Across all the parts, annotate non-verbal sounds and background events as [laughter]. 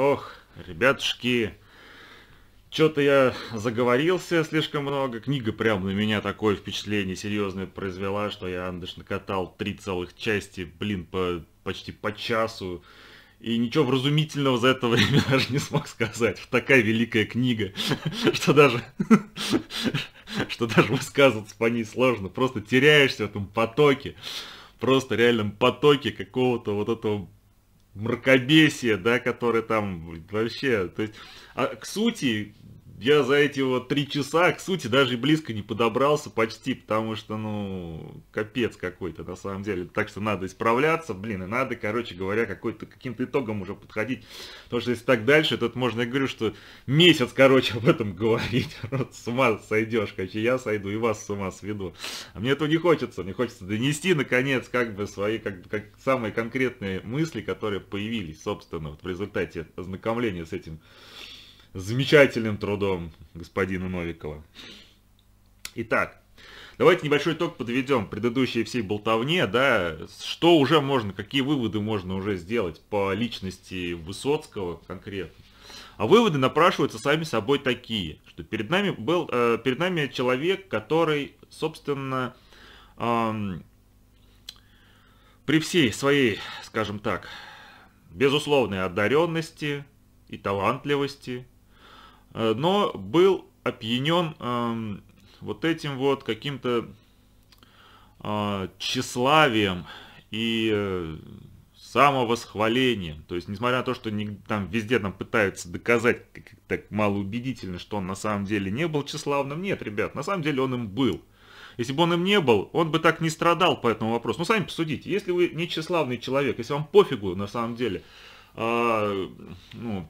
Ох, ребятушки, что-то я заговорился слишком много. Книга прям на меня такое впечатление серьезное произвела, что я, Андыш, накатал три целых части, блин, по, почти по часу. И ничего вразумительного за это [laughs] время даже не смог сказать. Такая великая книга, [laughs] что даже, [laughs] что даже высказываться по ней сложно. Просто теряешься в этом потоке, просто реальном потоке какого-то вот этого мракобесие, да, которое там вообще, то есть, а, к сути, я за эти вот три часа к сути даже близко не подобрался почти, потому что, ну, капец какой-то на самом деле. Так что надо исправляться, блин, и надо, короче говоря, какой-то каким-то итогом уже подходить. Потому что если так дальше, то можно, я говорю, что месяц, короче, об этом говорить. [laughs] с ума сойдешь, короче, я сойду и вас с ума сведу. А мне этого не хочется, мне хочется донести, наконец, как бы свои, как, как самые конкретные мысли, которые появились, собственно, вот в результате ознакомления с этим замечательным трудом господина Новикова. Итак, давайте небольшой итог подведем предыдущей всей болтовне, да, что уже можно, какие выводы можно уже сделать по личности Высоцкого конкретно. А выводы напрашиваются сами собой такие, что перед нами был, э, перед нами человек, который, собственно, э, при всей своей, скажем так, безусловной одаренности и талантливости Э, но был опьянен эм, вот этим вот каким-то э, тщеславием и э, самовосхвалением. То есть, несмотря на то, что там везде там пытаются доказать так малоубедительно, что он на самом деле не был тщеславным, нет, ребят, на самом деле он им был. Если бы он им не был, он бы так не страдал по этому вопросу. Ну, сами посудите, если вы не тщеславный человек, если вам пофигу на самом деле, э, ну,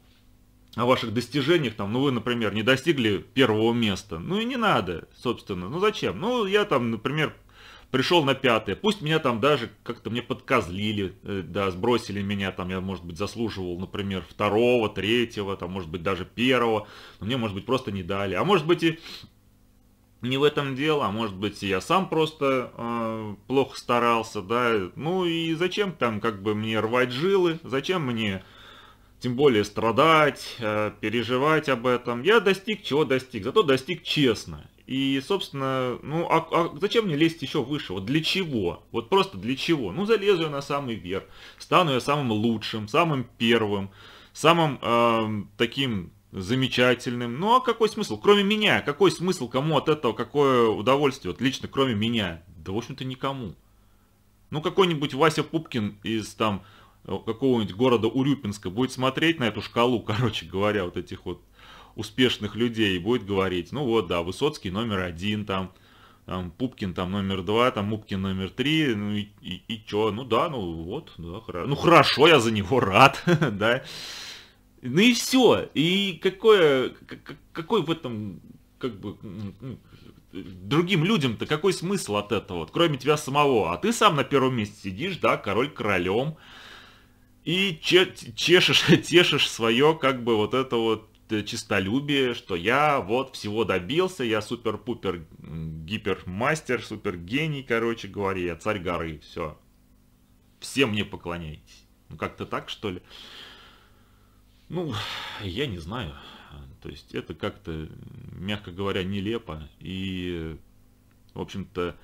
о ваших достижениях, там, ну вы, например, не достигли первого места, ну и не надо, собственно, ну зачем? Ну я там, например, пришел на пятое, пусть меня там даже как-то мне подкозлили, э, да, сбросили меня, там я, может быть, заслуживал, например, второго, третьего, там, может быть, даже первого, но мне, может быть, просто не дали, а может быть и не в этом дело, а может быть я сам просто э, плохо старался, да, ну и зачем там как бы мне рвать жилы, зачем мне тем более страдать, э, переживать об этом. Я достиг чего достиг, зато достиг честно. И, собственно, ну а, а зачем мне лезть еще выше? Вот для чего? Вот просто для чего? Ну залезу я на самый верх, стану я самым лучшим, самым первым, самым э, таким замечательным. Ну а какой смысл? Кроме меня, какой смысл кому от этого, какое удовольствие? Вот лично кроме меня. Да в общем-то никому. Ну какой-нибудь Вася Пупкин из там Э, какого-нибудь города Урюпинска будет смотреть на эту шкалу, [laughs] короче говоря, вот этих вот успешных людей и будет говорить, ну вот, да, Высоцкий номер один там, там Пупкин там номер два, там Мупкин номер три, ну и, и, и чё, ну да, ну вот, да, хорошо, ну хорошо, я за него [laughs] рад, [laughs] да. Ну и все, и какое, какой в этом, как бы, другим людям-то какой смысл от этого, кроме тебя самого, а ты сам на первом месте сидишь, да, король королем, и чешешь, тешишь [laughs] свое, как бы, вот это вот э, чистолюбие, что я вот всего добился, я супер-пупер гипермастер, супер-гений, короче говоря, я царь горы, все. Все мне поклоняйтесь. Ну, как-то так, что ли? Ну, я не знаю. То есть, это как-то, мягко говоря, нелепо. И, в общем-то,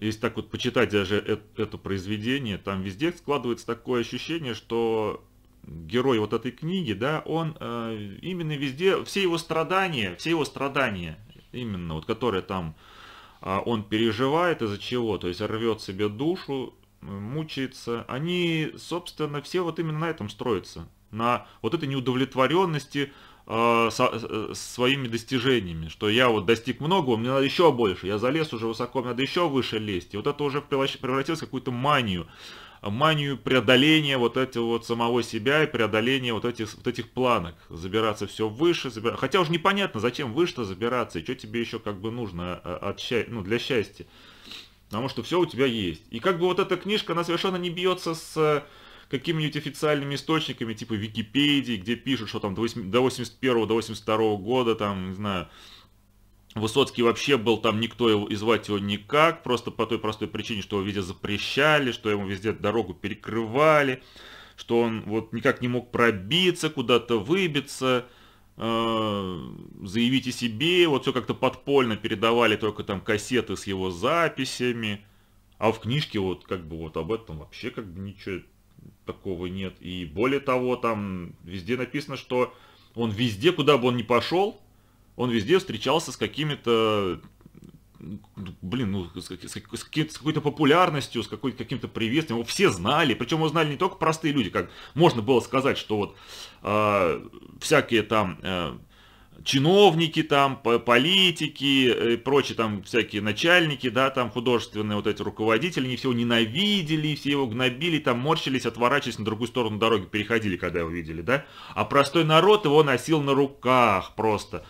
если так вот почитать даже это, произведение, там везде складывается такое ощущение, что герой вот этой книги, да, он э, именно везде, все его страдания, все его страдания, именно вот которые там э, он переживает из-за чего, то есть рвет себе душу, мучается, они, собственно, все вот именно на этом строятся, на вот этой неудовлетворенности, э, со, э, своими достижениями, что я вот достиг многого, мне надо еще больше, я залез уже высоко, мне надо еще выше лезть. И вот это уже превратилось в какую-то манию, манию преодоления вот этого вот самого себя и преодоления вот этих, вот этих планок. Забираться все выше, забираться. хотя уже непонятно, зачем выше-то забираться, и что тебе еще как бы нужно э, от, ну, для счастья. Потому что все у тебя есть. И как бы вот эта книжка, она совершенно не бьется с какими-нибудь официальными источниками, типа Википедии, где пишут, что там до 81 го до 82 го года, там, не знаю, Высоцкий вообще был там, никто его, и звать его никак, просто по той простой причине, что его везде запрещали, что ему везде дорогу перекрывали, что он вот никак не мог пробиться, куда-то выбиться, э, заявить о себе, вот все как-то подпольно передавали только там кассеты с его записями, а в книжке вот как бы вот об этом вообще как бы ничего такого нет. И более того, там везде написано, что он везде, куда бы он ни пошел, он везде встречался с какими-то блин, ну, с, с, с какой-то популярностью, с какой, каким-то приветствием. Его все знали, причем узнали не только простые люди, как можно было сказать, что вот э, всякие там э, чиновники там, политики, э, прочие там всякие начальники, да, там художественные вот эти руководители, они все ненавидели, все его гнобили, там морщились, отворачивались на другую сторону дороги, переходили, когда его видели, да. А простой народ его носил на руках просто.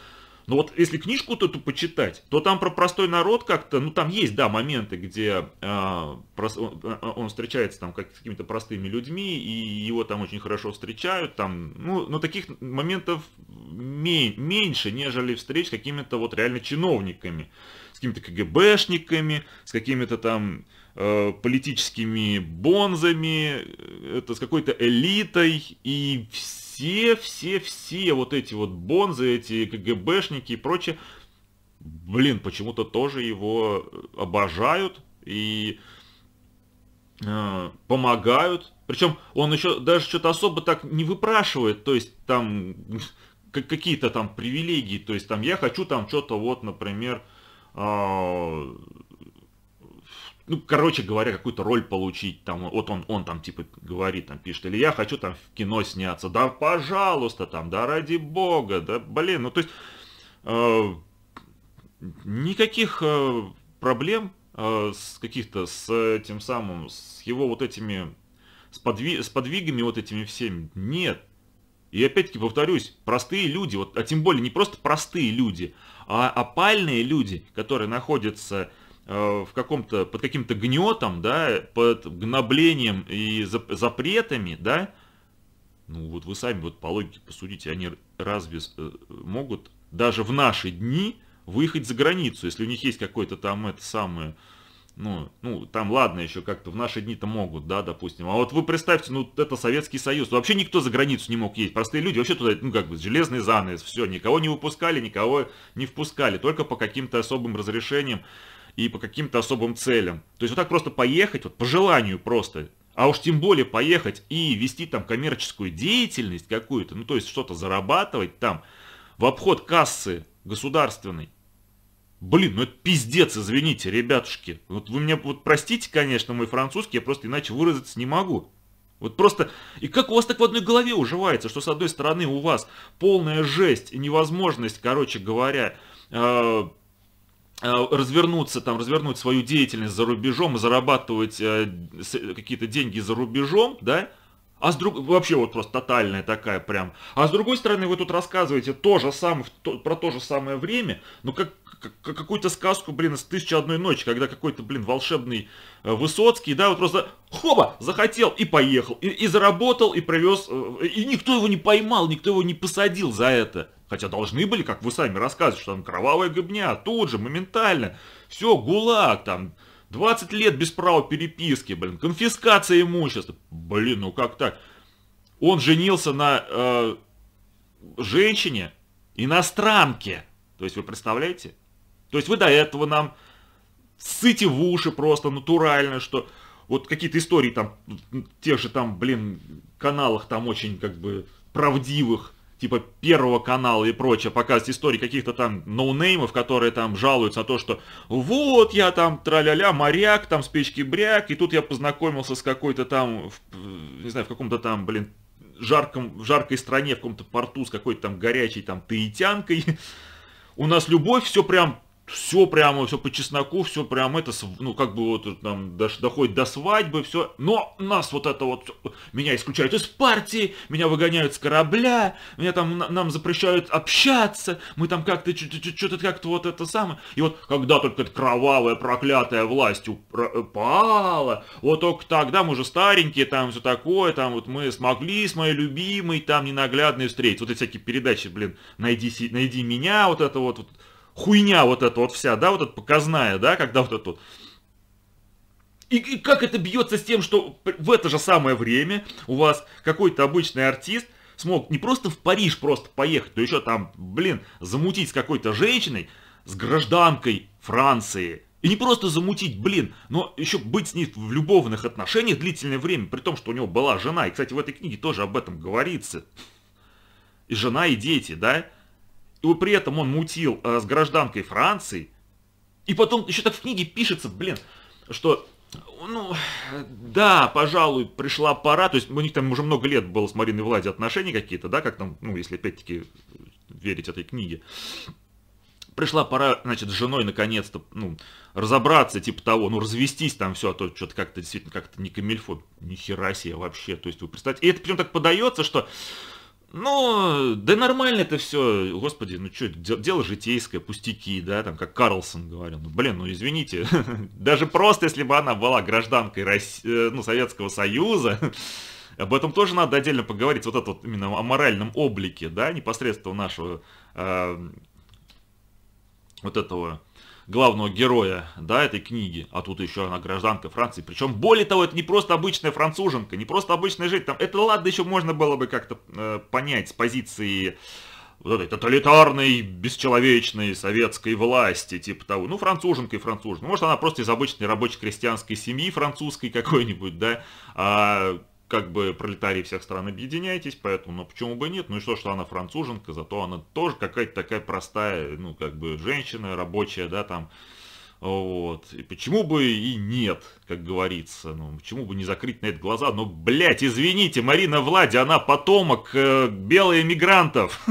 Но ну вот если книжку то эту почитать, то там про простой народ как-то, ну там есть, да, моменты, где э, прос, он, встречается там как с какими-то простыми людьми, и его там очень хорошо встречают, там, ну, но таких моментов меньше, нежели встреч с какими-то вот реально чиновниками, с какими-то КГБшниками, с какими-то там э, политическими бонзами, э, это с какой-то элитой, и все все-все-все вот эти вот бонзы, эти КГБшники и прочее, блин, почему-то тоже его э, обожают и э, помогают. Причем он еще даже что-то особо так не выпрашивает, то есть там [laughs] какие-то там привилегии, то есть там я хочу там что-то вот, например, э, ну, короче говоря, какую-то роль получить, там, вот он, он там, типа, говорит, там, пишет, или я хочу там в кино сняться, да, пожалуйста, там, да, ради бога, да, блин, ну, то есть, э, никаких э, проблем э, с каких-то, с тем самым, с его вот этими, с, подви, с подвигами вот этими всеми, нет. И опять-таки повторюсь, простые люди, вот, а тем более не просто простые люди, а опальные люди, которые находятся Э, в каком-то, под каким-то гнетом, да, под гноблением и запретами, да, ну вот вы сами вот по логике посудите, они разве э, могут даже в наши дни выехать за границу, если у них есть какой-то там это самое, ну, ну там ладно еще как-то, в наши дни-то могут, да, допустим. А вот вы представьте, ну это Советский Союз, вообще никто за границу не мог ездить, простые люди вообще туда, ну как бы железный занавес, все, никого не выпускали, никого не впускали, только по каким-то особым разрешениям и по каким-то особым целям. То есть вот так просто поехать, вот по желанию просто, а уж тем более поехать и вести там коммерческую деятельность какую-то, ну то есть что-то зарабатывать там в обход кассы государственной. Блин, ну это пиздец, извините, ребятушки. Вот вы меня вот простите, конечно, мой французский, я просто иначе выразиться не могу. Вот просто, и как у вас так в одной голове уживается, что с одной стороны у вас полная жесть и невозможность, короче говоря, э, Э, развернуться, там, развернуть свою деятельность за рубежом, зарабатывать э, э, какие-то деньги за рубежом, да, а с другой, вообще вот просто тотальная такая прям. А с другой стороны, вы тут рассказываете то же самое, то, про то же самое время, но как, как какую-то сказку, блин, с «Тысячи одной ночи», когда какой-то, блин, волшебный э, Высоцкий, да, вот просто хоба, захотел и поехал, и, и заработал, и привез, э, и никто его не поймал, никто его не посадил за это. Хотя должны были, как вы сами рассказываете, что там кровавая гыбня, тут же, моментально. Все, ГУЛАГ, там, 20 лет без права переписки, блин, конфискация имущества. Блин, ну как так? Он женился на э, женщине, иностранке. То есть вы представляете? То есть вы до этого нам сыте в уши просто натурально, что вот какие-то истории там, тех же там, блин, каналах там очень как бы правдивых, типа Первого канала и прочее, показывать истории каких-то там ноунеймов, которые там жалуются на то, что вот я там траля-ля, моряк, там спички-бряк, и тут я познакомился с какой-то там, э, не знаю, в каком-то там, блин, жарком, жаркой стране, в каком-то порту с какой-то там горячей там таитянкой. У нас любовь, все прям все прямо, все по чесноку, все прямо это, ну, как бы вот там до, доходит до свадьбы, все. Но нас вот это вот, меня исключают из партии, меня выгоняют с корабля, меня там, нам запрещают общаться, мы там как-то, что-то как-то вот это самое. И вот когда только эта кровавая, проклятая власть упала, э, вот только тогда мы уже старенькие, там все такое, там вот мы смогли с моей любимой, там ненаглядной встретить Вот эти всякие передачи, блин, найди, найди меня, вот это вот, вот хуйня вот эта вот вся, да, вот эта показная, да, когда вот это вот. И, и как это бьется с тем, что в это же самое время у вас какой-то обычный артист смог не просто в Париж просто поехать, но еще там, блин, замутить с какой-то женщиной, с гражданкой Франции. И не просто замутить, блин, но еще быть с ней в любовных отношениях длительное время, при том, что у него была жена. И, кстати, в этой книге тоже об этом говорится. И жена, и дети, да? и при этом он мутил э, с гражданкой Франции, и потом еще так в книге пишется, блин, что, ну, да, пожалуй, пришла пора, то есть у них там уже много лет было с Мариной Влади отношения какие-то, да, как там, ну, если опять-таки верить этой книге. Пришла пора, значит, с женой наконец-то, ну, разобраться, типа того, ну, развестись там все, а то что-то как-то действительно как-то не камильфо, ни хера себе вообще, то есть вы представьте. И это прям так подается, что ну, да нормально это все, господи, ну что, дело житейское, пустяки, да, там, как Карлсон говорил, ну, блин, ну извините, [laughs] даже просто, если бы она была гражданкой э, ну, Советского Союза, [laughs] об этом тоже надо отдельно поговорить, вот это вот именно о моральном облике, да, непосредственно нашего, эм, вот этого главного героя, да, этой книги, а тут еще она гражданка Франции, причем более того, это не просто обычная француженка, не просто обычная жить, там, это ладно, еще можно было бы как-то э, понять с позиции вот этой тоталитарной, бесчеловечной советской власти, типа того. Ну, француженка и француженка. Может, она просто из обычной рабочей крестьянской семьи французской какой-нибудь, да, а как бы пролетарии всех стран объединяйтесь, поэтому, ну почему бы нет, ну и что, что она француженка, зато она тоже какая-то такая простая, ну как бы женщина рабочая, да, там, вот, и почему бы и нет, как говорится, ну почему бы не закрыть на это глаза, Но ну, блядь, извините, Марина Влади, она потомок э, белых эмигрантов. [laughs]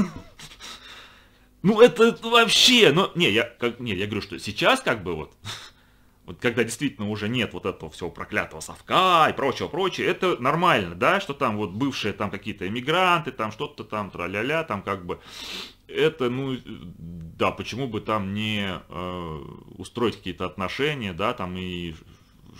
Ну это вообще, ну, не, я, как, не, я говорю, что сейчас как бы вот, вот когда действительно уже нет вот этого всего проклятого совка и прочего, прочего, это нормально, да, что там вот бывшие там какие-то эмигранты, там что-то там, тра-ля-ля, там как бы, это, ну, да, почему бы там не э, устроить какие-то отношения, да, там и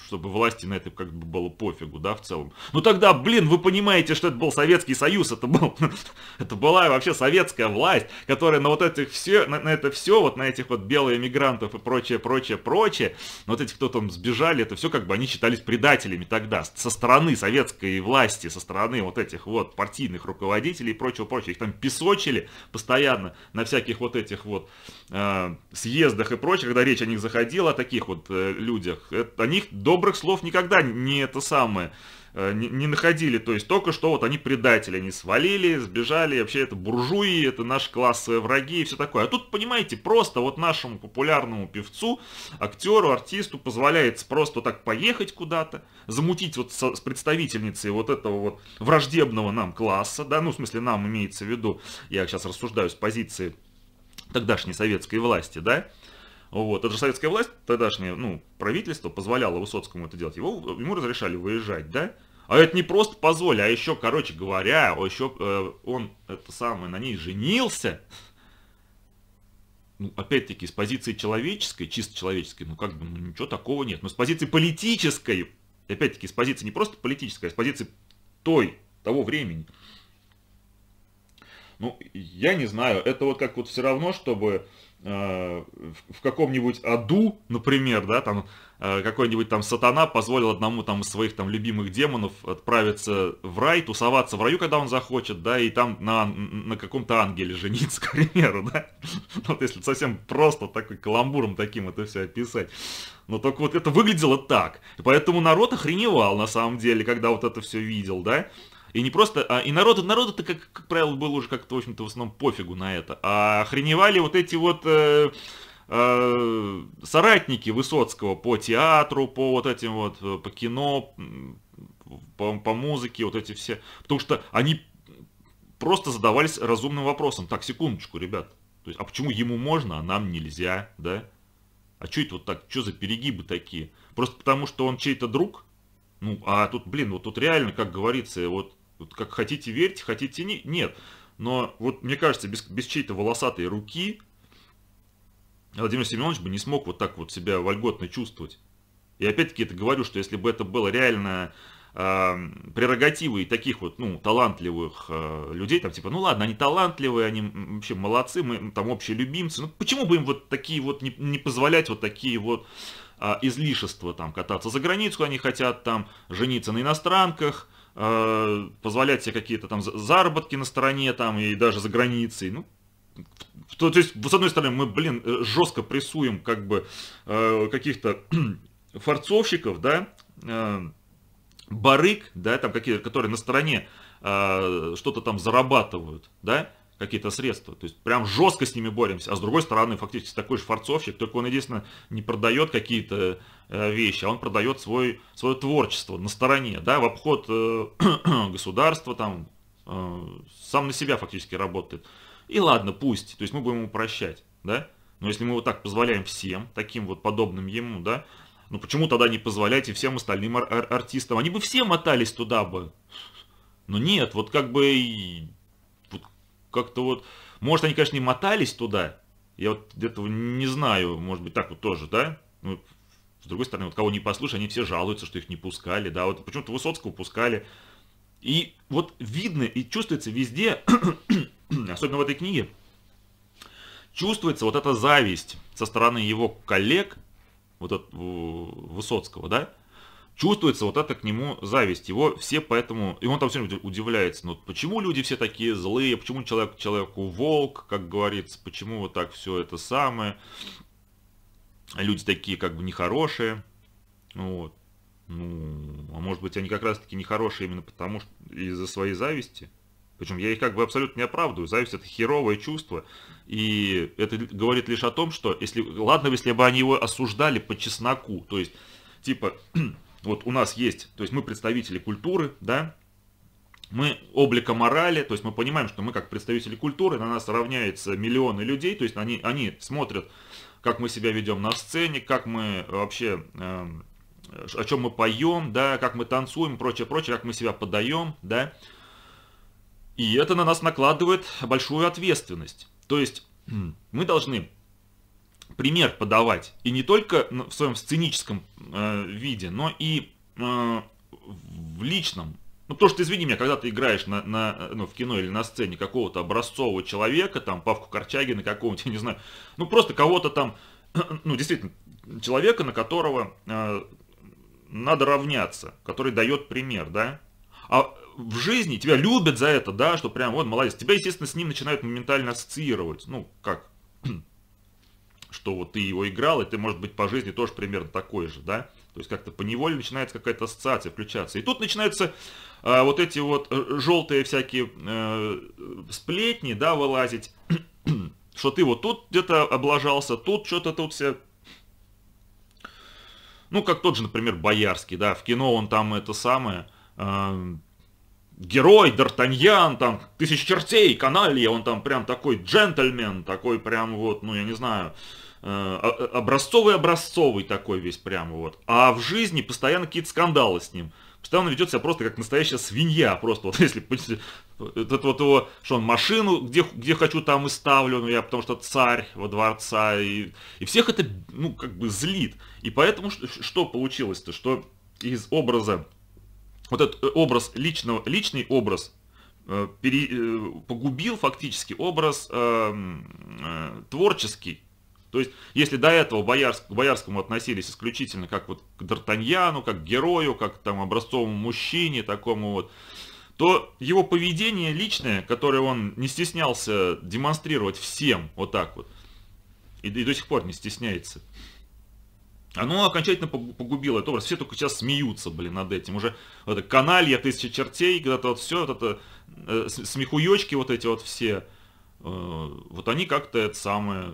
чтобы власти на это как бы было пофигу, да, в целом. Ну тогда, блин, вы понимаете, что это был Советский Союз, это был, [laughs] это была вообще советская власть, которая на вот этих все, на, на это все, вот на этих вот белых эмигрантов и прочее, прочее, прочее, вот эти, кто там сбежали, это все как бы они считались предателями тогда, со стороны советской власти, со стороны вот этих вот партийных руководителей и прочего, прочего, их там песочили постоянно на всяких вот этих вот э, съездах и прочее, когда речь о них заходила, о таких вот э, людях, это, о них добрых слов никогда не это самое э, не, находили. То есть только что вот они предатели, они свалили, сбежали, вообще это буржуи, это наш класс враги и все такое. А тут, понимаете, просто вот нашему популярному певцу, актеру, артисту позволяется просто так поехать куда-то, замутить вот с представительницей вот этого вот враждебного нам класса, да, ну в смысле нам имеется в виду, я сейчас рассуждаю с позиции тогдашней советской власти, да, вот. Это же советская власть, тогдашнее ну, правительство позволяло Высоцкому это делать. Его, ему разрешали выезжать, да? А это не просто позволь, а еще, короче говоря, еще э, он это самое на ней женился. Ну, опять-таки, с позиции человеческой, чисто человеческой, ну как бы, ну ничего такого нет. Но с позиции политической, опять-таки, с позиции не просто политической, а с позиции той, того времени. Ну, я не знаю, это вот как вот все равно, чтобы Э, в каком-нибудь аду, например, да, там э, какой-нибудь там сатана позволил одному там из своих там любимых демонов отправиться в рай, тусоваться в раю, когда он захочет, да, и там на, на каком-то ангеле жениться, [laughs] к примеру, да. Вот если совсем просто такой каламбуром таким это все описать. Но только вот это выглядело так. И поэтому народ охреневал на самом деле, когда вот это все видел, да. И не просто... А, и народу, народу-то, как, как правило, было уже как-то, в общем-то, в основном пофигу на это. А охреневали вот эти вот... Э, э, соратники Высоцкого по театру, по вот этим вот, э, по кино, по, по музыке, вот эти все. Потому что они просто задавались разумным вопросом. Так, секундочку, ребят. То есть, а почему ему можно, а нам нельзя, да? А что это вот так, что за перегибы такие? Просто потому, что он чей-то друг? Ну, а тут, блин, вот тут реально, как говорится, вот вот как хотите верьте, хотите не, нет. Но вот мне кажется, без, без чьей-то волосатой руки Владимир Семенович бы не смог вот так вот себя вольготно чувствовать. И опять-таки это говорю, что если бы это было реально э, а, прерогативой таких вот, ну, талантливых э, людей, там, типа, ну ладно, они талантливые, они вообще молодцы, мы там общие любимцы, ну почему бы им вот такие вот, не, не позволять вот такие вот э, излишества там кататься за границу, они хотят там жениться на иностранках, э, позволять себе какие-то там заработки на стороне там и даже за границей. Ну, то, то есть, с одной стороны, мы, блин, э, жестко прессуем как бы э, каких-то [clears throat] форцовщиков, да, э, барыг, да, там какие которые на стороне э, что-то там зарабатывают, да, какие-то средства. То есть прям жестко с ними боремся. А с другой стороны, фактически такой же форцовщик, только он, единственное, не продает какие-то Э, вещи, а он продает свой, свое творчество на стороне, да, в обход э, [clears throat] государства, там, э, сам на себя фактически работает. И ладно, пусть, то есть мы будем ему прощать, да, но если мы вот так позволяем всем, таким вот подобным ему, да, ну почему тогда не позволяйте всем остальным ар ар артистам? Они бы все мотались туда бы. Но нет, вот как бы... Вот как-то вот... Может, они, конечно, не мотались туда. Я вот этого не знаю, может быть, так вот тоже, да? Ну, с другой стороны, вот кого не послушай, они все жалуются, что их не пускали, да, вот почему-то Высоцкого пускали. И вот видно и чувствуется везде, [clears throat] особенно в этой книге, чувствуется вот эта зависть со стороны его коллег, вот от Высоцкого, да, чувствуется вот это к нему зависть. Его все поэтому... И он там все время удивляется. Ну, почему люди все такие злые? Почему человек человеку волк, как говорится? Почему вот так все это самое? люди такие как бы нехорошие, ну вот. Ну, а может быть, они как раз-таки нехорошие именно потому, что из-за своей зависти. Причем я их как бы абсолютно не оправдываю. Зависть это херовое чувство. И это говорит лишь о том, что если, ладно, если бы они его осуждали по чесноку. То есть, типа, [clears throat] вот у нас есть, то есть мы представители культуры, да, мы облика морали, то есть мы понимаем, что мы как представители культуры, на нас равняются миллионы людей, то есть они, они смотрят как мы себя ведем на сцене, как мы э, вообще, эм, о чем мы поем, да, как мы танцуем прочее, прочее, как мы себя подаем, да. И это на нас накладывает большую ответственность. То есть мы должны пример подавать и не только в своем сценическом э, виде, но и э, в личном, ну, то, что, извини меня, когда ты играешь на, на, ну, в кино или на сцене какого-то образцового человека, там, Павку Корчагина какого-нибудь, [laughs] я не знаю, ну, просто кого-то там, [clears throat] ну, действительно, человека, на которого э, надо равняться, который дает пример, да? А в жизни тебя любят за это, да, что прям, вот, молодец. Тебя, естественно, с ним начинают моментально ассоциировать, ну, как, [clears throat] что вот ты его играл, и ты, может быть, по жизни тоже примерно такой же, да? То есть как-то по поневоле начинается какая-то ассоциация включаться. И тут начинается а, вот эти вот э, желтые всякие э, сплетни, да, вылазить, [clears throat] что ты вот тут где-то облажался, тут что-то тут все. Ну, как тот же, например, Боярский, да, в кино он там это самое, э, герой, Д'Артаньян, там, тысяч чертей, каналья, он там прям такой джентльмен, такой прям вот, ну, я не знаю, э, образцовый-образцовый такой весь прям вот. А в жизни постоянно какие-то скандалы с ним. Всегда он ведет себя просто как настоящая свинья, просто вот [laughs] если этот вот его, что он машину, где, где хочу, там и ставлю, ну я потому что царь во дворца, и, и всех это, ну, как бы злит. И поэтому что, что получилось-то, что из образа, вот этот э, образ личного, личный образ э, пере, э, погубил фактически образ э, э, творческий, то есть, если до этого к Боярскому относились исключительно как вот к Д'Артаньяну, как к герою, как к там, образцовому мужчине, такому вот, то его поведение личное, которое он не стеснялся демонстрировать всем вот так вот, и, и до сих пор не стесняется, оно окончательно погубило этот образ. Все только сейчас смеются, блин, над этим. Уже вот это каналья, тысяча чертей, когда-то вот все, вот это э, смехуечки вот эти вот все. Э, вот они как-то это самое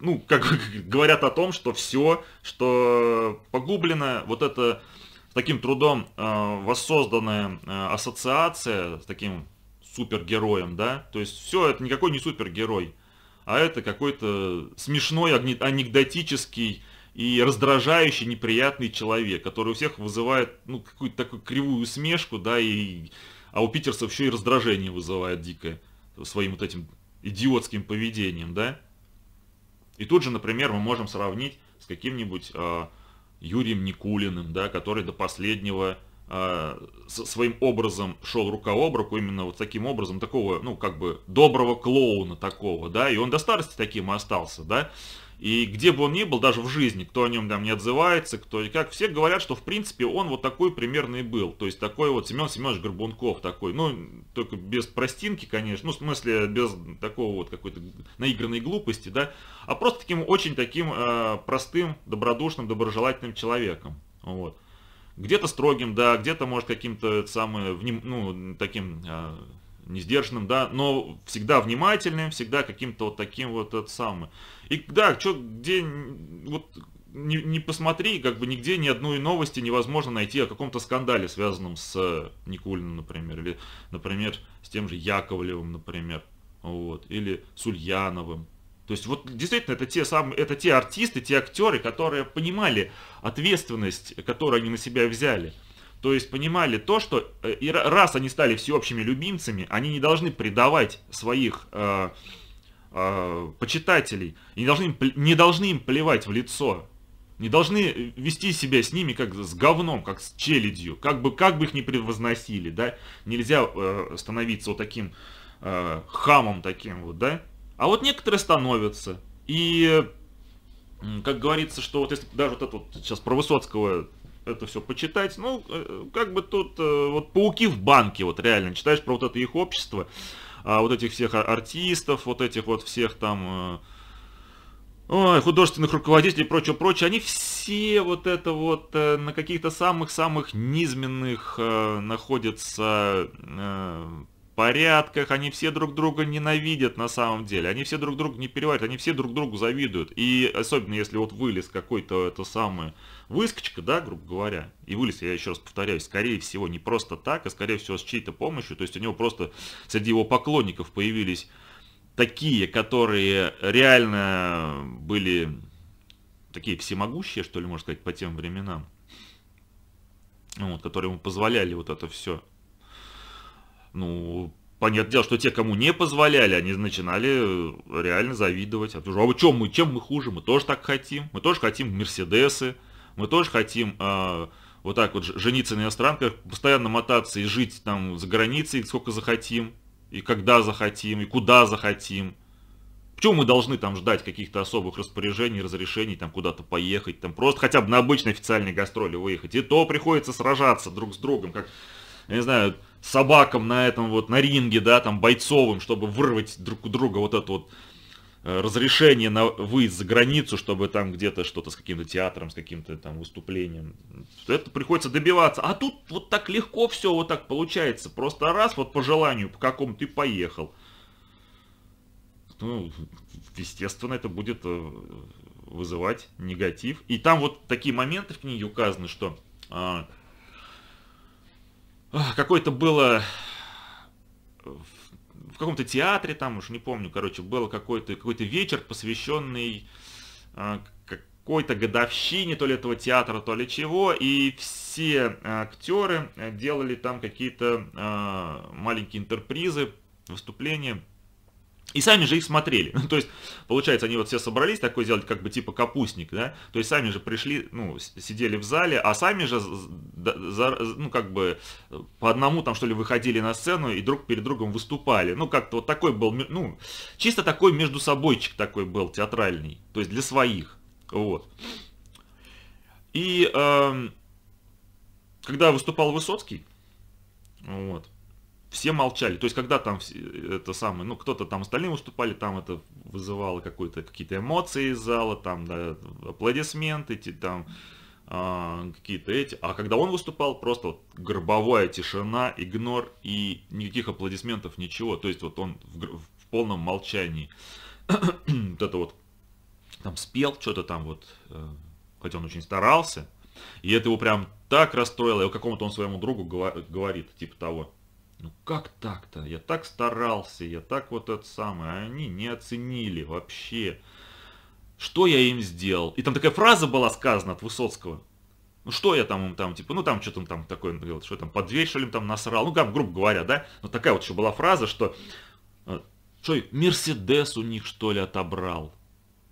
ну, как [laughs] говорят о том, что все, что погублено, вот это таким трудом э, воссозданная э, ассоциация с таким супергероем, да, то есть все, это никакой не супергерой, а это какой-то смешной, анекдотический и раздражающий, неприятный человек, который у всех вызывает, ну, какую-то такую кривую смешку, да, и, а у Питерса еще и раздражение вызывает дикое своим вот этим идиотским поведением, да. И тут же, например, мы можем сравнить с каким-нибудь э, Юрием Никулиным, да, который до последнего э, своим образом шел рука об руку, именно вот таким образом, такого, ну, как бы, доброго клоуна такого, да, и он до старости таким и остался, да, и где бы он ни был, даже в жизни, кто о нем там не отзывается, кто и как, все говорят, что в принципе он вот такой примерный и был. То есть такой вот Семен Семенович Горбунков такой, ну, только без простинки, конечно, ну, в смысле, без такого вот какой-то наигранной глупости, да, а просто таким очень таким э, простым, добродушным, доброжелательным человеком, вот. Где-то строгим, да, где-то, может, каким-то самым, ну, таким... Э, несдержанным, да, но всегда внимательным, всегда каким-то вот таким вот это самое. И да, что, где, вот, не, не посмотри, как бы нигде ни одной новости невозможно найти о каком-то скандале, связанном с э, Никулиным, например, или, например, с тем же Яковлевым, например, вот, или с Ульяновым. То есть вот действительно это те, самые, это те артисты, те актеры, которые понимали ответственность, которую они на себя взяли. То есть понимали то, что э, и раз они стали всеобщими любимцами, они не должны предавать своих э, э, почитателей, не должны, не должны им плевать в лицо, не должны э, вести себя с ними как с говном, как с челядью, как бы, как бы их ни превозносили, да, нельзя э, становиться вот таким э, хамом таким вот, да, а вот некоторые становятся, и как говорится, что вот если даже вот этот вот сейчас про Высоцкого это все почитать. Ну, э, как бы тут э, вот пауки в банке, вот реально, читаешь про вот это их общество, а вот этих всех а, артистов, вот этих вот всех там э, ой, художественных руководителей и прочее, прочее, они все вот это вот на каких-то самых-самых низменных находятся порядках, они все друг друга ненавидят на самом деле, они все друг друга не переваривают, они все друг другу завидуют, и особенно если вот вылез какой-то это самый выскочка, да, грубо говоря, и вылез, я еще раз повторяюсь, скорее всего, не просто так, а скорее всего с чьей-то помощью, то есть у него просто среди его поклонников появились такие, которые реально были такие всемогущие, что ли, можно сказать, по тем временам, ну вот, которые ему позволяли вот это все. Ну, понятное дело, что те, кому не позволяли, они начинали э, реально завидовать. А, «А вы чем мы, чем мы хуже? Мы тоже так хотим. Мы тоже хотим Мерседесы, мы тоже хотим э, вот так вот жениться на иностранках, постоянно мотаться и жить там за границей сколько захотим, и когда захотим, и куда захотим. Почему мы должны там ждать каких-то особых распоряжений, разрешений, там куда-то поехать, там просто хотя бы на обычной официальной гастроли выехать. И то приходится сражаться друг с другом, как, я не знаю, собакам на этом вот, на ринге, да, там, бойцовым, чтобы вырвать друг у друга вот эту вот Э, разрешение на выезд за границу, чтобы там где-то что-то с каким-то театром, с каким-то там выступлением. Это приходится добиваться. А тут вот так легко все вот так получается. Просто раз, вот по желанию, по какому ты поехал. Ну, естественно, это будет э, вызывать негатив. И там вот такие моменты в книге указаны, что а, какое-то было э, в каком-то театре там, уж не помню, короче, был какой-то какой то вечер, посвященный э, какой-то годовщине то ли этого театра, то ли чего, и все э, актеры э, делали там какие-то э, маленькие интерпризы, выступления, и сами же их смотрели. [laughs] то есть, получается, они вот все собрались, такой сделать как бы типа капустник, да? То есть, сами же пришли, ну, сидели в зале, а сами же, за, ну, как бы по одному там, что ли, выходили на сцену и друг перед другом выступали. Ну, как-то вот такой был, ну, чисто такой между собойчик такой был, театральный. То есть, для своих. Вот. И э, когда выступал Высоцкий, вот, все молчали. То есть, когда там это самое, ну, кто-то там остальные выступали, там это вызывало какой-то, какие-то эмоции из зала, там, да, аплодисменты, там, э, какие-то эти. А когда он выступал, просто вот гробовая тишина, игнор и никаких аплодисментов, ничего. То есть, вот он в, в полном молчании [clears throat] вот это вот там спел, что-то там вот, э, хотя он очень старался, и это его прям так расстроило, и какому-то он своему другу говорит, типа того, ну как так-то? Я так старался, я так вот это самое, а они не оценили вообще. Что я им сделал? И там такая фраза была сказана от Высоцкого. Ну что я там им там, типа, ну там что-то там такое, ну, говорил, что там, под дверь там насрал, ну как, грубо говоря, да? Но такая вот еще была фраза, что, э, что, Мерседес у них что ли отобрал?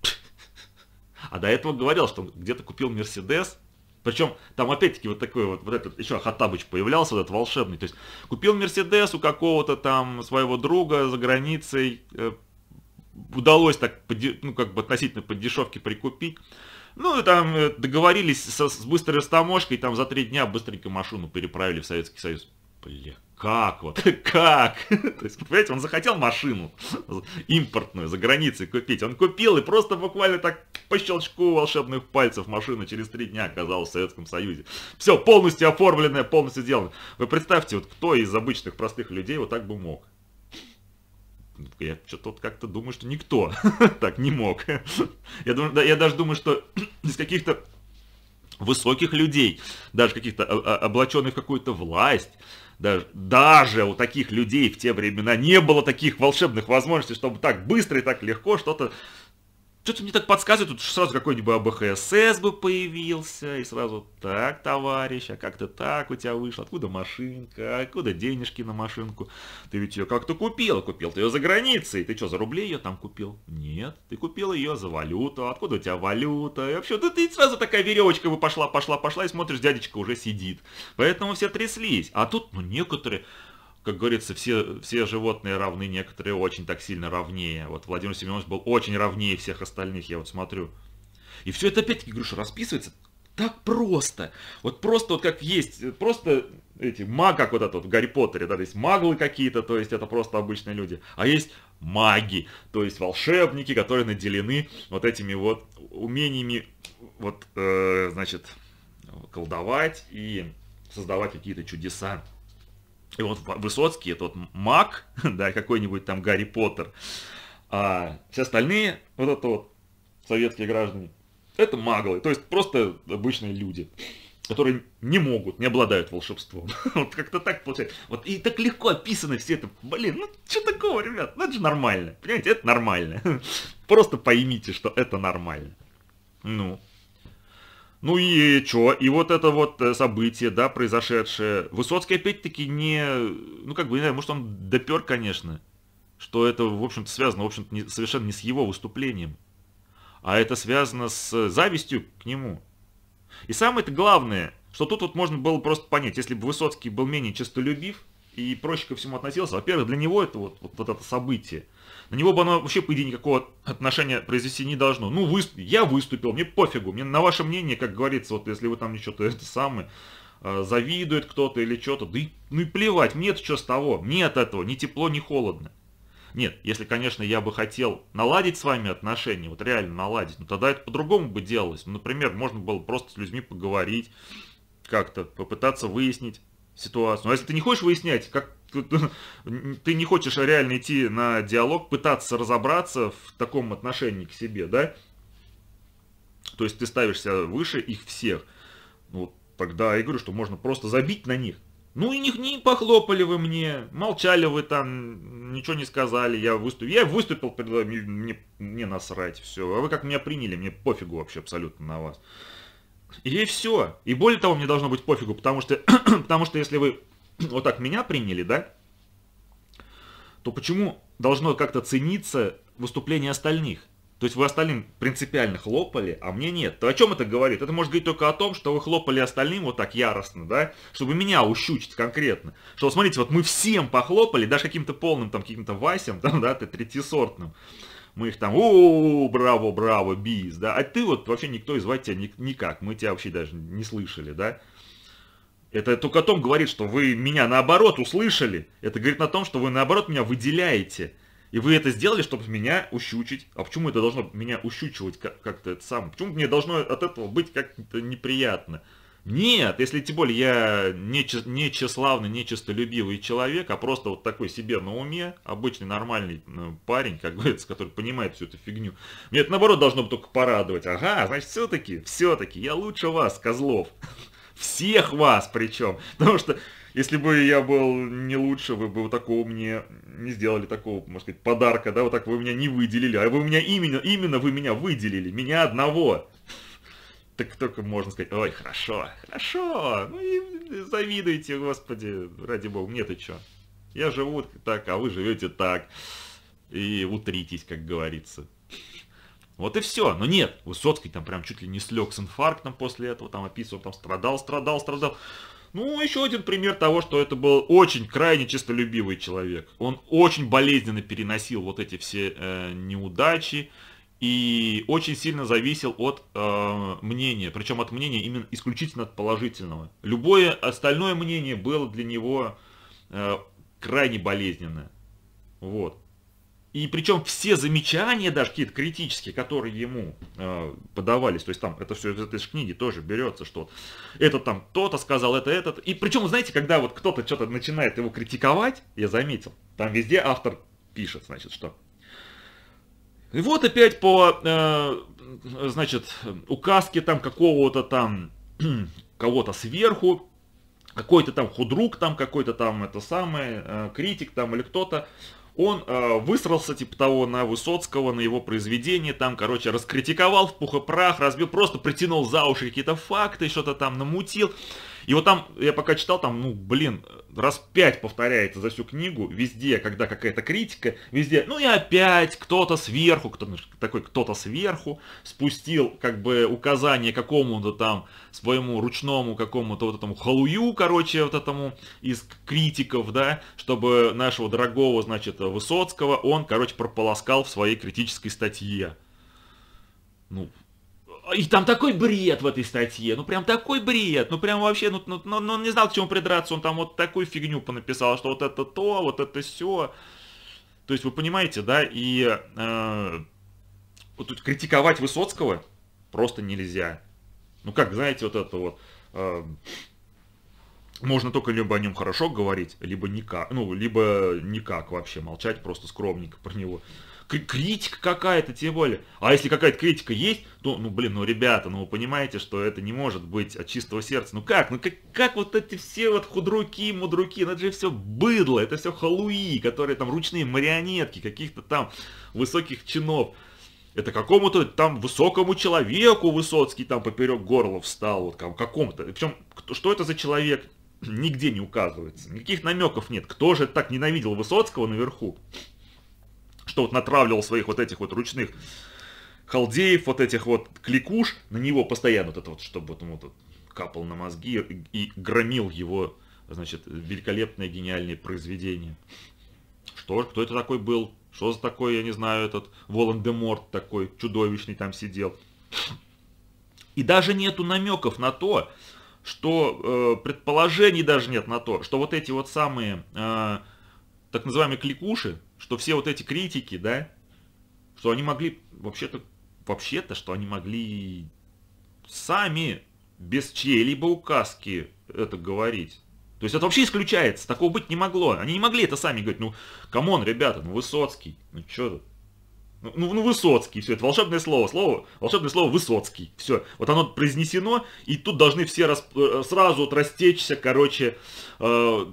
[laughs] А до этого говорил, что где-то купил Мерседес, причем там опять-таки вот такой вот, вот этот, еще Хаттабыч появлялся, вот этот волшебный. То есть купил Мерседес у какого-то там своего друга за границей, э, удалось так, ну как бы относительно под дешевки прикупить. Ну, и там э, договорились со, с быстрой растаможкой, там за три дня быстренько машину переправили в Советский Союз. Бля как вот, [laughs] как? [laughs] То есть, понимаете, он захотел машину импортную за границей купить. Он купил и просто буквально так по щелчку волшебных пальцев машина через три дня оказалась в Советском Союзе. Все, полностью оформленное, полностью сделано. Вы представьте, вот кто из обычных простых людей вот так бы мог? Я что-то вот как-то думаю, что никто [laughs] так не мог. я, думаю, да, я даже думаю, что [clears throat] из каких-то высоких людей, даже каких-то а, а, облаченных в какую-то власть, даже, даже у таких людей в те времена не было таких волшебных возможностей, чтобы так быстро и так легко что-то что-то мне так подсказывает, тут сразу какой-нибудь АБХСС бы появился, и сразу, так, товарищ, а как то так у тебя вышло, откуда машинка, откуда денежки на машинку, ты ведь ее как-то купил, купил ты ее за границей, ты что, за рубли ее там купил? Нет, ты купил ее за валюту, откуда у тебя валюта, и вообще, да ты сразу такая веревочка бы пошла, пошла, пошла, и смотришь, дядечка уже сидит, поэтому все тряслись, а тут, ну, некоторые как говорится, все, все животные равны, некоторые очень так сильно равнее. Вот Владимир Семенович был очень равнее всех остальных, я вот смотрю. И все это опять-таки, Груша, расписывается так просто. Вот просто вот как есть, просто эти маг, как вот этот вот в Гарри Поттере, да, то есть маглы какие-то, то есть это просто обычные люди. А есть маги, то есть волшебники, которые наделены вот этими вот умениями, вот, э, значит, колдовать и создавать какие-то чудеса. И вот Высоцкий, это вот маг, [laughs] да, какой-нибудь там Гарри Поттер, а все остальные, вот это вот, советские граждане, это маглы, то есть просто обычные люди, которые не могут, не обладают волшебством. [laughs] вот как-то так получается. Вот и так легко описаны все это. Блин, ну что такого, ребят? Ну это же нормально. Понимаете, это нормально. [laughs] Просто поймите, что это нормально. Ну, ну и что? И вот это вот э, событие, да, произошедшее. Высоцкий опять-таки не... Ну как бы, не знаю, может он допер, конечно, что это, в общем-то, связано, в общем-то, совершенно не с его выступлением. А это связано с завистью к нему. И самое-то главное, что тут вот можно было просто понять, если бы Высоцкий был менее честолюбив, и проще ко всему относился. Во-первых, для него это вот, вот, вот это событие. На него бы оно вообще, по идее, никакого отношения произвести не должно. Ну, вы, я выступил, мне пофигу, мне на ваше мнение, как говорится, вот если вы там мне что-то это самое, э, завидует кто-то или что-то, да и, ну и плевать, мне это что с того, мне от этого ни тепло, ни холодно. Нет, если, конечно, я бы хотел наладить с вами отношения, вот реально наладить, ну тогда это по-другому бы делалось. например, можно было просто с людьми поговорить, как-то попытаться выяснить, ситуацию. Но а если ты не хочешь выяснять, как [laughs] ты не хочешь реально идти на диалог, пытаться разобраться в таком отношении к себе, да? То есть ты ставишься выше их всех. Ну, тогда я говорю, что можно просто забить на них. Ну и них не похлопали вы мне, молчали вы там, ничего не сказали, я выступил. Я выступил, мне, мне насрать, все. А вы как меня приняли, мне пофигу вообще абсолютно на вас. И все. И более того, мне должно быть пофигу, потому что, [clears throat] потому что если вы [clears throat] вот так меня приняли, да, то почему должно как-то цениться выступление остальных? То есть вы остальным принципиально хлопали, а мне нет. То о чем это говорит? Это может говорить только о том, что вы хлопали остальным вот так яростно, да? Чтобы меня ущучить конкретно. Что, смотрите, вот мы всем похлопали, даже каким-то полным, там, каким-то Васям, [laughs] там, да, третисортным. сортным мы их там, о, браво, браво, бис, да, а ты вот вообще никто и звать тебя никак, мы тебя вообще даже не слышали, да. Это только о том говорит, что вы меня наоборот услышали, это говорит на том, что вы наоборот меня выделяете, и вы это сделали, чтобы меня ущучить. А почему это должно меня ущучивать как-то это самое? Почему мне должно от этого быть как-то неприятно? Нет, если тем более я не, не тщеславный, не честолюбивый человек, а просто вот такой себе на уме, обычный нормальный парень, как говорится, который понимает всю эту фигню. Мне это наоборот должно бы только порадовать. Ага, значит все-таки, все-таки я лучше вас, козлов. [laughs] Всех вас причем. Потому что если бы я был не лучше, вы бы вот такого мне не сделали такого, можно сказать, подарка, да, вот так вы меня не выделили, а вы меня именно, именно вы меня выделили, меня одного так только можно сказать, ой, хорошо, хорошо, ну и завидуйте, господи, ради бога, мне-то что. Я живу так, а вы живете так. И утритесь, как говорится. Вот и все. Но нет, Высоцкий там прям чуть ли не слег с инфарктом после этого, там описывал, там страдал, страдал, страдал. Ну, еще один пример того, что это был очень крайне честолюбивый человек. Он очень болезненно переносил вот эти все э, неудачи, и очень сильно зависел от э, мнения, причем от мнения именно исключительно от положительного. Любое остальное мнение было для него э, крайне болезненное. Вот. И причем все замечания, даже какие-то критические, которые ему э, подавались, то есть там это все из этой книги тоже берется что-то. Это там кто-то сказал, это этот. И причем, знаете, когда вот кто-то что-то начинает его критиковать, я заметил, там везде автор пишет, значит, что и вот опять по, э, значит, указке там какого-то там, [clears throat] кого-то сверху, какой-то там худрук там, какой-то там это самое, э, критик там или кто-то, он э, высрался типа того на Высоцкого, на его произведение, там, короче, раскритиковал в пух и прах, разбил, просто притянул за уши какие-то факты, что-то там намутил. И вот там, я пока читал, там, ну, блин, раз пять повторяется за всю книгу, везде, когда какая-то критика, везде, ну и опять кто-то сверху, кто такой кто-то сверху спустил, как бы, указание какому-то там своему ручному какому-то вот этому халую, короче, вот этому из критиков, да, чтобы нашего дорогого, значит, Высоцкого он, короче, прополоскал в своей критической статье. Ну, и там такой бред в этой статье, ну прям такой бред, ну прям вообще, ну, ну, ну, ну, он не знал, к чему придраться, он там вот такую фигню понаписал, что вот это то, вот это все. То есть вы понимаете, да, и э, вот тут критиковать Высоцкого просто нельзя. Ну как, знаете, вот это вот, э, можно только либо о нем хорошо говорить, либо никак, ну либо никак вообще молчать, просто скромненько про него критика какая-то, тем более. А если какая-то критика есть, то, ну, блин, ну, ребята, ну, вы понимаете, что это не может быть от чистого сердца. Ну, как? Ну, как, как вот эти все вот худруки, мудруки, ну, это же все быдло, это все халуи, которые там ручные марионетки каких-то там высоких чинов. Это какому-то там высокому человеку Высоцкий там поперек горла встал, вот какому-то. Причем, кто, что это за человек, [clears throat] нигде не указывается. Никаких намеков нет. Кто же так ненавидел Высоцкого наверху? что вот натравливал своих вот этих вот ручных халдеев, вот этих вот кликуш, на него постоянно вот это вот, чтобы вот ему тут капал на мозги и громил его, значит, великолепное гениальное произведение. Что, кто это такой был? Что за такой, я не знаю, этот Волан-де-Морт такой чудовищный там сидел? И даже нету намеков на то, что э, предположений даже нет на то, что вот эти вот самые э, так называемые кликуши, что все вот эти критики, да, что они могли, вообще-то, вообще-то, что они могли сами, без чьей-либо указки это говорить. То есть это вообще исключается, такого быть не могло. Они не могли это сами говорить, ну, камон, ребята, ну Высоцкий, ну что, ну, ну, ну Высоцкий, все, это волшебное слово, слово, волшебное слово Высоцкий, все, вот оно произнесено, и тут должны все рас, э, сразу вот растечься, короче, э,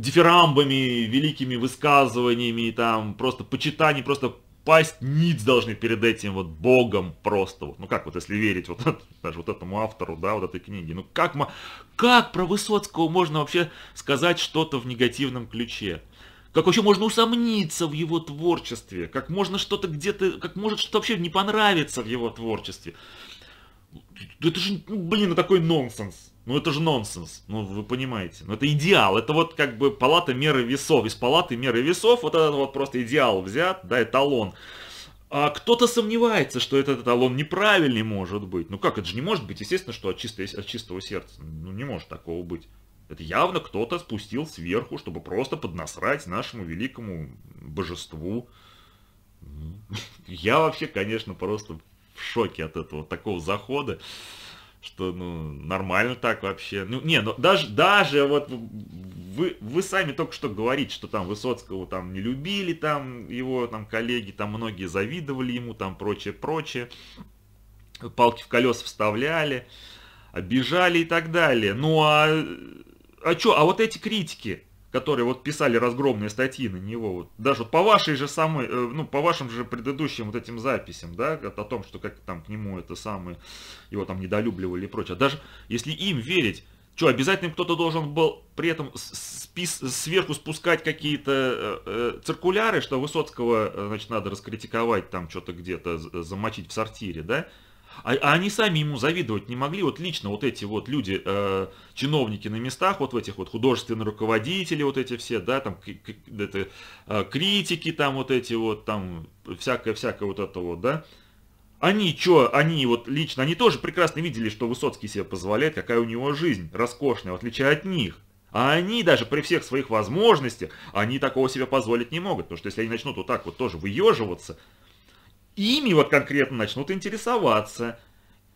дифирамбами, великими высказываниями, там, просто почитаний, просто пасть ниц должны перед этим вот богом просто. Вот. Ну как вот, если верить вот, даже вот этому автору, да, вот этой книги. Ну как, как про Высоцкого можно вообще сказать что-то в негативном ключе? Как вообще можно усомниться в его творчестве? Как можно что-то где-то, как может что-то вообще не понравиться в его творчестве? Это же, ну, блин, такой нонсенс. Ну это же нонсенс, ну вы понимаете. Ну это идеал, это вот как бы палата меры весов. Из палаты меры весов вот этот вот просто идеал взят, да, эталон. А кто-то сомневается, что этот эталон неправильный может быть. Ну как, это же не может быть, естественно, что от, чистого от чистого сердца. Ну не может такого быть. Это явно кто-то спустил сверху, чтобы просто поднасрать нашему великому божеству. Ну, [laughs] я вообще, конечно, просто в шоке от этого такого захода что ну нормально так вообще. Ну не, ну даже даже вот вы вы сами только что говорите, что там Высоцкого там не любили, там его там коллеги, там многие завидовали ему, там прочее прочее, палки в колеса вставляли, обижали и так далее. Ну а а чё, а вот эти критики, которые вот писали разгромные статьи на него, вот, даже вот по вашей же самой, э, ну, по вашим же предыдущим вот этим записям, да, о том, что как там к нему это самое, его там недолюбливали и прочее, даже если им верить, что, обязательно кто-то должен был при этом спис сверху спускать какие-то э, э циркуляры, что Высоцкого, э, значит, надо раскритиковать там что-то где-то, замочить в сортире, да? А, а они сами ему завидовать не могли. Вот лично вот эти вот люди, э, чиновники на местах, вот в этих вот художественные руководители, вот эти все, да, там к, это, э, критики, там вот эти вот, там всякое-всякое вот это вот, да. Они что, они вот лично, они тоже прекрасно видели, что Высоцкий себе позволяет, какая у него жизнь роскошная, в отличие от них. А они даже при всех своих возможностях, они такого себе позволить не могут. Потому что если они начнут вот так вот тоже выеживаться, ими вот конкретно начнут интересоваться.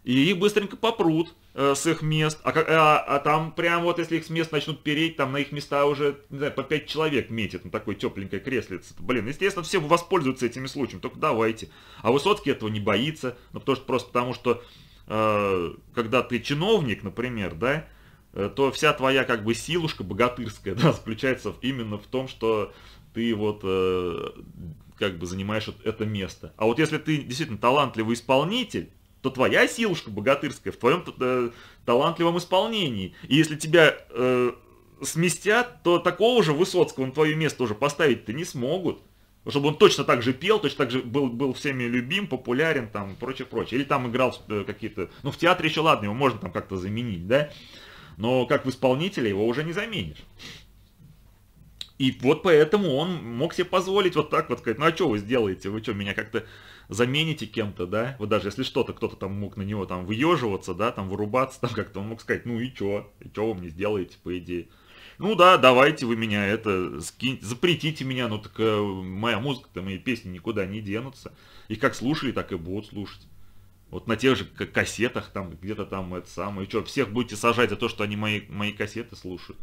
И их быстренько попрут э, с их мест. А, а, а там прям вот, если их с мест начнут переть, там на их места уже, не знаю, по 5 человек метит на такой тепленькой креслице. Блин, естественно, все воспользуются этими случаями, только давайте. А Высоцкий этого не боится, ну потому что просто потому что, э, когда ты чиновник, например, да, э, то вся твоя как бы силушка богатырская, [laughs] да, заключается именно в том, что ты вот э, как бы занимаешь это место. А вот если ты действительно талантливый исполнитель, то твоя силушка богатырская в твоем э, талантливом исполнении. И если тебя э, сместят, то такого же Высоцкого на твое место уже поставить-то не смогут. Чтобы он точно так же пел, точно так же был, был всеми любим, популярен там и прочее, прочее. Или там играл э, какие-то... Ну, в театре еще ладно, его можно там как-то заменить, да? Но как в исполнителя его уже не заменишь. И вот поэтому он мог себе позволить вот так вот сказать, ну а что вы сделаете, вы что, меня как-то замените кем-то, да? Вот даже если что-то, кто-то там мог на него там выеживаться, да, там вырубаться, там как-то он мог сказать, ну и что, и что вы мне сделаете, по идее. Ну да, давайте вы меня это, скиньте, запретите меня, ну так э, моя музыка, то мои песни никуда не денутся. И как слушали, так и будут слушать. Вот на тех же кассетах там, где-то там это самое. И что, всех будете сажать за то, что они мои, мои кассеты слушают?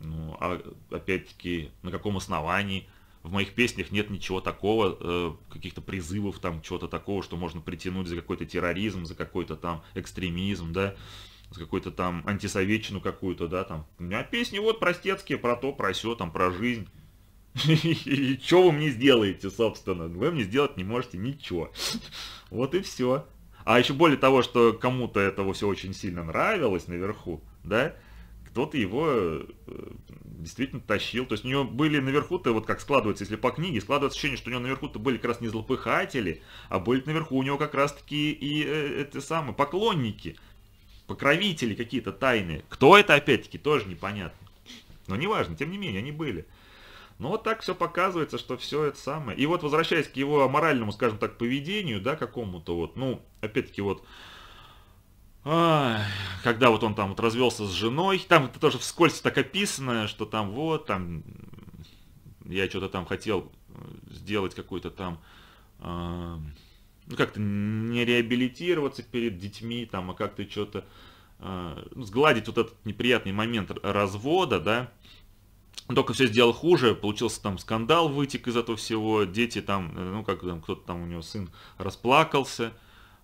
Ну, а, опять-таки, на каком основании? В моих песнях нет ничего такого, э, каких-то призывов там, чего-то такого, что можно притянуть за какой-то терроризм, за какой-то там экстремизм, да, за какой то там антисоветчину какую-то, да, там. У меня песни вот простецкие про то, про все, там, про жизнь. [laughs] И что вы мне сделаете, собственно? Вы мне сделать не можете ничего. [laughs] Вот и все. А еще более того, что кому-то этого все очень сильно нравилось наверху, да, кто-то его э, действительно тащил. То есть у него были наверху-то, вот как складывается, если по книге, складывается ощущение, что у него наверху-то были как раз не злопыхатели, а были наверху у него как раз-таки и э, эти самые поклонники, покровители какие-то тайные. Кто это, опять-таки, тоже непонятно. Но неважно, тем не менее, они были. Но вот так все показывается, что все это самое. И вот возвращаясь к его моральному, скажем так, поведению, да, какому-то вот, ну, опять-таки вот, э, когда вот он там вот развелся с женой, там это тоже вскользь так описано, что там вот, там, я что-то там хотел э, сделать какой-то там, э, ну, как-то не реабилитироваться перед детьми, там, а как-то что-то э, ну, сгладить вот этот неприятный момент развода, да, только все сделал хуже, получился там скандал, вытек из этого всего, дети там, э, ну, как там, кто-то там у него сын расплакался, э,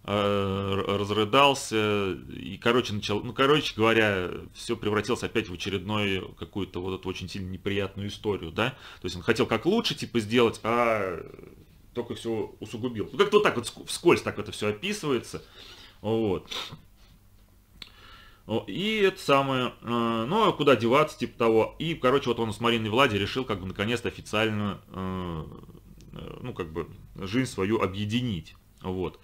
Э, разрыдался, и, короче, начал, ну, короче говоря, все превратилось опять в очередной какую-то вот эту очень сильно неприятную историю, да, то есть он хотел как лучше, типа, сделать, а только все усугубил. Ну, как-то вот так вот вскользь так это все описывается, вот. И это самое, э, ну, а куда деваться, типа того. И, короче, вот он с Мариной Влади решил, как бы, наконец-то официально, э, ну, как бы, жизнь свою объединить, вот.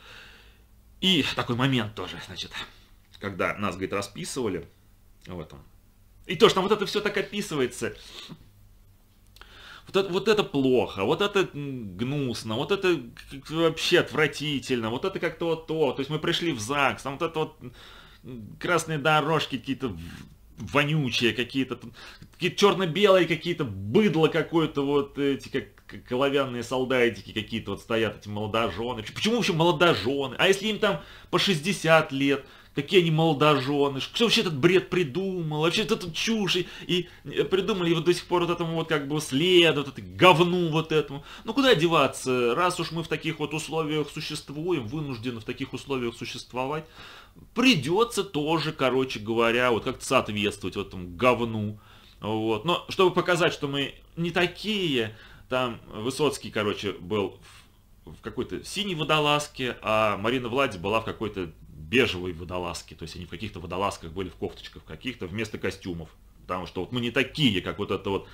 И такой момент тоже, значит, когда нас, говорит, расписывали, в этом, И то, что там вот это все так описывается, вот это, вот это плохо, вот это гнусно, вот это вообще отвратительно, вот это как-то вот то. То есть мы пришли в ЗАГС, там вот это вот красные дорожки какие-то вонючие, какие-то какие черно-белые, какие-то быдло какое-то, вот эти как коловянные солдатики какие-то вот стоят, эти молодожены. Почему вообще молодожены? А если им там по 60 лет? какие они молодожены, кто вообще этот бред придумал, вообще этот чушь, и, и э, придумали его до сих пор вот этому вот как бы следу, вот это говну вот этому. Ну куда деваться, раз уж мы в таких вот условиях существуем, вынуждены в таких условиях существовать, придется тоже, короче говоря, вот как-то соответствовать вот этому говну. Вот. Но чтобы показать, что мы не такие, там Высоцкий, короче, был в, какой-то синей водолазке, а Марина Владь была в какой-то бежевой водолазки, то есть они в каких-то водолазках были, в кофточках каких-то, вместо костюмов. Потому что вот мы не такие, как вот эта вот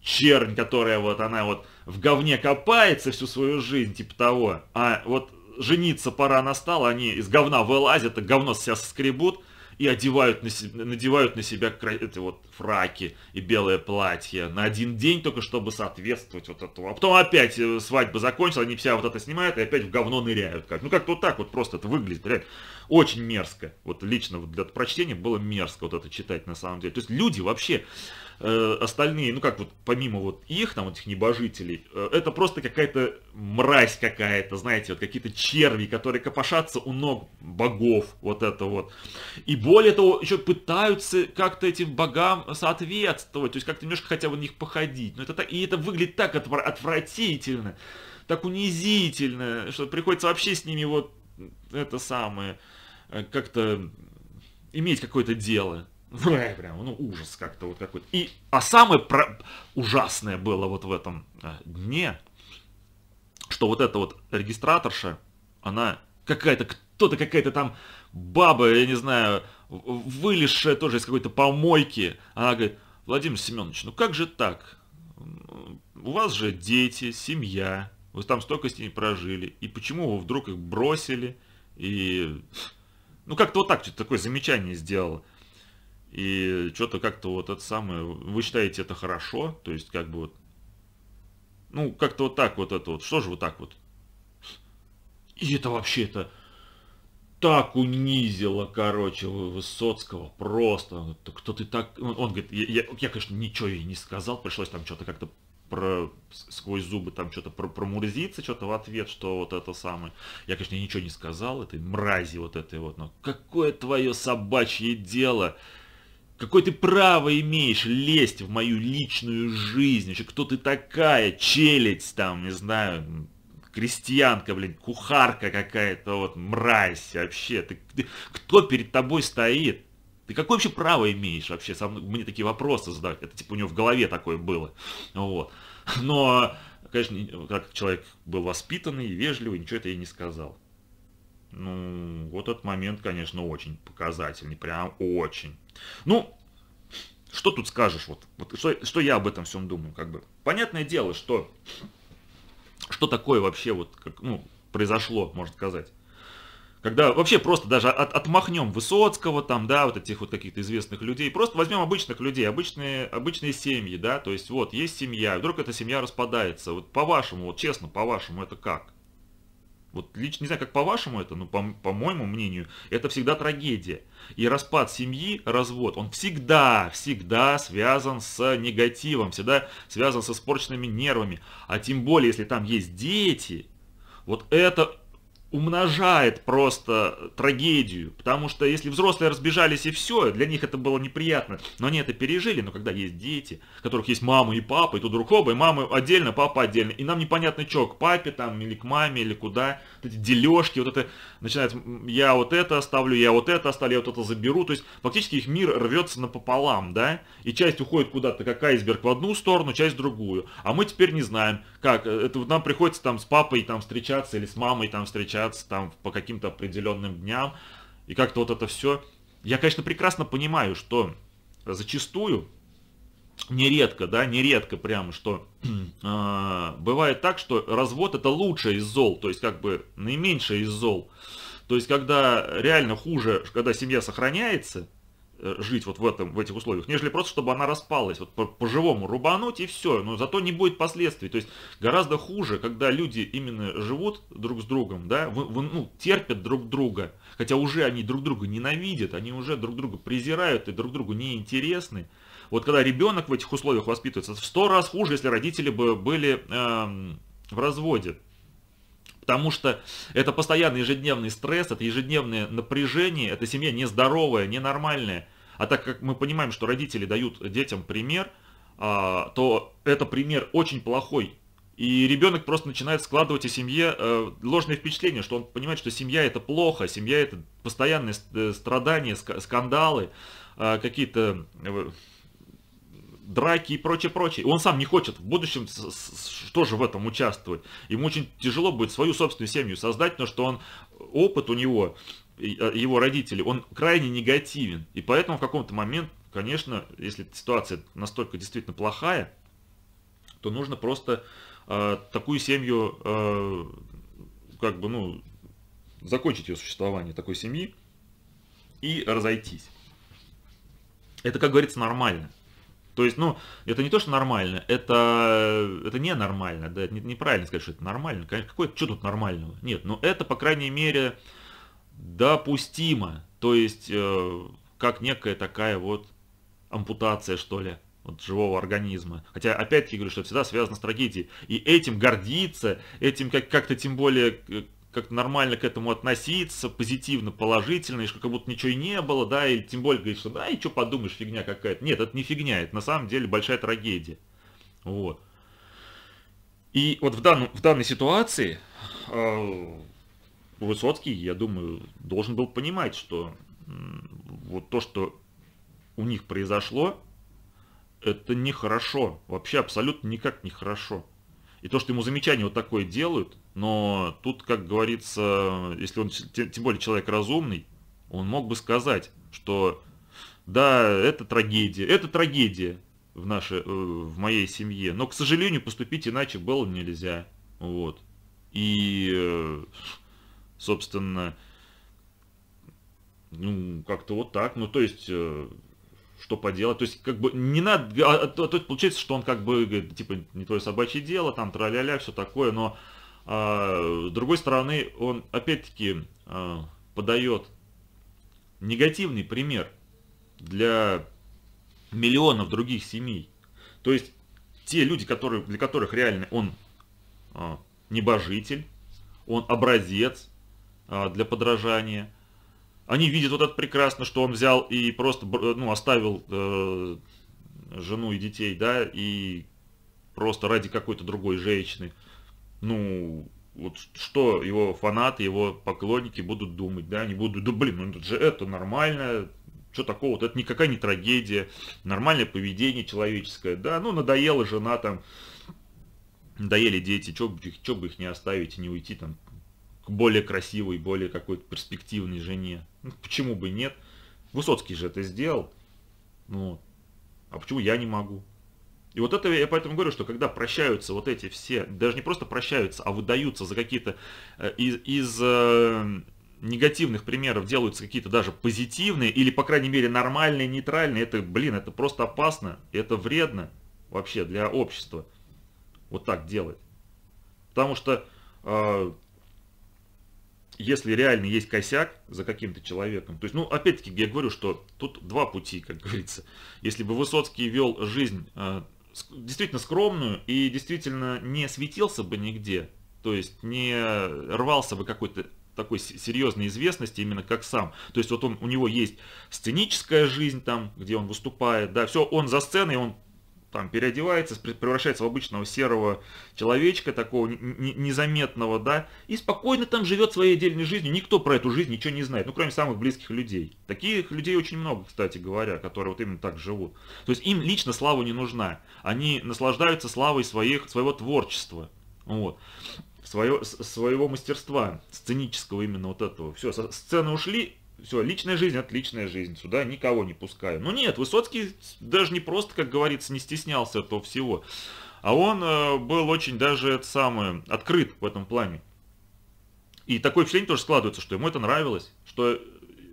чернь, которая вот она вот в говне копается всю свою жизнь, типа того. А вот жениться пора настала, они из говна вылазят, говно с себя соскребут, и одевают на себе, надевают на себя эти вот фраки и белое платье на один день, только чтобы соответствовать вот этому. А потом опять э, свадьба закончилась, они вся вот это снимают и опять в говно ныряют. Как. Ну как-то вот так вот просто это выглядит, реально. Очень мерзко. Вот лично для прочтения было мерзко вот это читать на самом деле. То есть люди вообще Э, остальные, ну как вот помимо вот их, там вот этих небожителей, э, это просто какая-то мразь какая-то, знаете, вот какие-то черви, которые копошатся у ног богов, вот это вот. И более того, еще пытаются как-то этим богам соответствовать, то есть как-то немножко хотя бы на них походить. Но это так, и это выглядит так отвр- отвратительно, так унизительно, что приходится вообще с ними вот это самое, э, как-то иметь какое-то дело ну, прям, ну, ужас как-то вот какой-то. И, а самое про... ужасное было вот в этом э, дне, что вот эта вот регистраторша, она какая-то, кто-то какая-то там баба, я не знаю, вылезшая тоже из какой-то помойки, она говорит, Владимир Семенович, ну как же так? У вас же дети, семья, вы там столько с ней прожили, и почему вы вдруг их бросили? И, ну как-то вот так, что-то такое замечание сделала. И что-то как-то вот это самое, вы считаете это хорошо, то есть как бы вот, ну как-то вот так вот это вот, что же вот так вот? И это вообще это так унизило, короче, Высоцкого просто. Кто ты так... Он, он говорит, я, я, я, конечно, ничего ей не сказал, пришлось там что-то как-то про, сквозь зубы там что-то про, промурзиться, что-то в ответ, что вот это самое. Я, конечно, ничего не сказал этой мрази вот этой вот, но какое твое собачье дело? Какое ты право имеешь лезть в мою личную жизнь? Еще кто ты такая? Челядь там, не знаю, крестьянка, блин, кухарка какая-то, вот, мразь вообще. Ты, ты, кто перед тобой стоит? Ты какое вообще право имеешь вообще со мной, мне такие вопросы задавать? Это типа у него в голове такое было. Вот. Но, конечно, как человек был воспитанный, вежливый, ничего это я не сказал. Ну, вот этот момент, конечно, очень показательный, прям очень. Ну, что тут скажешь, вот, вот что, что я об этом всем думаю, как бы. Понятное дело, что, что такое вообще вот, как, ну, произошло, можно сказать. Когда вообще просто даже от, отмахнем Высоцкого, там, да, вот этих вот каких-то известных людей, просто возьмем обычных людей, обычные, обычные семьи, да, то есть вот есть семья, вдруг эта семья распадается, вот по-вашему, вот честно, по-вашему это как? Вот лично, не знаю, как по-вашему это, но по, по моему мнению, это всегда трагедия. И распад семьи, развод, он всегда, всегда связан с негативом, всегда связан со испорченными нервами. А тем более, если там есть дети, вот это умножает просто трагедию, потому что если взрослые разбежались и все, для них это было неприятно, но они это пережили, но когда есть дети, у которых есть мама и папа, и тут вдруг оба, и мама отдельно, папа отдельно, и нам непонятно что, к папе там, или к маме, или куда, вот эти дележки, вот это начинает, я вот это оставлю, я вот это оставлю, я вот это заберу, то есть фактически их мир рвется напополам, да, и часть уходит куда-то, как айсберг, в одну сторону, часть в другую, а мы теперь не знаем, как, э, это нам приходится там с папой там встречаться, или с мамой там встречаться, встречаться там по каким-то определенным дням. И как-то вот это все. Я, конечно, прекрасно понимаю, что зачастую, нередко, да, нередко прямо, что э, [clears throat] бывает так, что развод это лучшее из зол, то есть как бы наименьшее из зол. То есть когда реально хуже, когда семья сохраняется, Э, жить вот в, этом, в этих условиях, нежели просто, чтобы она распалась, вот по-живому по рубануть и все, но зато не будет последствий. То есть гораздо хуже, когда люди именно живут друг с другом, да, вы, вы, ну, терпят друг друга, хотя уже они друг друга ненавидят, они уже друг друга презирают и друг другу неинтересны. Вот когда ребенок в этих условиях воспитывается, в сто раз хуже, если родители бы были э, в разводе. Потому что это постоянный ежедневный стресс, это ежедневное напряжение, это семья нездоровая, ненормальная. А так как мы понимаем, что родители дают детям пример, а, то это пример очень плохой. И ребенок просто начинает складывать о семье э, ложные впечатления, что он понимает, что семья это плохо, семья это постоянные страдания, скандалы, а, какие-то э, драки и прочее, прочее. И он сам не хочет в будущем тоже в этом участвовать. Ему очень тяжело будет свою собственную семью создать, но что он, опыт у него, э, его родители, он крайне негативен. И поэтому в каком-то момент, конечно, если ситуация настолько действительно плохая, то нужно просто э, такую семью, э, как бы, ну, закончить ее существование, такой семьи, и разойтись. Это, как говорится, нормально. То есть, ну, это не то, что нормально, это, это не нормально, да, это не, неправильно сказать, что это нормально. Какое, что тут нормального? Нет, но ну, это, по крайней мере, допустимо. То есть, э, как некая такая вот ампутация, что ли, от живого организма. Хотя, опять-таки, говорю, что это всегда связано с трагедией. И этим гордиться, этим как- как-то тем более э, как нормально к этому относиться, позитивно, положительно, и что как будто ничего и не было, да, и тем более говорит, что да, и что подумаешь, фигня какая-то. Нет, это не фигня, это на самом деле большая трагедия. Вот. И вот в, дан, в данной ситуации э, Высоцкий, я думаю, должен был понимать, что э, вот то, что у них произошло, это нехорошо. Вообще абсолютно никак нехорошо. И то, что ему замечание вот такое делают, но тут, как говорится, если он, тем более человек разумный, он мог бы сказать, что да, это трагедия, это трагедия в, нашей, э, в моей семье, но, к сожалению, поступить иначе было нельзя. Вот. И, э, собственно, ну, как-то вот так. Ну, то есть, э, что поделать. То есть, как бы, не надо... А, а, то, а, получается, что он как бы, говорит типа, не твое собачье дело, там, тра-ля-ля, все такое, но а, с другой стороны, он опять-таки а, подает негативный пример для миллионов других семей. То есть те люди, которые, для которых реально он а, небожитель, он образец а, для подражания. Они видят вот это прекрасно, что он взял и просто ну, оставил э, жену и детей, да, и просто ради какой-то другой женщины ну, вот что его фанаты, его поклонники будут думать, да, они будут, да блин, ну это же это нормально, что такого, Вот это никакая не трагедия, нормальное поведение человеческое, да, ну надоела жена там, надоели дети, что бы, их, бы их не оставить и не уйти там к более красивой, более какой-то перспективной жене, ну, почему бы нет, Высоцкий же это сделал, ну, а почему я не могу? И вот это я поэтому говорю, что когда прощаются вот эти все, даже не просто прощаются, а выдаются за какие-то э, из, из э, негативных примеров делаются какие-то даже позитивные или, по крайней мере, нормальные, нейтральные, это, блин, это просто опасно, это вредно вообще для общества вот так делать. Потому что э, если реально есть косяк за каким-то человеком, то есть, ну, опять-таки, я говорю, что тут два пути, как [laughs] говорится. Если бы Высоцкий вел жизнь... Э, действительно скромную и действительно не светился бы нигде, то есть не рвался бы какой-то такой серьезной известности именно как сам. То есть вот он, у него есть сценическая жизнь там, где он выступает, да, все, он за сценой, он там переодевается, превращается в обычного серого человечка, такого незаметного, да, и спокойно там живет своей отдельной жизнью. Никто про эту жизнь ничего не знает, ну, кроме самых близких людей. Таких людей очень много, кстати говоря, которые вот именно так живут. То есть им лично слава не нужна. Они наслаждаются славой своих, своего творчества. Вот свое, своего мастерства сценического именно вот этого. Все, сцены ушли, все, личная жизнь – это личная жизнь, сюда никого не пускаю. Ну нет, Высоцкий даже не просто, как говорится, не стеснялся этого всего. А он э, был очень даже это самое, открыт в этом плане. И такое впечатление тоже складывается, что ему это нравилось, что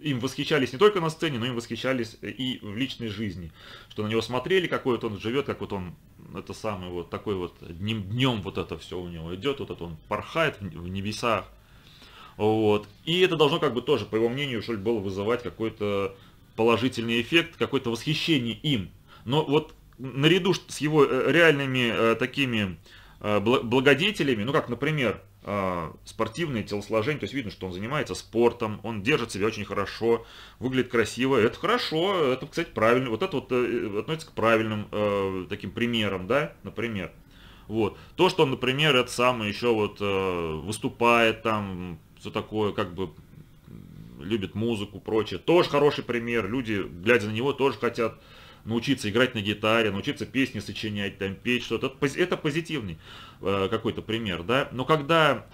им восхищались не только на сцене, но им восхищались э, и в личной жизни. Что на него смотрели, какой вот он живет, как вот он, это самый вот такой вот днем, днем вот это все у него идет, вот это он порхает в небесах. Вот. И это должно как бы тоже, по его мнению, что ли, было вызывать какой-то положительный эффект, какое-то восхищение им. Но вот наряду с его э, реальными э, такими э, благодетелями, ну как, например, э, спортивное телосложение, то есть видно, что он занимается спортом, он держит себя очень хорошо, выглядит красиво, это хорошо, это, кстати, правильно, вот это вот э, относится к правильным э, таким примерам, да, например. Вот. То, что он, например, это самое еще вот э, выступает там, все такое, как бы любит музыку, прочее. Тоже хороший пример. Люди, глядя на него, тоже хотят научиться играть на гитаре, научиться песни сочинять, там, петь что-то. Это позитивный э, какой-то пример, да. Но когда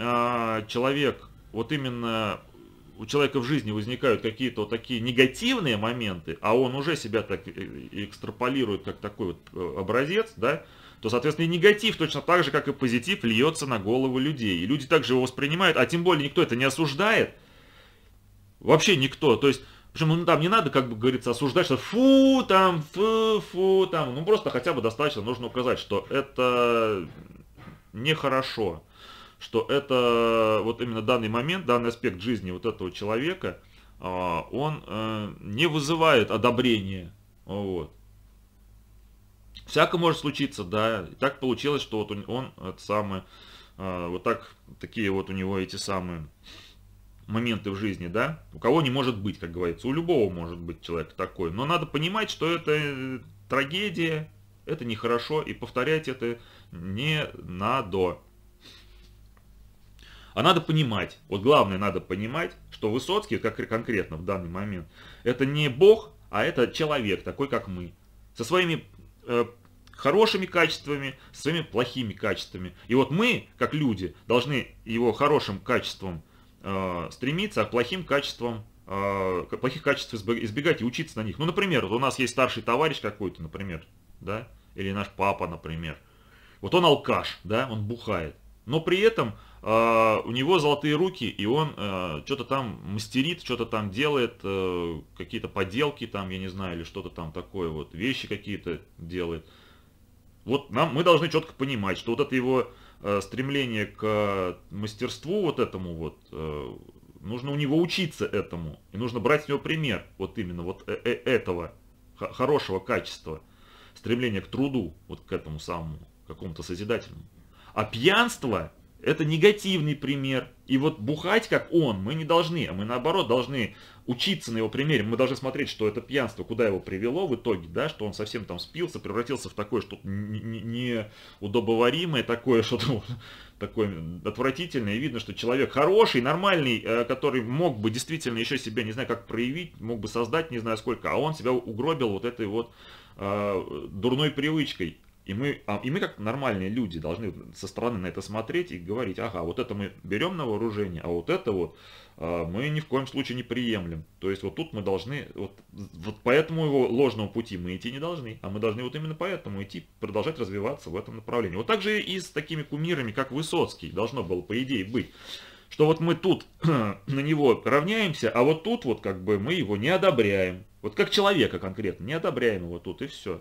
э, человек, вот именно у человека в жизни возникают какие-то вот такие негативные моменты, а он уже себя так э, э, экстраполирует как такой вот э, образец, да, то, соответственно, и негатив точно так же, как и позитив, льется на голову людей. И люди также его воспринимают, а тем более никто это не осуждает. Вообще никто. То есть, почему ну там не надо, как бы говорится, осуждать, что фу, там, фу, фу, там. Ну просто хотя бы достаточно нужно указать, что это нехорошо. Что это вот именно данный момент, данный аспект жизни вот этого человека, а, он э, не вызывает одобрения. Вот. Всяко может случиться, да. И так получилось, что вот он, он это самое, э, вот так, такие вот у него эти самые моменты в жизни, да. У кого не может быть, как говорится, у любого может быть человек такой. Но надо понимать, что это э, трагедия, это нехорошо, и повторять это не надо. А надо понимать, вот главное надо понимать, что Высоцкий, как конкретно в данный момент, это не бог, а это человек, такой как мы. Со своими Э, хорошими качествами, своими плохими качествами. И вот мы, как люди, должны его хорошим качеством э, стремиться, а плохим качеством э, плохих качеств избегать и учиться на них. Ну, например, вот у нас есть старший товарищ какой-то, например, да, или наш папа, например. Вот он алкаш, да, он бухает но при этом э, у него золотые руки, и он э, что-то там мастерит, что-то там делает, э, какие-то поделки там, я не знаю, или что-то там такое, вот вещи какие-то делает. Вот нам, мы должны четко понимать, что вот это его э, стремление к мастерству вот этому вот, э, нужно у него учиться этому, и нужно брать с него пример вот именно вот э -э этого хорошего качества, стремление к труду, вот к этому самому, какому-то созидательному. А пьянство – это негативный пример. И вот бухать, как он, мы не должны, а мы наоборот должны учиться на его примере. Мы должны смотреть, что это пьянство, куда его привело в итоге, да, что он совсем там спился, превратился в такое что-то неудобоваримое, такое что-то [laughs] такое отвратительное. И видно, что человек хороший, нормальный, э, который мог бы действительно еще себя, не знаю, как проявить, мог бы создать, не знаю сколько, а он себя угробил вот этой вот э, дурной привычкой. И мы, а, и мы как нормальные люди должны со стороны на это смотреть и говорить, ага, вот это мы берем на вооружение, а вот это вот а, мы ни в коем случае не приемлем. То есть вот тут мы должны, вот, вот по этому его ложному пути мы идти не должны, а мы должны вот именно поэтому идти, продолжать развиваться в этом направлении. Вот так же и с такими кумирами, как Высоцкий, должно было по идее быть что вот мы тут [clears throat] на него равняемся, а вот тут вот как бы мы его не одобряем. Вот как человека конкретно, не одобряем его тут и все.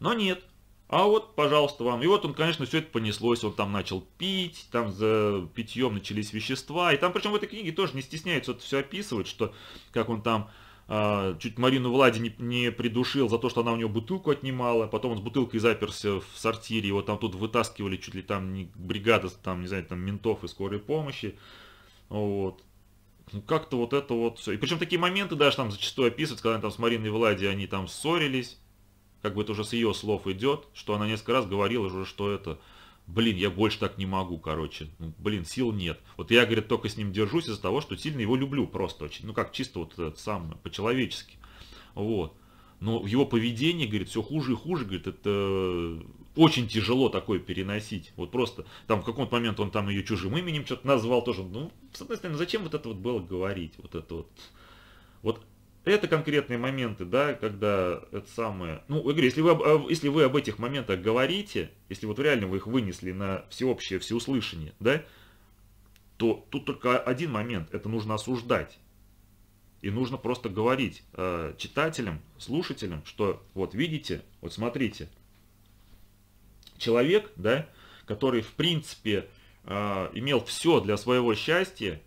Но нет. А вот, пожалуйста, вам. И вот он, конечно, все это понеслось. Он там начал пить, там за питьем начались вещества. И там, причем в этой книге тоже не стесняется это все описывать, что как он там э, чуть Марину Влади не, не придушил за то, что она у него бутылку отнимала. Потом он с бутылкой заперся в сортире. Его там тут вытаскивали чуть ли там не бригада, там, не знаю, там ментов и скорой помощи. Вот ну, как-то вот это вот все. И причем такие моменты даже там зачастую описывают, когда там с Мариной Влади они там ссорились, как бы это уже с ее слов идет, что она несколько раз говорила уже, что это, блин, я больше так не могу, короче, ну, блин, сил нет. Вот я, говорит, только с ним держусь из-за того, что сильно его люблю просто очень, ну как чисто вот это самое, по-человечески, вот. Но его поведение, говорит, все хуже и хуже, говорит, это очень тяжело такое переносить. Вот просто, там в каком-то момент он там ее чужим именем что-то назвал тоже. Ну, с одной стороны, зачем вот это вот было говорить, вот это вот. Вот это конкретные моменты, да, когда это самое... Ну, Игорь, если вы, э, если вы об этих моментах говорите, если вот реально вы их вынесли на всеобщее всеуслышание, да, то тут только один момент, это нужно осуждать. И нужно просто говорить э, читателям, слушателям, что вот видите, вот смотрите, человек, да, который в принципе э, имел все для своего счастья,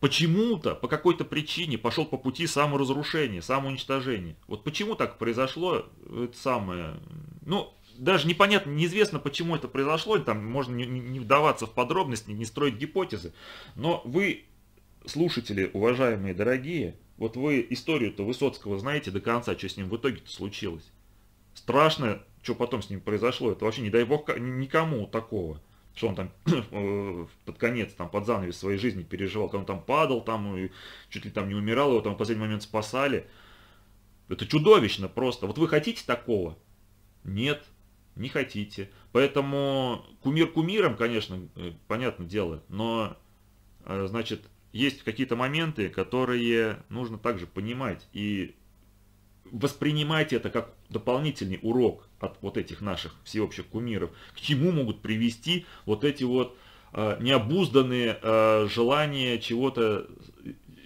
почему-то, по какой-то причине пошел по пути саморазрушения, самоуничтожения. Вот почему так произошло, это самое, ну, даже непонятно, неизвестно, почему это произошло, там можно не, не вдаваться в подробности, не строить гипотезы, но вы, слушатели, уважаемые, дорогие, вот вы историю-то Высоцкого знаете до конца, что с ним в итоге-то случилось. Страшно, что потом с ним произошло, это вообще не дай бог никому такого что он там [clears throat] э, под конец, там, под занавес своей жизни переживал, когда он там падал, там, и чуть ли там не умирал, его там в последний момент спасали. Это чудовищно просто. Вот вы хотите такого? Нет, не хотите. Поэтому кумир кумиром, конечно, э, понятное дело, но, э, значит, есть какие-то моменты, которые нужно также понимать и воспринимать это как дополнительный урок от вот этих наших всеобщих кумиров, к чему могут привести вот эти вот э, необузданные э, желания чего-то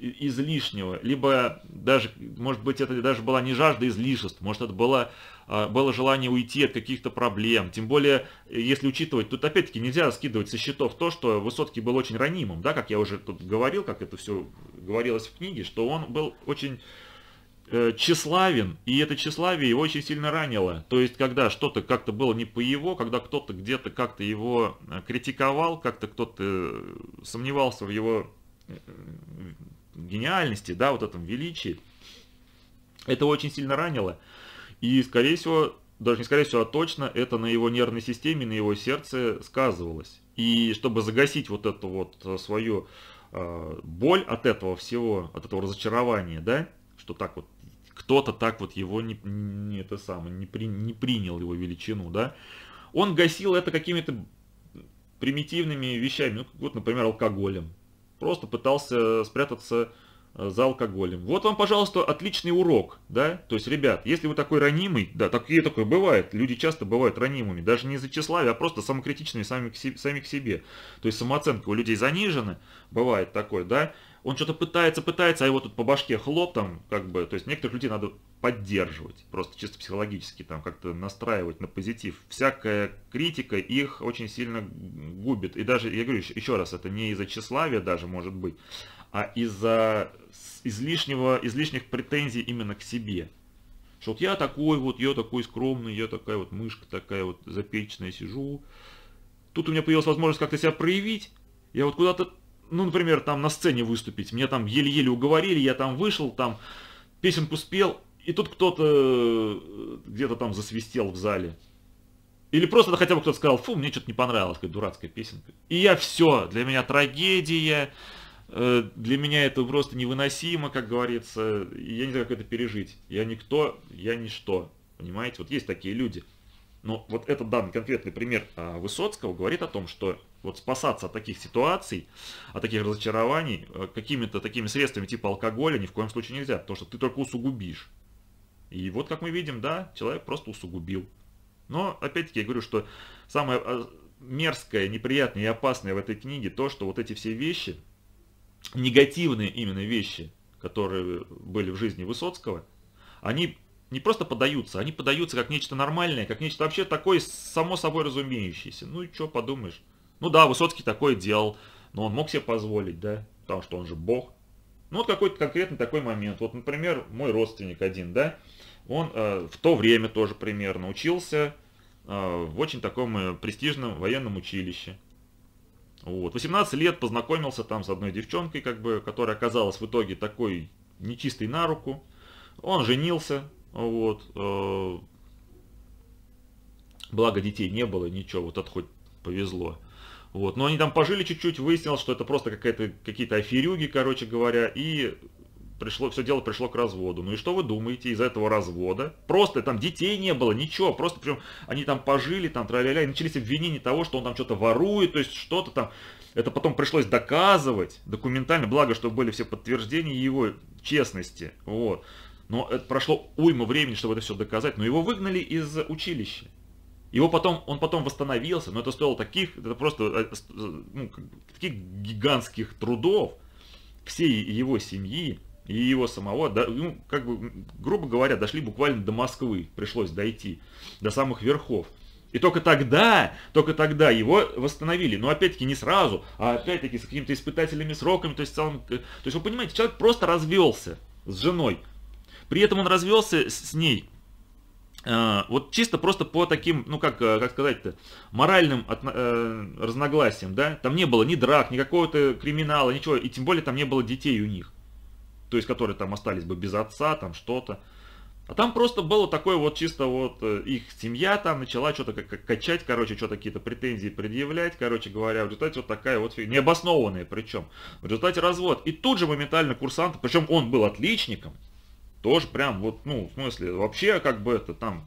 излишнего, либо даже, может быть, это даже была не жажда излишеств, может, это было, а, было желание уйти от каких-то проблем. Тем более, если учитывать, тут опять-таки нельзя скидывать со счетов то, что Высоцкий был очень ранимым, да, как я уже тут говорил, как это все говорилось в книге, что он был очень э, тщеславен, и это тщеславие его очень сильно ранило. То есть, когда что-то как-то было не по его, когда кто-то где-то как-то его э, критиковал, как-то кто-то э, сомневался в его э, гениальности, да, вот этом величии, это очень сильно ранило. И, скорее всего, даже не скорее всего, а точно, это на его нервной системе, на его сердце сказывалось. И чтобы загасить вот эту вот свою э, боль от этого всего, от этого разочарования, да, что так вот кто-то так вот его не, не, это самое, не, при, не принял его величину, да. Он гасил это какими-то примитивными вещами, ну, вот, например, алкоголем. Просто пытался спрятаться э, за алкоголем. Вот вам, пожалуйста, отличный урок, да? То есть, ребят, если вы такой ранимый, да, такие такое бывает, люди часто бывают ранимыми, даже не из-за тщеславия, а просто самокритичными сами к, себе, сами к себе. То есть, самооценка у людей занижена, бывает такое, да? он что-то пытается, пытается, а его тут по башке хлоп там, как бы, то есть некоторых людей надо поддерживать, просто чисто психологически там как-то настраивать на позитив. Всякая критика их очень сильно губит. И даже, я говорю еще, раз, это не из-за тщеславия даже, может быть, а из-за излишнего, излишних претензий именно к себе. Что вот я такой вот, я такой скромный, я такая вот мышка такая вот запечная сижу. Тут у меня появилась возможность как-то себя проявить. Я вот куда-то ну, например, там на сцене выступить. Меня там еле-еле уговорили, я там вышел, там песенку спел, и тут кто-то э, где-то там засвистел в зале. Или просто да, хотя бы кто-то сказал, фу, мне что-то не понравилась, какая дурацкая песенка. И я все, для меня трагедия, э, для меня это просто невыносимо, как говорится, я не знаю, как это пережить. Я никто, я ничто, понимаете? Вот есть такие люди – но вот этот данный конкретный пример а, Высоцкого говорит о том, что вот спасаться от таких ситуаций, от таких разочарований э, какими-то такими средствами типа алкоголя ни в коем случае нельзя, потому что ты только усугубишь. И вот как мы видим, да, человек просто усугубил. Но опять-таки я говорю, что самое а, мерзкое, неприятное и опасное в этой книге то, что вот эти все вещи, негативные именно вещи, которые были в жизни Высоцкого, они не просто подаются, они подаются как нечто нормальное, как нечто вообще такое само собой разумеющееся. Ну и что подумаешь? Ну да, Высоцкий такое делал, но он мог себе позволить, да, потому что он же бог. Ну вот какой-то конкретный такой момент. Вот, например, мой родственник один, да, он э, в то время тоже примерно учился э, в очень таком э, престижном военном училище. Вот, 18 лет познакомился там с одной девчонкой, как бы, которая оказалась в итоге такой нечистой на руку. Он женился, вот. Э, благо детей не было, ничего, вот это хоть повезло. Вот. Но они там пожили чуть-чуть, выяснилось, что это просто какие-то аферюги, короче говоря, и пришло, все дело пришло к разводу. Ну и что вы думаете из за этого развода? Просто там детей не было, ничего, просто прям они там пожили, там тра-ля-ля, и начались обвинения того, что он там что-то ворует, то есть что-то там. Это потом пришлось доказывать документально, благо, что были все подтверждения его честности, вот. Но это прошло уйма времени, чтобы это все доказать. Но его выгнали из училища. Его потом, он потом восстановился, но это стоило таких, это просто э, э, э, ну, таких гигантских трудов всей его семьи и его самого, да, ну, как бы, грубо говоря, дошли буквально до Москвы, пришлось дойти, до самых верхов. И только тогда, только тогда его восстановили. Но опять-таки не сразу, а опять-таки с какими-то испытателями сроками, то есть в целом, то есть вы понимаете, человек просто развелся с женой, при этом он развелся с ней. А, вот чисто просто по таким, ну как, э, как сказать-то, моральным от, э, разногласиям, да, там не было ни драк, ни какого-то криминала, ничего, и тем более там не было детей у них, то есть которые там остались бы без отца, там что-то. А там просто было такое вот чисто вот э, их семья там начала что-то как качать, короче, что-то какие-то претензии предъявлять, короче говоря, в результате вот такая вот фигня, необоснованная причем. В результате развод. И тут же моментально курсант, причем он был отличником, тоже прям вот, ну, в смысле, вообще как бы это там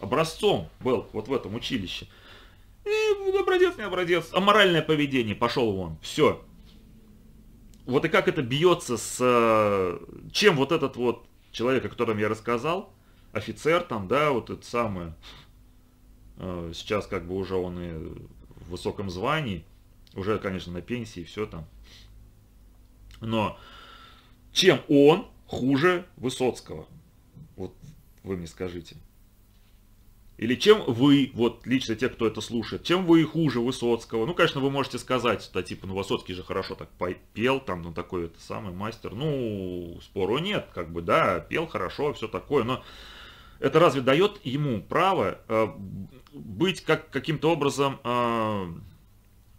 образцом был вот в этом училище. И ну, добродец, не образец, а моральное поведение, пошел вон, все. Вот и как это бьется с... Э, чем вот этот вот человек, о котором я рассказал, офицер там, да, вот это самое, э, сейчас как бы уже он и в высоком звании, уже, конечно, на пенсии, все там. Но чем он хуже Высоцкого? Вот вы мне скажите. Или чем вы, вот лично те, кто это слушает, чем вы хуже Высоцкого? Ну, конечно, вы можете сказать, да, типа, ну, Высоцкий же хорошо так пел, там, ну, такой это самый мастер. Ну, спору нет, как бы, да, пел хорошо, все такое, но это разве дает ему право э, быть как, каким-то образом э,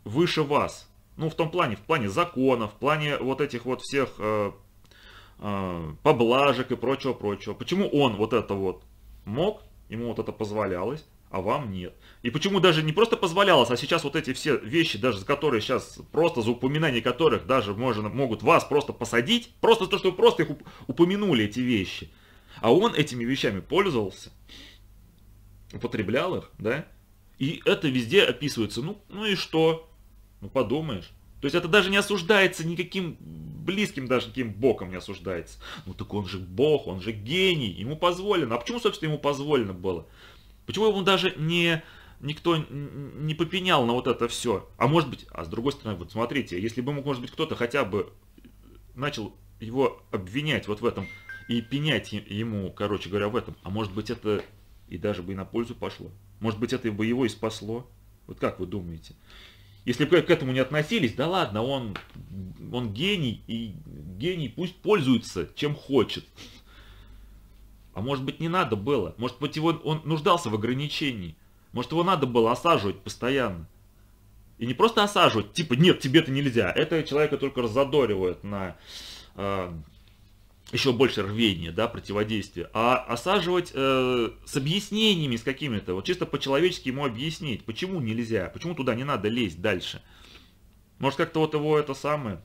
выше вас? Ну, в том плане, в плане закона, в плане вот этих вот всех э, а, поблажек и прочего-прочего. Почему он вот это вот мог, ему вот это позволялось, а вам нет. И почему даже не просто позволялось, а сейчас вот эти все вещи, даже за которые сейчас просто за упоминание которых даже можно, могут вас просто посадить, просто за то, что вы просто их упомянули, эти вещи. А он этими вещами пользовался, употреблял их, да? И это везде описывается. Ну, ну и что? Ну подумаешь. То есть это даже не осуждается никаким близким даже каким боком не осуждается. Ну так он же бог, он же гений, ему позволено. А почему, собственно, ему позволено было? Почему ему даже не, никто не попенял на вот это все? А может быть, а с другой стороны, вот смотрите, если бы, может быть, кто-то хотя бы начал его обвинять вот в этом и пенять ему, короче говоря, в этом, а может быть, это и даже бы и на пользу пошло. Может быть, это бы его и спасло. Вот как вы думаете? Если бы к этому не относились, да ладно, он, он гений, и гений пусть пользуется чем хочет. А может быть не надо было, может быть его, он нуждался в ограничении, может его надо было осаживать постоянно. И не просто осаживать, типа, нет, тебе это нельзя. Это человека только разодоривает на э, еще больше рвения, да, противодействия, а осаживать э, с объяснениями, с какими-то, вот чисто по-человечески ему объяснить, почему нельзя, почему туда не надо лезть дальше. Может, как-то вот его это самое?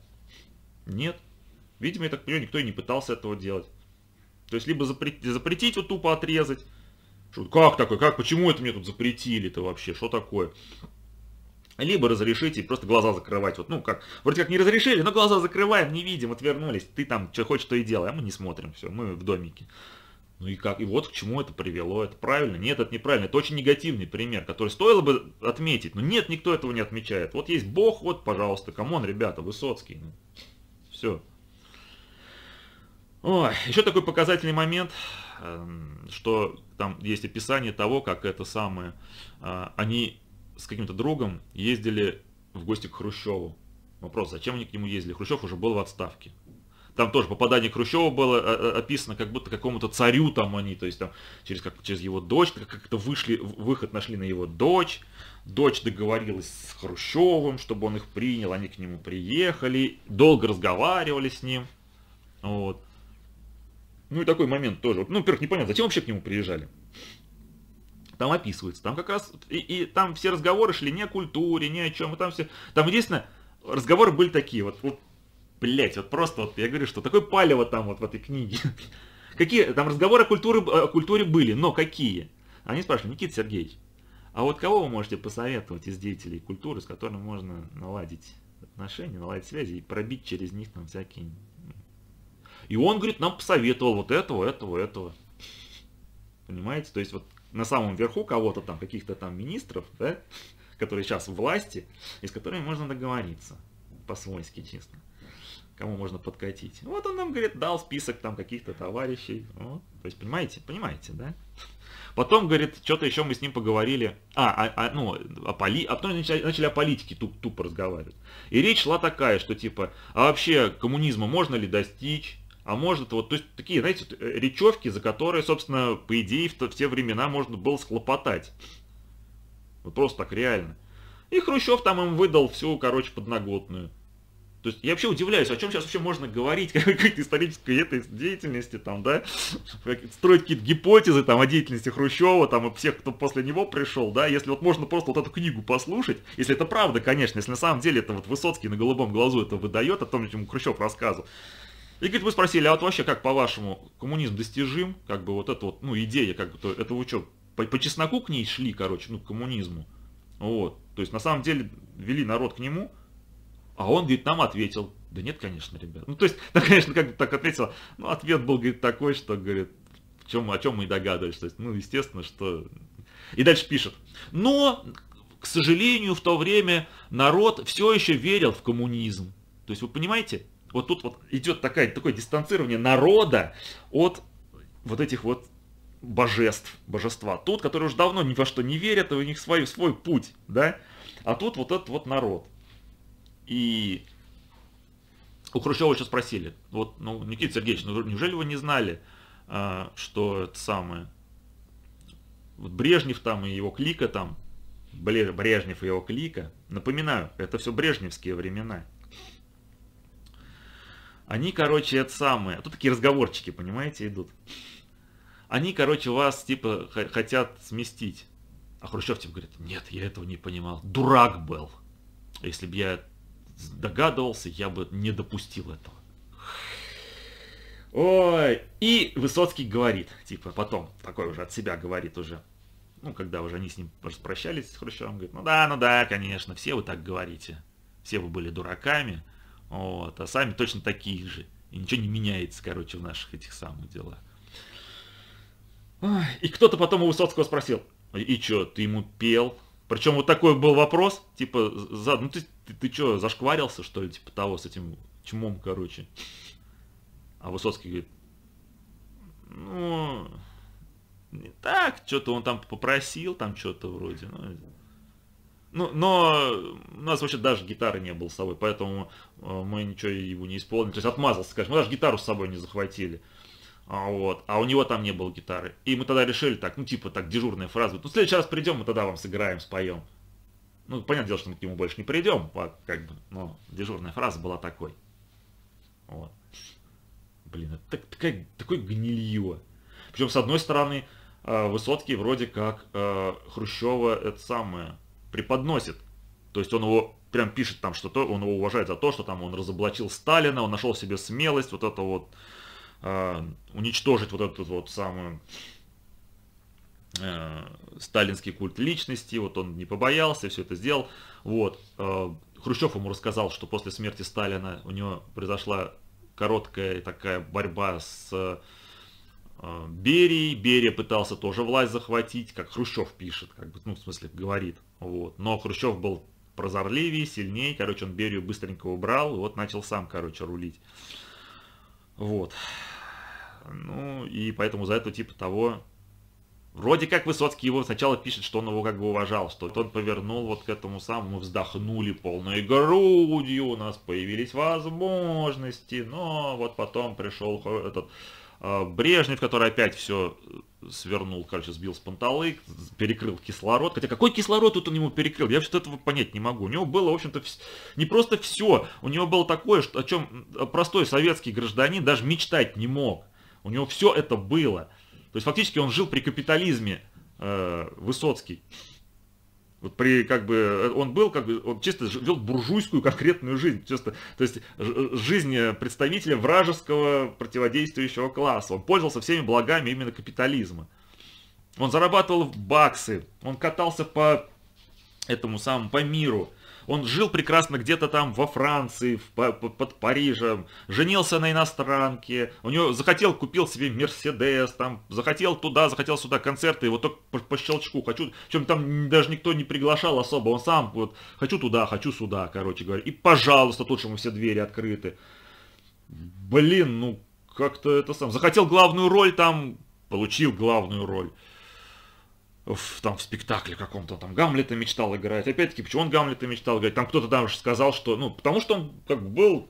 Нет. Видимо, я так понимаю, никто и не пытался этого делать. То есть, либо запретить, запретить вот тупо отрезать. Что, как такое? Как? Почему это мне тут запретили-то вообще? Что такое? либо разрешите просто глаза закрывать. Вот, ну, как, вроде как не разрешили, но глаза закрываем, не видим, отвернулись. Ты там что хочешь, то и делай, а мы не смотрим, все, мы в домике. Ну и как? И вот к чему это привело. Это правильно? Нет, это неправильно. Это очень негативный пример, который стоило бы отметить. Но нет, никто этого не отмечает. Вот есть Бог, вот, пожалуйста, камон, ребята, Высоцкий. Ну, все. Ой, еще такой показательный момент, эм, что там есть описание того, как это самое, а, они с каким-то другом ездили в гости к Хрущеву. Вопрос, зачем они к нему ездили? Хрущев уже был в отставке. Там тоже попадание Хрущева было э, э, описано как будто какому-то царю там они, то есть там через, как, через его дочь, как-то вышли, выход нашли на его дочь. Дочь договорилась с Хрущевым, чтобы он их принял, они к нему приехали, долго разговаривали с ним. Вот. Ну и такой момент тоже. Ну, во-первых, непонятно, зачем вообще к нему приезжали? Там описывается, там как раз, и, и там все разговоры шли не о культуре, ни о чем, и там все, там единственное, разговоры были такие, вот, вот блять, вот просто вот, я говорю, что такое палево там вот в этой книге. [laughs] Какие, там разговоры о культуре, о культуре были, но какие? Они спрашивали, Никита Сергеевич, а вот кого вы можете посоветовать из деятелей культуры, с которым можно наладить отношения, наладить связи и пробить через них там всякие... И он, говорит, нам посоветовал вот этого, этого, этого. Понимаете? То есть вот на самом верху кого-то там, каких-то там министров, да, которые сейчас в власти, и с которыми можно договориться, по-свойски, честно, кому можно подкатить. Вот он нам, говорит, дал список там каких-то товарищей, вот. то есть, понимаете, понимаете, да? Потом, говорит, что-то еще мы с ним поговорили. А, а, а ну, о поли... а потом начали, начали о политике туп, тупо разговаривать. И речь шла такая, что типа, а вообще коммунизма можно ли достичь? а может вот, то есть такие, знаете, э, речевки, за которые, собственно, по идее, в, в те времена можно было схлопотать. Вот просто так реально. И Хрущев там им выдал всю, короче, подноготную. То есть я вообще удивляюсь, о чем сейчас вообще можно говорить, [laughs] как какой-то исторической этой деятельности, там, да, строить какие-то гипотезы там о деятельности Хрущева, там, и всех, кто после него пришел, да, если вот можно просто вот эту книгу послушать, если это правда, конечно, если на самом деле это вот Высоцкий на голубом глазу это выдает о том, чем Хрущев рассказывал, и говорит, вы спросили, а вот вообще как по-вашему коммунизм достижим? Как бы вот эта вот, ну, идея, как бы, то, это вы что, по, по чесноку к ней шли, короче, ну, к коммунизму? Вот. То есть, на самом деле, вели народ к нему, а он, говорит, нам ответил. Да нет, конечно, ребят. Ну, то есть, да, [laughs] конечно, как бы так ответил. Ну, ответ был, говорит, такой, что, говорит, в чем, о чем мы и догадывались. То есть, ну, естественно, что... И дальше пишет. Но, к сожалению, в то время народ все еще верил в коммунизм. То есть, вы понимаете, вот тут вот идет такая, такое дистанцирование народа от вот этих вот божеств, божества. Тут, которые уже давно ни во что не верят, у них свой, свой путь, да? А тут вот этот вот народ. И у Хрущева сейчас спросили, вот, ну, Никита Сергеевич, ну, неужели вы не знали, а, что это самое, вот Брежнев там и его клика там, Брежнев и его клика, напоминаю, это все брежневские времена, они, короче, это самое. Тут такие разговорчики, понимаете, идут. Они, короче, вас, типа, хотят сместить. А Хрущев, типа, говорит, нет, я этого не понимал. Дурак был. Если бы я догадывался, я бы не допустил этого. Ой, и Высоцкий говорит, типа, потом, такой уже от себя говорит уже, ну, когда уже они с ним распрощались, с Хрущевым, говорит, ну да, ну да, конечно, все вы так говорите, все вы были дураками, вот, а сами точно такие же. И ничего не меняется, короче, в наших этих самых делах. И кто-то потом у Высоцкого спросил, и чё, ты ему пел? Причем вот такой был вопрос, типа, за, ну ты, ты, ты чё, зашкварился, что ли, типа того, с этим чмом, короче. А Высоцкий говорит, ну, не так, что-то он там попросил, там что-то вроде, ну, ну, но у нас вообще даже гитары не было с собой, поэтому э, мы ничего его не исполнили. То есть отмазался, скажем, мы даже гитару с собой не захватили. А, вот. А у него там не было гитары. И мы тогда решили так, ну типа так дежурная фраза. Ну в следующий раз придем, мы тогда вам сыграем, споем. Ну, понятное дело, что мы к нему больше не придем, а, как бы, но дежурная фраза была такой. Вот. Блин, это так, такая, такое гнилье. Причем, с одной стороны, э, высотки вроде как э, Хрущева это самое преподносит. То есть он его прям пишет там что-то, он его уважает за то, что там он разоблачил Сталина, он нашел в себе смелость вот это вот э, уничтожить вот этот вот самый э, сталинский культ личности, вот он не побоялся, и все это сделал. Вот. Э, Хрущев ему рассказал, что после смерти Сталина у него произошла короткая такая борьба с э, Берией. Берия пытался тоже власть захватить, как Хрущев пишет, как бы, ну, в смысле, говорит. Вот. Но Хрущев был прозорливее, сильнее. Короче, он Берию быстренько убрал. И вот начал сам, короче, рулить. Вот. Ну, и поэтому за это, типа, того... Вроде как Высоцкий его сначала пишет, что он его как бы уважал, что он повернул вот к этому самому, вздохнули полной грудью, у нас появились возможности, но вот потом пришел этот Э, Брежнев, который опять все э, свернул, короче, сбил с панталык, перекрыл кислород. Хотя какой кислород тут он ему перекрыл? Я что-то этого понять не могу. У него было, в общем-то, вс... не просто все. У него было такое, что, о чем э, простой советский гражданин даже мечтать не мог. У него все это было. То есть фактически он жил при капитализме, э, Высоцкий. Вот при, как бы, он был, как бы, он чисто вел буржуйскую конкретную жизнь, чисто, то есть жизнь представителя вражеского противодействующего класса. Он пользовался всеми благами именно капитализма. Он зарабатывал баксы, он катался по этому самому, по миру, он жил прекрасно где-то там во Франции, в, под Парижем, женился на иностранке, у него захотел, купил себе Мерседес, там, захотел туда, захотел сюда концерты, вот только по, по щелчку хочу, чем там даже никто не приглашал особо, он сам вот, хочу туда, хочу сюда, короче говоря, и пожалуйста, тут же ему все двери открыты. Блин, ну, как-то это сам, захотел главную роль там, получил главную роль в, там, в спектакле каком-то, там, Гамлета мечтал играть. Опять-таки, почему он Гамлета мечтал играть? Там кто-то там уже сказал, что, ну, потому что он, как бы, был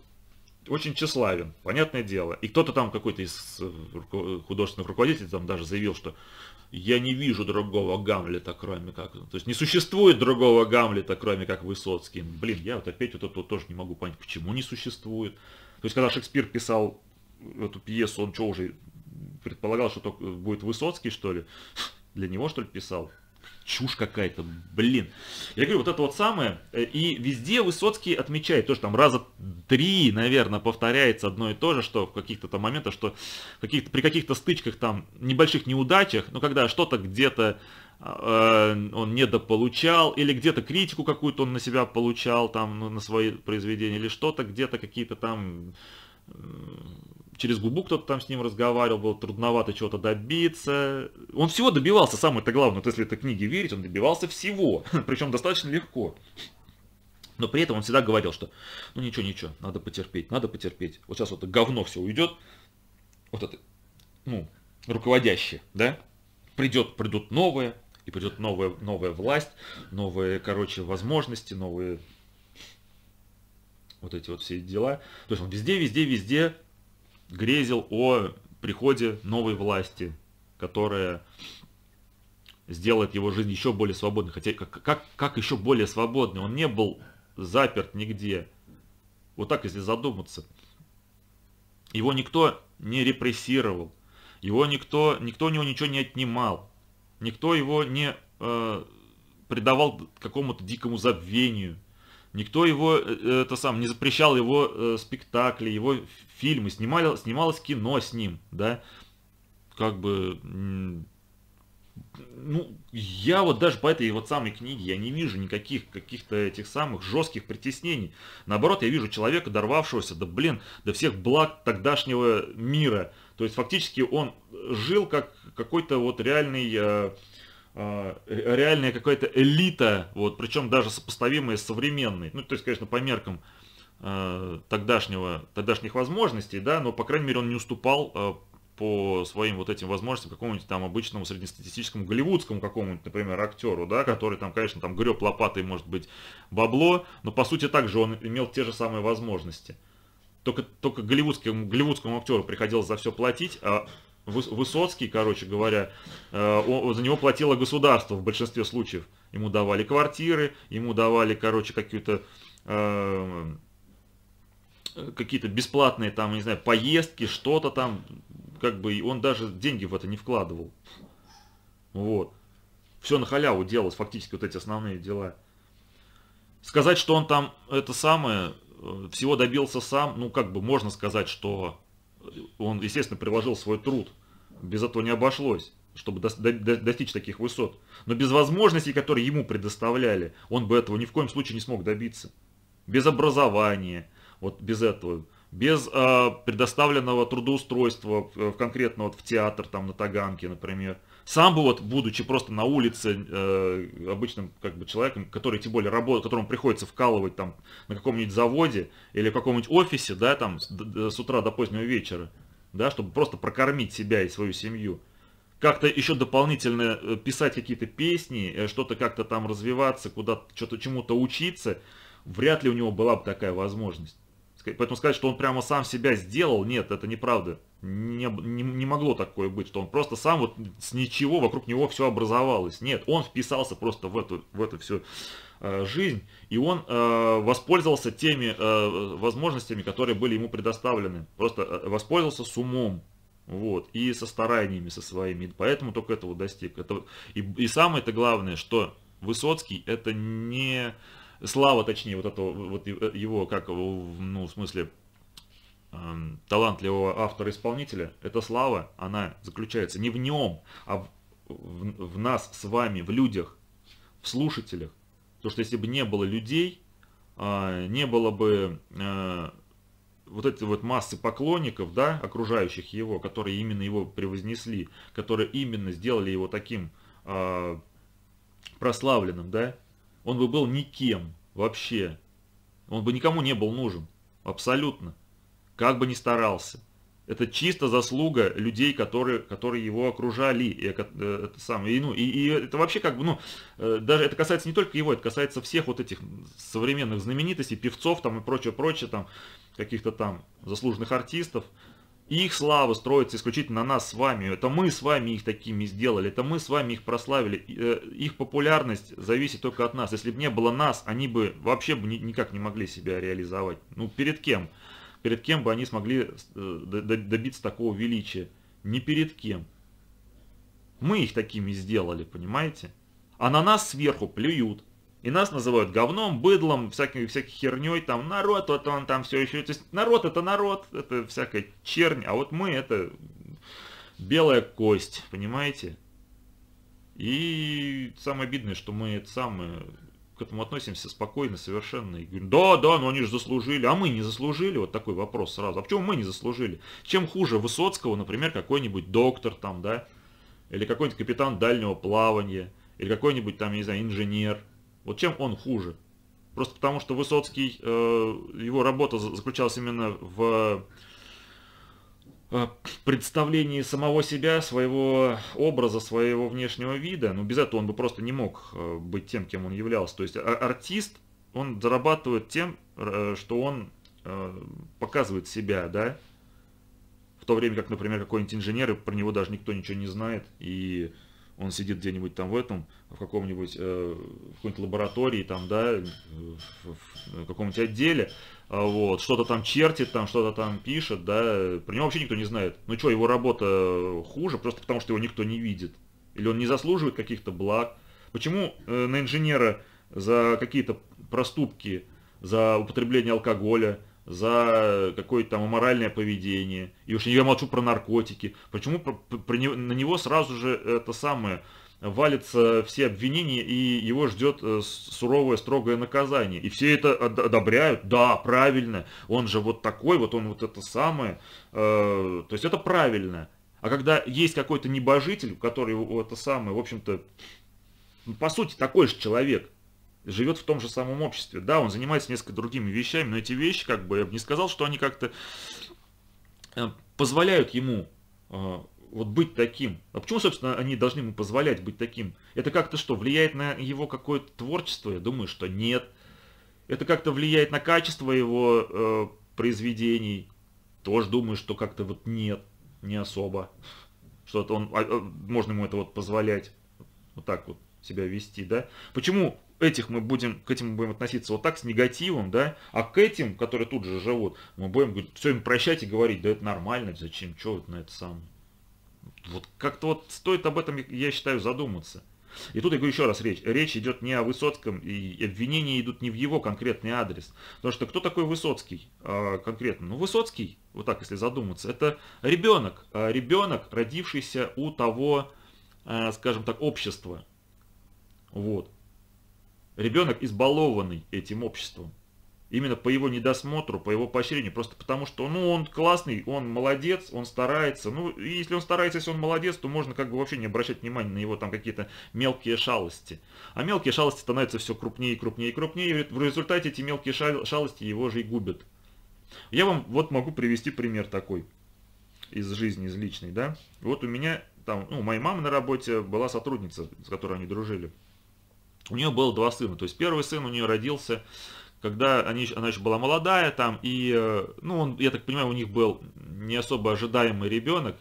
очень тщеславен, понятное дело. И кто-то там, какой-то из э, художественных руководителей там даже заявил, что я не вижу другого Гамлета, кроме как... То есть не существует другого Гамлета, кроме как Высоцкий. Блин, я вот опять вот это вот тоже не могу понять, почему не существует. То есть когда Шекспир писал эту пьесу, он что уже предполагал, что только будет Высоцкий, что ли? для него, что ли, писал? Чушь какая-то, блин. Я говорю, вот это вот самое. Э, и везде Высоцкий отмечает, тоже там раза три, наверное, повторяется одно и то же, что в каких-то там моментах, что каких при каких-то стычках там, небольших неудачах, ну, когда что-то где-то а, э, он недополучал, или где-то критику какую-то он на себя получал, там, ну, на свои произведения, или что-то где-то какие-то там через губу кто-то там с ним разговаривал, было трудновато чего-то добиться. Он всего добивался, самое-то главное, вот если этой книге верить, он добивался всего, [laughs] причем достаточно легко. Но при этом он всегда говорил, что ну ничего, ничего, надо потерпеть, надо потерпеть. Вот сейчас вот это говно все уйдет, вот это, ну, руководящее, да? Придет, придут новые, и придет новая, новая власть, новые, короче, возможности, новые вот эти вот все дела. То есть он везде, везде, везде грезил о приходе новой власти, которая сделает его жизнь еще более свободной. Хотя как, как, как еще более свободной? Он не был заперт нигде. Вот так, если задуматься. Его никто не репрессировал. Его никто, никто у него ничего не отнимал. Никто его не э, предавал какому-то дикому забвению. Никто его, э, э это сам, не запрещал его э, спектакли, его фильмы, снимали, снималось кино с ним, да, как бы, ну, я вот даже по этой вот самой книге, я не вижу никаких каких-то этих самых жестких притеснений. Наоборот, я вижу человека, дорвавшегося, да блин, до всех благ тогдашнего мира. То есть фактически он жил как какой-то вот реальный... Э, э реальная какая-то элита, вот, причем даже сопоставимая с современной, ну, то есть, конечно, по меркам Э, тогдашнего, тогдашних возможностей, да, но, по крайней мере, он не уступал э, по своим вот этим возможностям какому-нибудь там обычному среднестатистическому голливудскому какому-нибудь, например, актеру, да, который там, конечно, там греб лопатой, может быть, бабло, но по сути также он имел те же самые возможности. Только, только голливудскому, голливудскому актеру приходилось за все платить, а Высоцкий, короче говоря, э, за него платило государство в большинстве случаев. Ему давали квартиры, ему давали, короче, какие-то какие-то бесплатные там, не знаю, поездки, что-то там, как бы и он даже деньги в это не вкладывал. Вот. Все на халяву делалось, фактически вот эти основные дела. Сказать, что он там это самое, э, всего добился сам, ну как бы можно сказать, что он, естественно, приложил свой труд. Без этого не обошлось, чтобы до, до, достичь таких высот. Но без возможностей, которые ему предоставляли, он бы этого ни в коем случае не смог добиться. Без образования, вот без этого, без э, предоставленного трудоустройства в, э, конкретно вот в театр, там на Таганке, например. Сам бы вот, будучи просто на улице э, обычным как бы человеком, который тем более работает, которому приходится вкалывать там на каком-нибудь заводе или в каком-нибудь офисе, да, там с, с утра до позднего вечера, да, чтобы просто прокормить себя и свою семью как-то еще дополнительно э, писать какие-то песни, э, что-то как-то там развиваться, куда что-то чему-то учиться, вряд ли у него была бы такая возможность. Поэтому сказать, что он прямо сам себя сделал, нет, это неправда. Не, не, не могло такое быть, что он просто сам вот с ничего вокруг него все образовалось. Нет, он вписался просто в эту, в эту всю э, жизнь, и он э, воспользовался теми э, возможностями, которые были ему предоставлены. Просто э, воспользовался с умом, вот, и со стараниями со своими. поэтому только этого достиг. Это, и, и самое-то главное, что Высоцкий это не слава, точнее, вот этого, вот его, как, ну, в смысле, эм, талантливого автора-исполнителя, эта слава, она заключается не в нем, а в, в, в нас с вами, в людях, в слушателях. Потому что если бы не было людей, а, не было бы э, вот этой вот массы поклонников, да, окружающих его, которые именно его превознесли, которые именно сделали его таким а, прославленным, да, он бы был никем вообще. Он бы никому не был нужен. Абсолютно. Как бы ни старался. Это чисто заслуга людей, которые, которые его окружали. И, это э, самое, и, ну, и, и это вообще как бы, ну, э, даже это касается не только его, это касается всех вот этих современных знаменитостей, певцов там и прочее, прочее, там, каких-то там заслуженных артистов их слава строится исключительно на нас с вами. Это мы с вами их такими сделали, это мы с вами их прославили. Э, их популярность зависит только от нас. Если бы не было нас, они бы вообще бы никак не могли себя реализовать. Ну, перед кем? Перед кем бы они смогли э, добиться такого величия? Не перед кем. Мы их такими сделали, понимаете? А на нас сверху плюют. И нас называют говном, быдлом, всякой, всякой херней, там, народ, вот он там все еще. То есть народ это народ, это всякая чернь, а вот мы это белая кость, понимаете? И самое обидное, что мы это самое к этому относимся спокойно, совершенно. И говорим, да, да, но они же заслужили. А мы не заслужили? Вот такой вопрос сразу. А почему мы не заслужили? Чем хуже Высоцкого, например, какой-нибудь доктор там, да? Или какой-нибудь капитан дальнего плавания? Или какой-нибудь там, я не знаю, инженер? Вот чем он хуже? Просто потому, что Высоцкий, э, его работа заключалась именно в э, представлении самого себя, своего образа, своего внешнего вида. Ну, без этого он бы просто не мог э, быть тем, кем он являлся. То есть а, артист, он зарабатывает тем, что он показывает себя, да? В то время как, например, какой-нибудь инженер, и про него даже никто ничего не знает, и он сидит где-нибудь там в этом, в каком-нибудь, э, в какой-нибудь лаборатории, там, да, э, в, каком-нибудь отделе, а вот, что-то там чертит, там, что-то там пишет, да, про него вообще никто не знает. Ну что, его работа хуже, просто потому что его никто не видит. Или он не заслуживает каких-то благ. Почему э, на инженера за какие-то проступки, за употребление алкоголя – за какое-то там аморальное поведение. И уж я молчу про наркотики. Почему про, про, на него сразу же это самое валятся все обвинения и его ждет э, суровое, строгое наказание. И все это одобряют. Да, правильно. Он же вот такой, вот он вот это самое. Э, то есть это правильно. А когда есть какой-то небожитель, который это самое, в общем-то, ну, по сути, такой же человек, живет в том же самом обществе. Да, он занимается несколько другими вещами, но эти вещи, как бы, я бы не сказал, что они как-то э, позволяют ему э, вот быть таким. А почему, собственно, они должны ему позволять быть таким? Это как-то что, влияет на его какое-то творчество? Я думаю, что нет. Это как-то влияет на качество его э, произведений? Тоже думаю, что как-то вот нет, не особо. Что-то он, а, а, можно ему это вот позволять, вот так вот себя вести, да? Почему этих мы будем, к этим мы будем относиться вот так, с негативом, да, а к этим, которые тут же живут, мы будем говорить, все им прощать и говорить, да это нормально, зачем, что вот на это сам. Вот как-то вот стоит об этом, я считаю, задуматься. И тут я говорю еще раз речь. Речь идет не о Высоцком, и обвинения идут не в его конкретный адрес. Потому что кто такой Высоцкий э, конкретно? Ну, Высоцкий, вот так если задуматься, это ребенок. Э, а, ребенок, родившийся у того, э, скажем так, общества. Вот. Ребенок избалованный этим обществом. Именно по его недосмотру, по его поощрению. Просто потому, что ну, он классный, он молодец, он старается. Ну, и если он старается, если он молодец, то можно как бы вообще не обращать внимания на его там какие-то мелкие шалости. А мелкие шалости становятся все крупнее и крупнее и крупнее. И в результате эти мелкие шалости его же и губят. Я вам вот могу привести пример такой из жизни, из личной, да. Вот у меня там, ну, у моей мамы на работе была сотрудница, с которой они дружили. У нее было два сына. То есть первый сын у нее родился, когда они, она еще была молодая там, и, э, ну, он, я так понимаю, у них был не особо ожидаемый ребенок,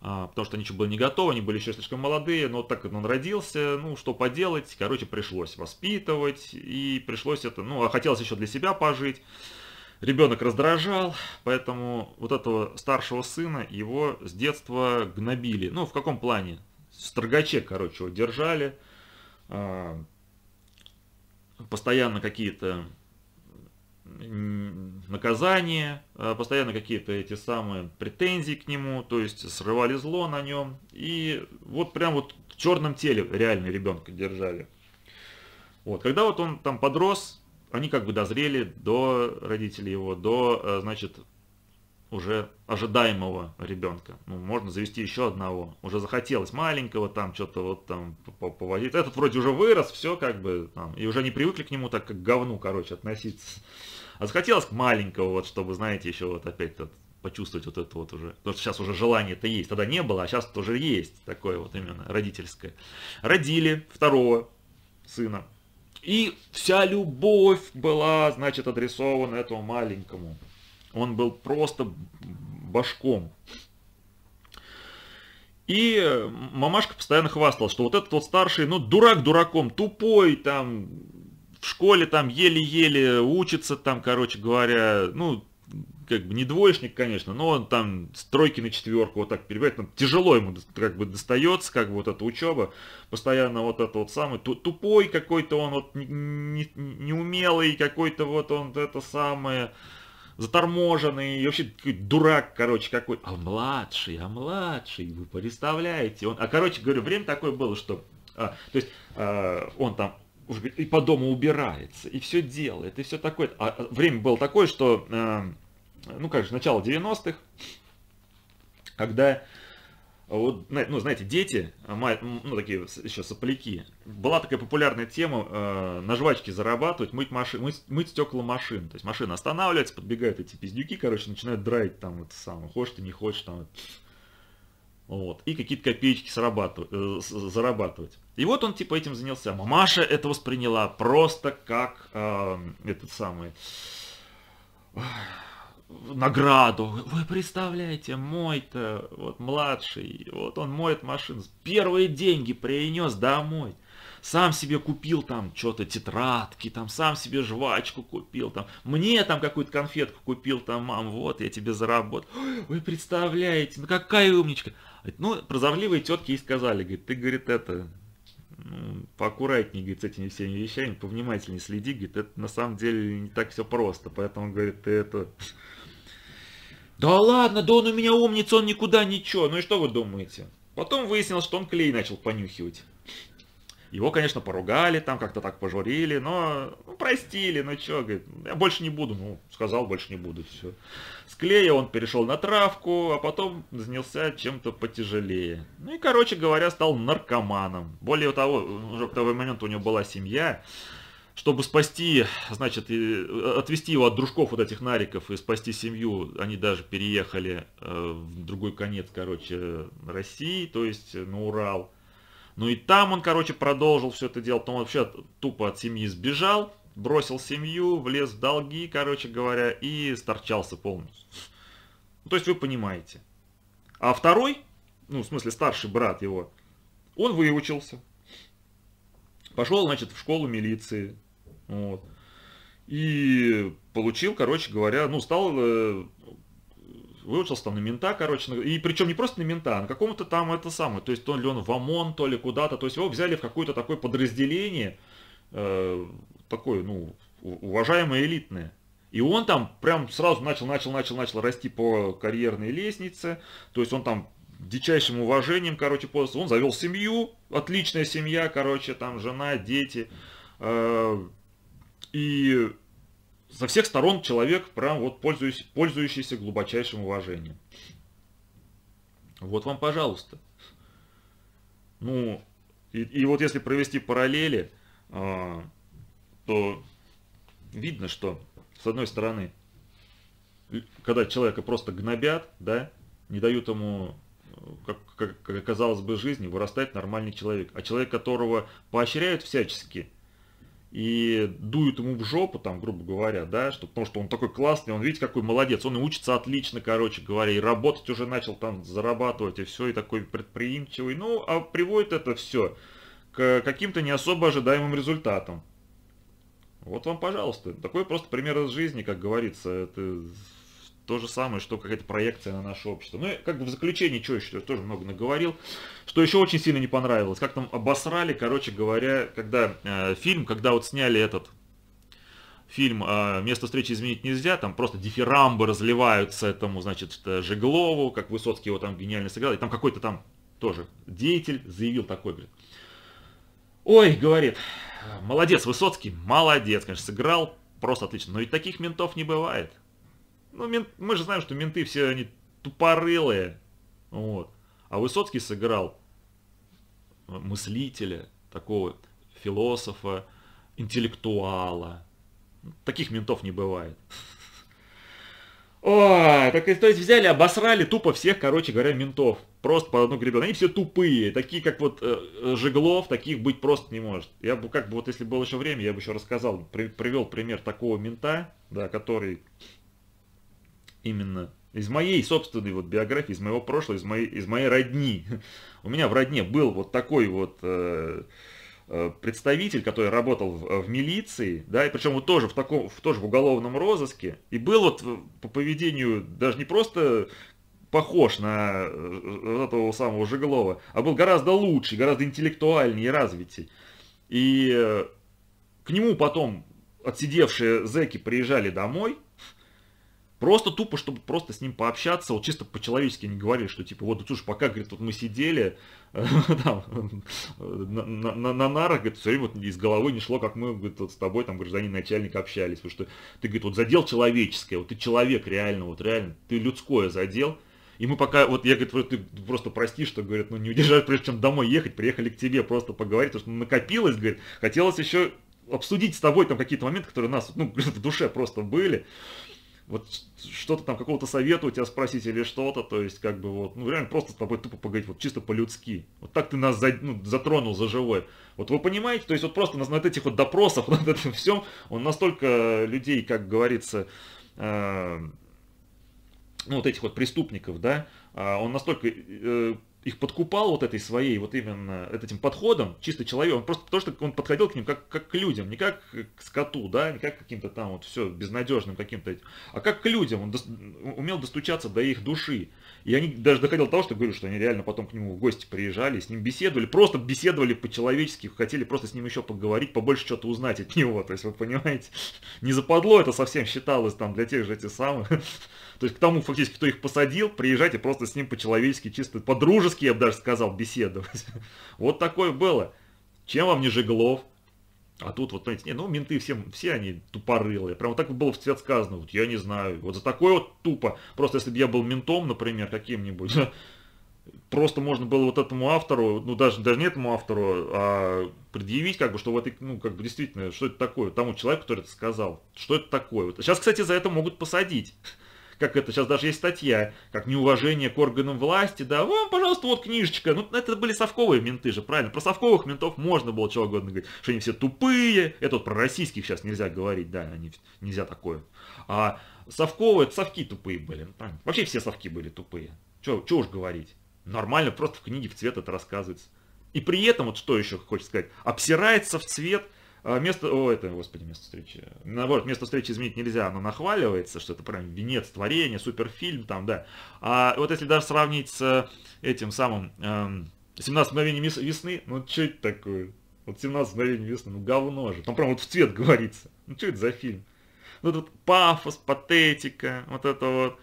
а, потому что они еще были не готовы, они были еще слишком молодые, но так он родился, ну, что поделать, короче, пришлось воспитывать, и пришлось это, ну, а хотелось еще для себя пожить. Ребенок раздражал, поэтому вот этого старшего сына его с детства гнобили. Ну, в каком плане? В строгаче, короче, его держали, а, постоянно какие-то наказания, э, постоянно какие-то эти самые претензии к нему, то есть срывали зло на нем. И вот прям вот в черном теле реально ребенка держали. Вот, когда вот он там подрос, они как бы дозрели до родителей его, до, э, значит, уже ожидаемого ребенка. Ну, можно завести еще одного. Уже захотелось маленького, там что-то вот там поводить. Этот вроде уже вырос, все как бы там. И уже не привыкли к нему так как к говну, короче, относиться. А захотелось маленького, вот, чтобы, знаете, еще вот опять вот, почувствовать вот это вот уже. Потому что сейчас уже желание-то есть. Тогда не было, а сейчас тоже есть такое вот именно родительское. Родили второго сына. И вся любовь была, значит, адресована этому маленькому. Он был просто башком. И мамашка постоянно хвасталась, что вот этот вот старший, ну, дурак дураком, тупой, там, в школе там еле-еле учится, там, короче говоря, ну, как бы не двоечник, конечно, но он там с тройки на четверку вот так перебивает, там ну, тяжело ему как бы достается, как бы вот эта учеба, постоянно вот это вот самый тупой какой-то он, вот неумелый какой-то вот он, это самое, заторможенный, и вообще какой дурак, короче, какой. А младший, а младший, вы представляете? Он, а, короче, говорю, время такое было, что... А, то есть а, он там уже и по дому убирается, и все делает, и все такое. А, а время было такое, что, а, ну, как же, начало 90-х, когда а вот, ну, знаете, дети, а, ну, такие еще сопляки, была такая популярная тема э, на жвачке зарабатывать, мыть, маши, мыть, мыть стекла машин. То есть машина останавливается, подбегают эти пиздюки, короче, начинают драить там это самое, хочешь ты, не хочешь, там, вот, и какие-то копеечки срабатывать, э, зарабатывать. И вот он, типа, этим занялся. Мамаша это восприняла просто как э, этот самый награду. Вы представляете, мой-то, вот младший, вот он моет машину, первые деньги принес домой. Сам себе купил там что-то, тетрадки, там сам себе жвачку купил, там мне там какую-то конфетку купил, там, мам, вот я тебе заработал. Вы представляете, ну какая умничка. Ну, прозавливые тетки и сказали, говорит, ты, говорит, это, ну, поаккуратнее, говорит, с этими всеми вещами, повнимательнее следи, говорит, это на самом деле не так все просто, поэтому, говорит, ты это да ладно, да он у меня умница, он никуда ничего. Ну и что вы думаете? Потом выяснилось, что он клей начал понюхивать. Его, конечно, поругали, там как-то так пожурили, но ну, простили, ну чё, говорит, я больше не буду, ну, сказал, больше не буду, все. С клея он перешел на травку, а потом занялся чем-то потяжелее. Ну и, короче говоря, стал наркоманом. Более того, уже к тому моменту у него была семья, чтобы спасти, значит, э, отвести его от дружков вот этих нариков и спасти семью, они даже переехали э, в другой конец, короче, России, то есть э, на Урал. Ну и там он, короче, продолжил все это делать. Он вообще тупо от семьи сбежал, бросил семью, влез в долги, короче говоря, и сторчался полностью. Ну, то есть вы понимаете. А второй, ну, в смысле, старший брат его, он выучился, Пошел, значит, в школу милиции. Вот. И получил, короче говоря, ну, стал, э, выучился там на мента, короче, и причем не просто на мента, а на каком-то там это самое, то есть то ли он в ОМОН, то ли куда-то, то есть его взяли в какое-то такое подразделение, э, такое, ну, уважаемое элитное. И он там прям сразу начал, начал, начал, начал расти по карьерной лестнице, то есть он там дичайшим уважением, короче, после. Он завел семью, отличная семья, короче, там жена, дети. Э, и со всех сторон человек прям вот пользующий, пользующийся глубочайшим уважением. Вот вам, пожалуйста. Ну, и, и вот если провести параллели, э, то видно, что с одной стороны, когда человека просто гнобят, да, не дают ему как, как, как казалось бы, жизни вырастает нормальный человек. А человек, которого поощряют всячески и дуют ему в жопу, там, грубо говоря, да, что, потому что он такой классный, он, видите, какой молодец, он и учится отлично, короче говоря, и работать уже начал там, зарабатывать, и все, и такой предприимчивый. Ну, а приводит это все к каким-то не особо ожидаемым результатам. Вот вам, пожалуйста, такой просто пример из жизни, как говорится, это то же самое, что какая-то проекция на наше общество. Ну, и как бы в заключение, что еще, тоже много наговорил, что еще очень сильно не понравилось, как там обосрали, короче говоря, когда э, фильм, когда вот сняли этот фильм э, «Место встречи изменить нельзя», там просто дифирамбы разливаются этому, значит, э, Жеглову, как Высоцкий его там гениально сыграл, и там какой-то там тоже деятель заявил такой, говорит, ой, говорит, молодец Высоцкий, молодец, конечно, сыграл, просто отлично, но ведь таких ментов не бывает. Ну, мент, мы же знаем, что менты все они тупорылые. Вот. А Высоцкий сыграл мыслителя, такого философа, интеллектуала. Таких ментов не бывает. [laughs] О, так то есть взяли, обосрали тупо всех, короче говоря, ментов. Просто по одну гребен. Они все тупые, такие как вот э, э, Жиглов, таких быть просто не может. Я бы как бы вот если было еще время, я бы еще рассказал, при, привел пример такого мента, да, который именно из моей собственной вот биографии, из моего прошлого, из моей, из моей родни. У меня в родне был вот такой вот э, э, представитель, который работал в, в милиции, да, и причем вот тоже в таком, в, тоже в уголовном розыске, и был вот по поведению даже не просто похож на э, этого самого Жиглова, а был гораздо лучше, гораздо интеллектуальнее и развитий. И к нему потом отсидевшие зеки приезжали домой, Просто тупо, чтобы просто с ним пообщаться, вот чисто по-человечески не говорили, что типа, вот, слушай, пока, говорит, вот мы сидели [laughs] там, на, на, на на нарах, говорит, все время вот из головы не шло, как мы говорит, вот с тобой, там, гражданин начальник, общались. Потому что ты, говорит, вот задел человеческое, вот ты человек реально, вот реально, ты людское задел, и мы пока, вот я, говорит, ты просто прости, что, говорит, ну не удержать, прежде чем домой ехать, приехали к тебе просто поговорить, потому что накопилось, говорит, хотелось еще обсудить с тобой там какие-то моменты, которые у нас, ну, [laughs] в душе просто были вот что-то там, какого-то совета у тебя спросить или что-то, то есть как бы вот, ну реально просто с тобой тупо поговорить, вот чисто по-людски. Вот так ты нас за, ну, затронул за живой. Вот вы понимаете, то есть вот просто на, на этих вот допросах, [laughs] на этом всем, он настолько людей, как говорится, э, ну вот этих вот преступников, да, а он настолько э, их подкупал вот этой своей, вот именно этим подходом, чисто человек, он просто, то, что он подходил к ним как, как к людям, не как к скоту, да, не как каким-то там вот все безнадежным каким-то, а как к людям, он до, умел достучаться до их души. И они даже доходил до того, что говорю, что они реально потом к нему в гости приезжали, с ним беседовали, просто беседовали по-человечески, хотели просто с ним еще поговорить, побольше что-то узнать от него, [laughs] то есть вы понимаете, [laughs] не западло это совсем считалось там для тех же этих самых [laughs] То есть к тому фактически, кто их посадил, приезжайте просто с ним по-человечески, чисто по-дружески, я бы даже сказал, беседовать. [laughs] Вот такое было. Чем вам не Жиглов? А тут вот, понимаете, не, ну менты все, все они тупорылые. Прямо вот так было в цвет сказано. Вот я не знаю. Вот за такое вот тупо. Просто если бы я был ментом, например, каким-нибудь, [laughs] просто можно было вот этому автору, ну даже, даже не этому автору, а предъявить, как бы, что в этой, ну, как бы действительно, что это такое, тому человеку, который это сказал, что это такое. Вот. Сейчас, кстати, за это могут посадить. [laughs] как это сейчас даже есть статья, как неуважение к органам власти, да, вам, пожалуйста, вот книжечка. Ну, это были совковые менты же, правильно? Про совковых ментов можно было чего угодно говорить, что они все тупые, это вот про российских сейчас нельзя говорить, да, они, нельзя такое. А совковые, это совки тупые были, ну, правильно? Вообще все совки были тупые, чего уж говорить. Нормально, просто в книге в цвет это рассказывается. И при этом, вот что еще хочется сказать, обсирается в цвет а, место, о, это, господи, место встречи. Наоборот, место встречи изменить нельзя, оно нахваливается, что это прям венец творения, суперфильм там, да. А вот если даже сравнить с этим самым эм, 17 мгновений весны, ну что это такое? Вот 17 мгновений весны, ну говно же. Там прям вот в цвет [laughs] говорится. Ну что это за фильм? Ну тут пафос, патетика, вот это вот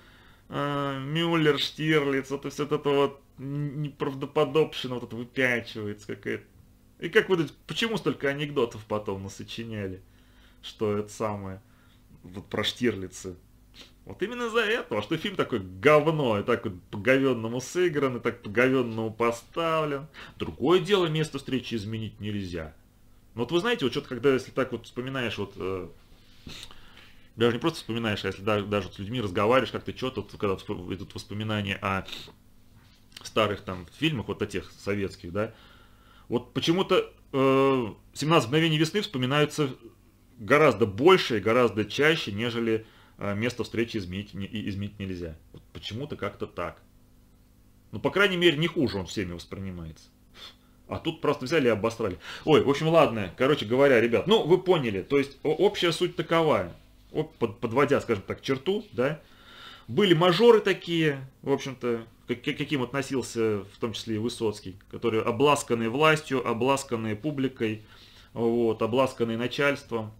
э, Мюллер, Штирлиц, вот и все вот это вот неправдоподобщина вот это выпячивается какая-то и как вы думаете, почему столько анекдотов потом насочиняли? Что это самое, вот про Штирлицы. Вот именно за этого, что фильм такой говно, и так вот по-говенному сыгран, и так по-говенному поставлен. Другое дело, место встречи изменить нельзя. Но вот вы знаете, вот что-то, когда, если так вот вспоминаешь, вот э, даже не просто вспоминаешь, а если даже, даже с людьми разговариваешь, как-то что-то, вот, когда идут воспоминания о старых там фильмах, вот о тех советских, да, вот почему-то э, 17 мгновений весны вспоминаются гораздо больше и гораздо чаще, нежели э, место встречи изменить, не, изменить нельзя. Вот почему-то как-то так. Ну, по крайней мере, не хуже он всеми воспринимается. А тут просто взяли и обострали. Ой, в общем, ладно. Короче говоря, ребят, ну, вы поняли. То есть, общая суть таковая. Под, подводя, скажем так, черту, да. Были мажоры такие, в общем-то, к каким относился в том числе и Высоцкий, который обласканы властью, обласканы публикой, вот, обласканы начальством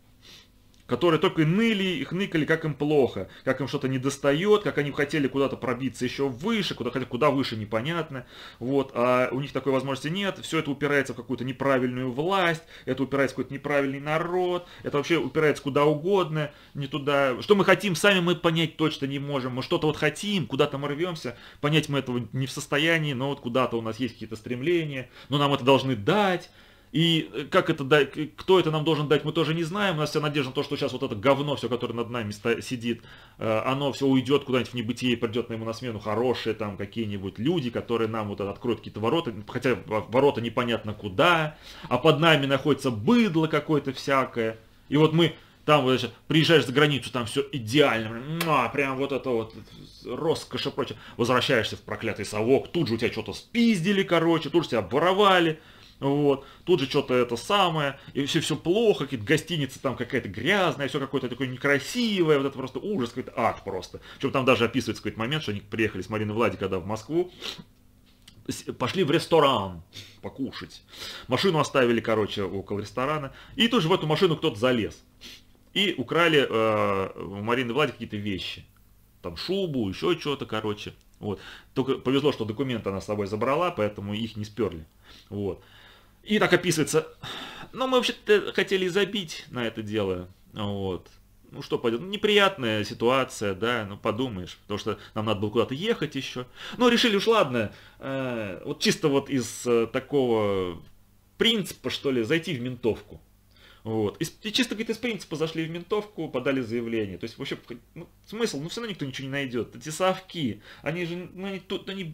которые только ныли и хныкали, как им плохо, как им что-то недостает, как они хотели куда-то пробиться еще выше, куда, хотя куда выше непонятно, вот, а у них такой возможности нет, все это упирается в какую-то неправильную власть, это упирается в какой-то неправильный народ, это вообще упирается куда угодно, не туда, что мы хотим, сами мы понять точно не можем, мы что-то вот хотим, куда-то мы рвемся, понять мы этого не в состоянии, но вот куда-то у нас есть какие-то стремления, но нам это должны дать, и э, как это дать, кто это нам должен дать, мы тоже не знаем. У нас вся надежда на то, что сейчас вот это говно, все, которое над нами сидит, э, оно все уйдет куда-нибудь в небытие и придет на ему на смену хорошие там какие-нибудь люди, которые нам вот это откроют какие-то ворота, хотя ворота непонятно куда, а под нами находится быдло какое-то всякое. И вот мы там вот, значит, приезжаешь за границу, там все идеально, муа, прям вот это вот роскошь и прочее. Возвращаешься в проклятый совок, тут же у тебя что-то спиздили, короче, тут же тебя обворовали. Вот. Тут же что-то это самое, и все все плохо, какие-то гостиницы там какая-то грязная, все какое-то такое некрасивое, вот это просто ужас, какой-то ад просто. Причем там даже описывается какой-то момент, что они приехали с Мариной Влади, когда в Москву, пошли в ресторан покушать. Машину оставили, короче, около ресторана. И тут же в эту машину кто-то залез. И украли э, у Марины Влади какие-то вещи. Там шубу, еще что-то, короче. Вот. Только повезло, что документы она с собой забрала, поэтому их не сперли. Вот. И так описывается. Но мы вообще-то хотели забить на это дело. Вот. Ну что пойдет, ну, неприятная ситуация, да, ну подумаешь, потому что нам надо было куда-то ехать еще. Ну решили уж ладно, э, вот чисто вот из э, такого принципа, что ли, зайти в ментовку. Вот. И, и чисто, говорит, из принципа зашли в ментовку, подали заявление. То есть вообще ну, смысл, ну все равно никто ничего не найдет. Эти совки, они же, ну они тут, они ну,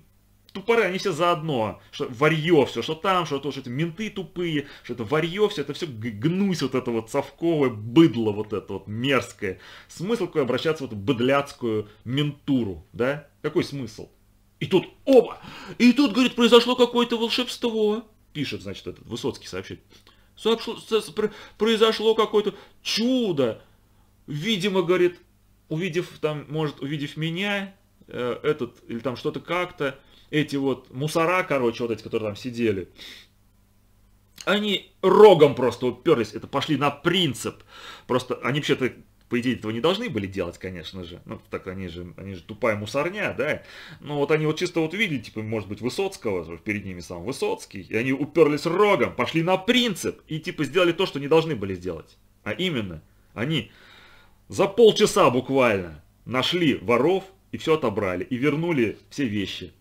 тупоры, они все заодно. Что, варье все, что там, что то, что это менты тупые, что это варье все, это все гнусь вот это вот совковое быдло вот это вот мерзкое. Смысл какой обращаться в эту быдляцкую ментуру, да? Какой смысл? И тут оба! И тут, говорит, произошло какое-то волшебство, пишет, значит, этот Высоцкий сообщает, произошло какое-то чудо. Видимо, говорит, увидев там, может, увидев меня, э, этот, или там что-то как-то, эти вот мусора, короче, вот эти, которые там сидели, они рогом просто уперлись, это пошли на принцип. Просто они вообще-то, по идее, этого не должны были делать, конечно же. Ну, так они же, они же тупая мусорня, да. Но вот они вот чисто вот видели, типа, может быть, Высоцкого, перед ними сам Высоцкий, и они уперлись рогом, пошли на принцип, и типа сделали то, что не должны были сделать. А именно, они за полчаса буквально нашли воров и все отобрали, и вернули все вещи,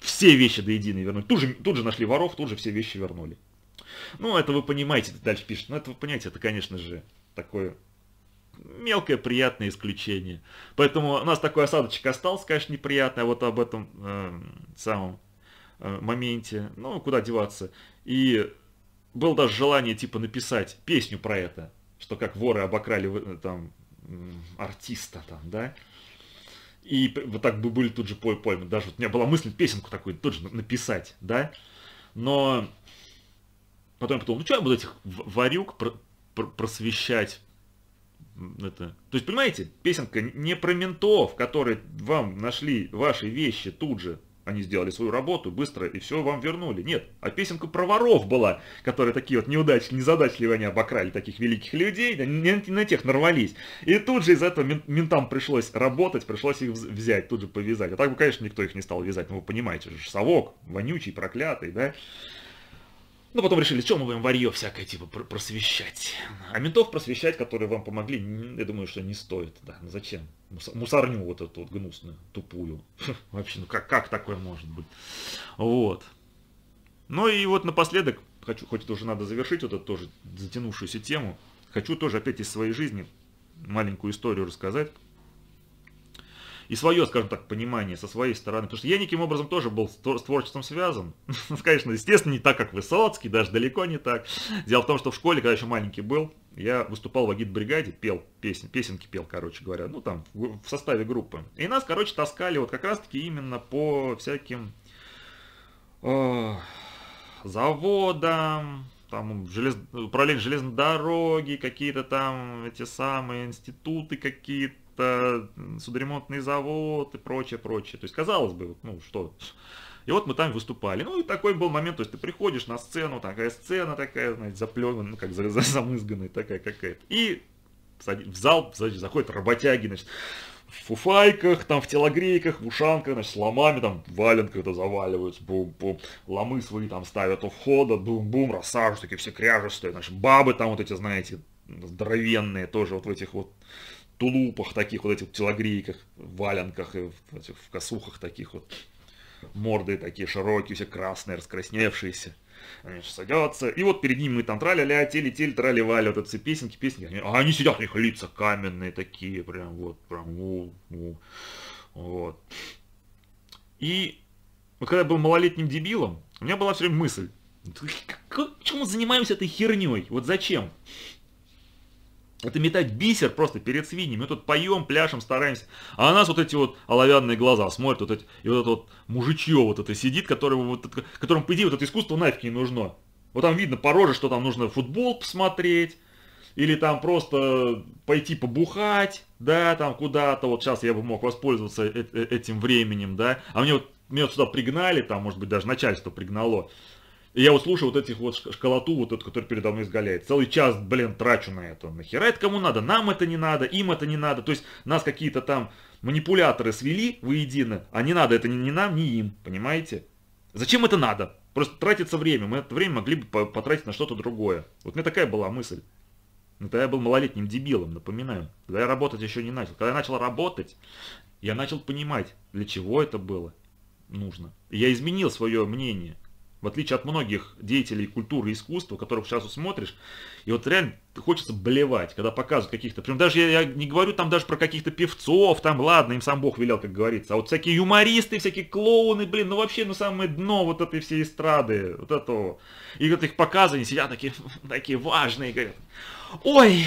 все вещи до единой вернули. Тут же, тут же нашли воров, тут же все вещи вернули. Ну, это вы понимаете, дальше пишет. Ну, это вы понимаете, это, конечно же, такое мелкое приятное исключение. Поэтому у нас такой осадочек остался, конечно, неприятный, а вот об этом э, самом э, моменте, ну, куда деваться. И было даже желание, типа, написать песню про это, что как воры обокрали э, там артиста там, да, и вот так бы были тут же поймы. Даже вот у меня была мысль песенку такую тут же написать, да? Но потом я подумал, ну что я буду этих варюк про про просвещать? Это... То есть, понимаете, песенка не про ментов, которые вам нашли ваши вещи тут же, они сделали свою работу быстро и все вам вернули. Нет, а песенка про воров была, которые такие вот неудачи, незадачливые они обокрали таких великих людей, на, на тех нарвались. И тут же из-за этого ментам пришлось работать, пришлось их взять, тут же повязать. А так бы, конечно, никто их не стал вязать, но ну, вы понимаете же, совок, вонючий, проклятый, да? Ну потом решили, что мы будем варье всякое, типа, просвещать. А ментов просвещать, которые вам помогли, я думаю, что не стоит. Да, ну зачем? Мусорню вот эту вот гнусную, тупую. Вообще, ну как, как такое может быть? Вот. Ну и вот напоследок, хочу, хоть это уже надо завершить вот эту тоже затянувшуюся тему, хочу тоже опять из своей жизни маленькую историю рассказать и свое, скажем так, понимание со своей стороны. Потому что я неким образом тоже был с творчеством связан. [laughs] Конечно, естественно, не так, как Высоцкий, даже далеко не так. Дело в том, что в школе, когда еще маленький был, я выступал в агит-бригаде, пел песен, песенки пел, короче говоря, ну там, в составе группы. И нас, короче, таскали вот как раз-таки именно по всяким э, заводам, там желез... параллель железной дороги, какие-то там эти самые институты какие-то, это судоремонтный завод и прочее, прочее. То есть, казалось бы, ну что... И вот мы там выступали. Ну и такой был момент, то есть ты приходишь на сцену, такая сцена такая, знаете, заплеванная, ну как за, за, замызганная такая какая-то. И в зал значит, заходят работяги, значит, в фуфайках, там в телогрейках, в ушанках, значит, с ломами, там, валенка то заваливаются, бум-бум, ломы свои там ставят у входа, бум-бум, рассаживаются, такие все кряжистые, значит, бабы там вот эти, знаете, здоровенные тоже вот в этих вот тулупах таких вот этих телогрейках, валенках и в, в косухах таких вот. Морды такие широкие, все красные, раскрасневшиеся. Они же садятся. И вот перед ними мы там траля-ля, теле-тель, траливали. Вот эти песенки, песенки. Они, а они сидят, у них лица каменные такие, прям вот, прям у, у. Вот. И когда я был малолетним дебилом, у меня была все время мысль. Почему мы занимаемся этой херней? Вот зачем? Это метать бисер просто перед свиньями. Мы тут поем, пляшем, стараемся. А у нас вот эти вот оловянные глаза смотрят. Вот эти, и вот этот вот мужичье вот это сидит, которому, вот, которому по идее, вот это искусство нафиг не нужно. Вот там видно по роже, что там нужно футбол посмотреть. Или там просто пойти побухать, да, там куда-то. Вот сейчас я бы мог воспользоваться э, э, этим временем, да. А мне вот, меня вот сюда пригнали, там, может быть, даже начальство пригнало. И я вот слушаю вот этих вот школоту, вот эту, который передо мной изгаляет. Целый час, блин, трачу на это. Нахера это кому надо? Нам это не надо, им это не надо. То есть нас какие-то там манипуляторы свели воедино, а не надо это ни, ни нам, ни им, понимаете? Зачем это надо? Просто тратится время. Мы это время могли бы потратить на что-то другое. Вот у меня такая была мысль. Но ну, я был малолетним дебилом, напоминаю. Когда я работать еще не начал. Когда я начал работать, я начал понимать, для чего это было нужно. я изменил свое мнение в отличие от многих деятелей культуры и искусства, которых сейчас смотришь, и вот реально хочется блевать, когда показывают каких-то, прям даже я, я не говорю там даже про каких-то певцов, там ладно, им сам Бог велел, как говорится, а вот всякие юмористы, всякие клоуны, блин, ну вообще на самое дно вот этой всей эстрады, вот этого. И вот их показывания сидят такие, [laughs] такие важные, говорят, ой,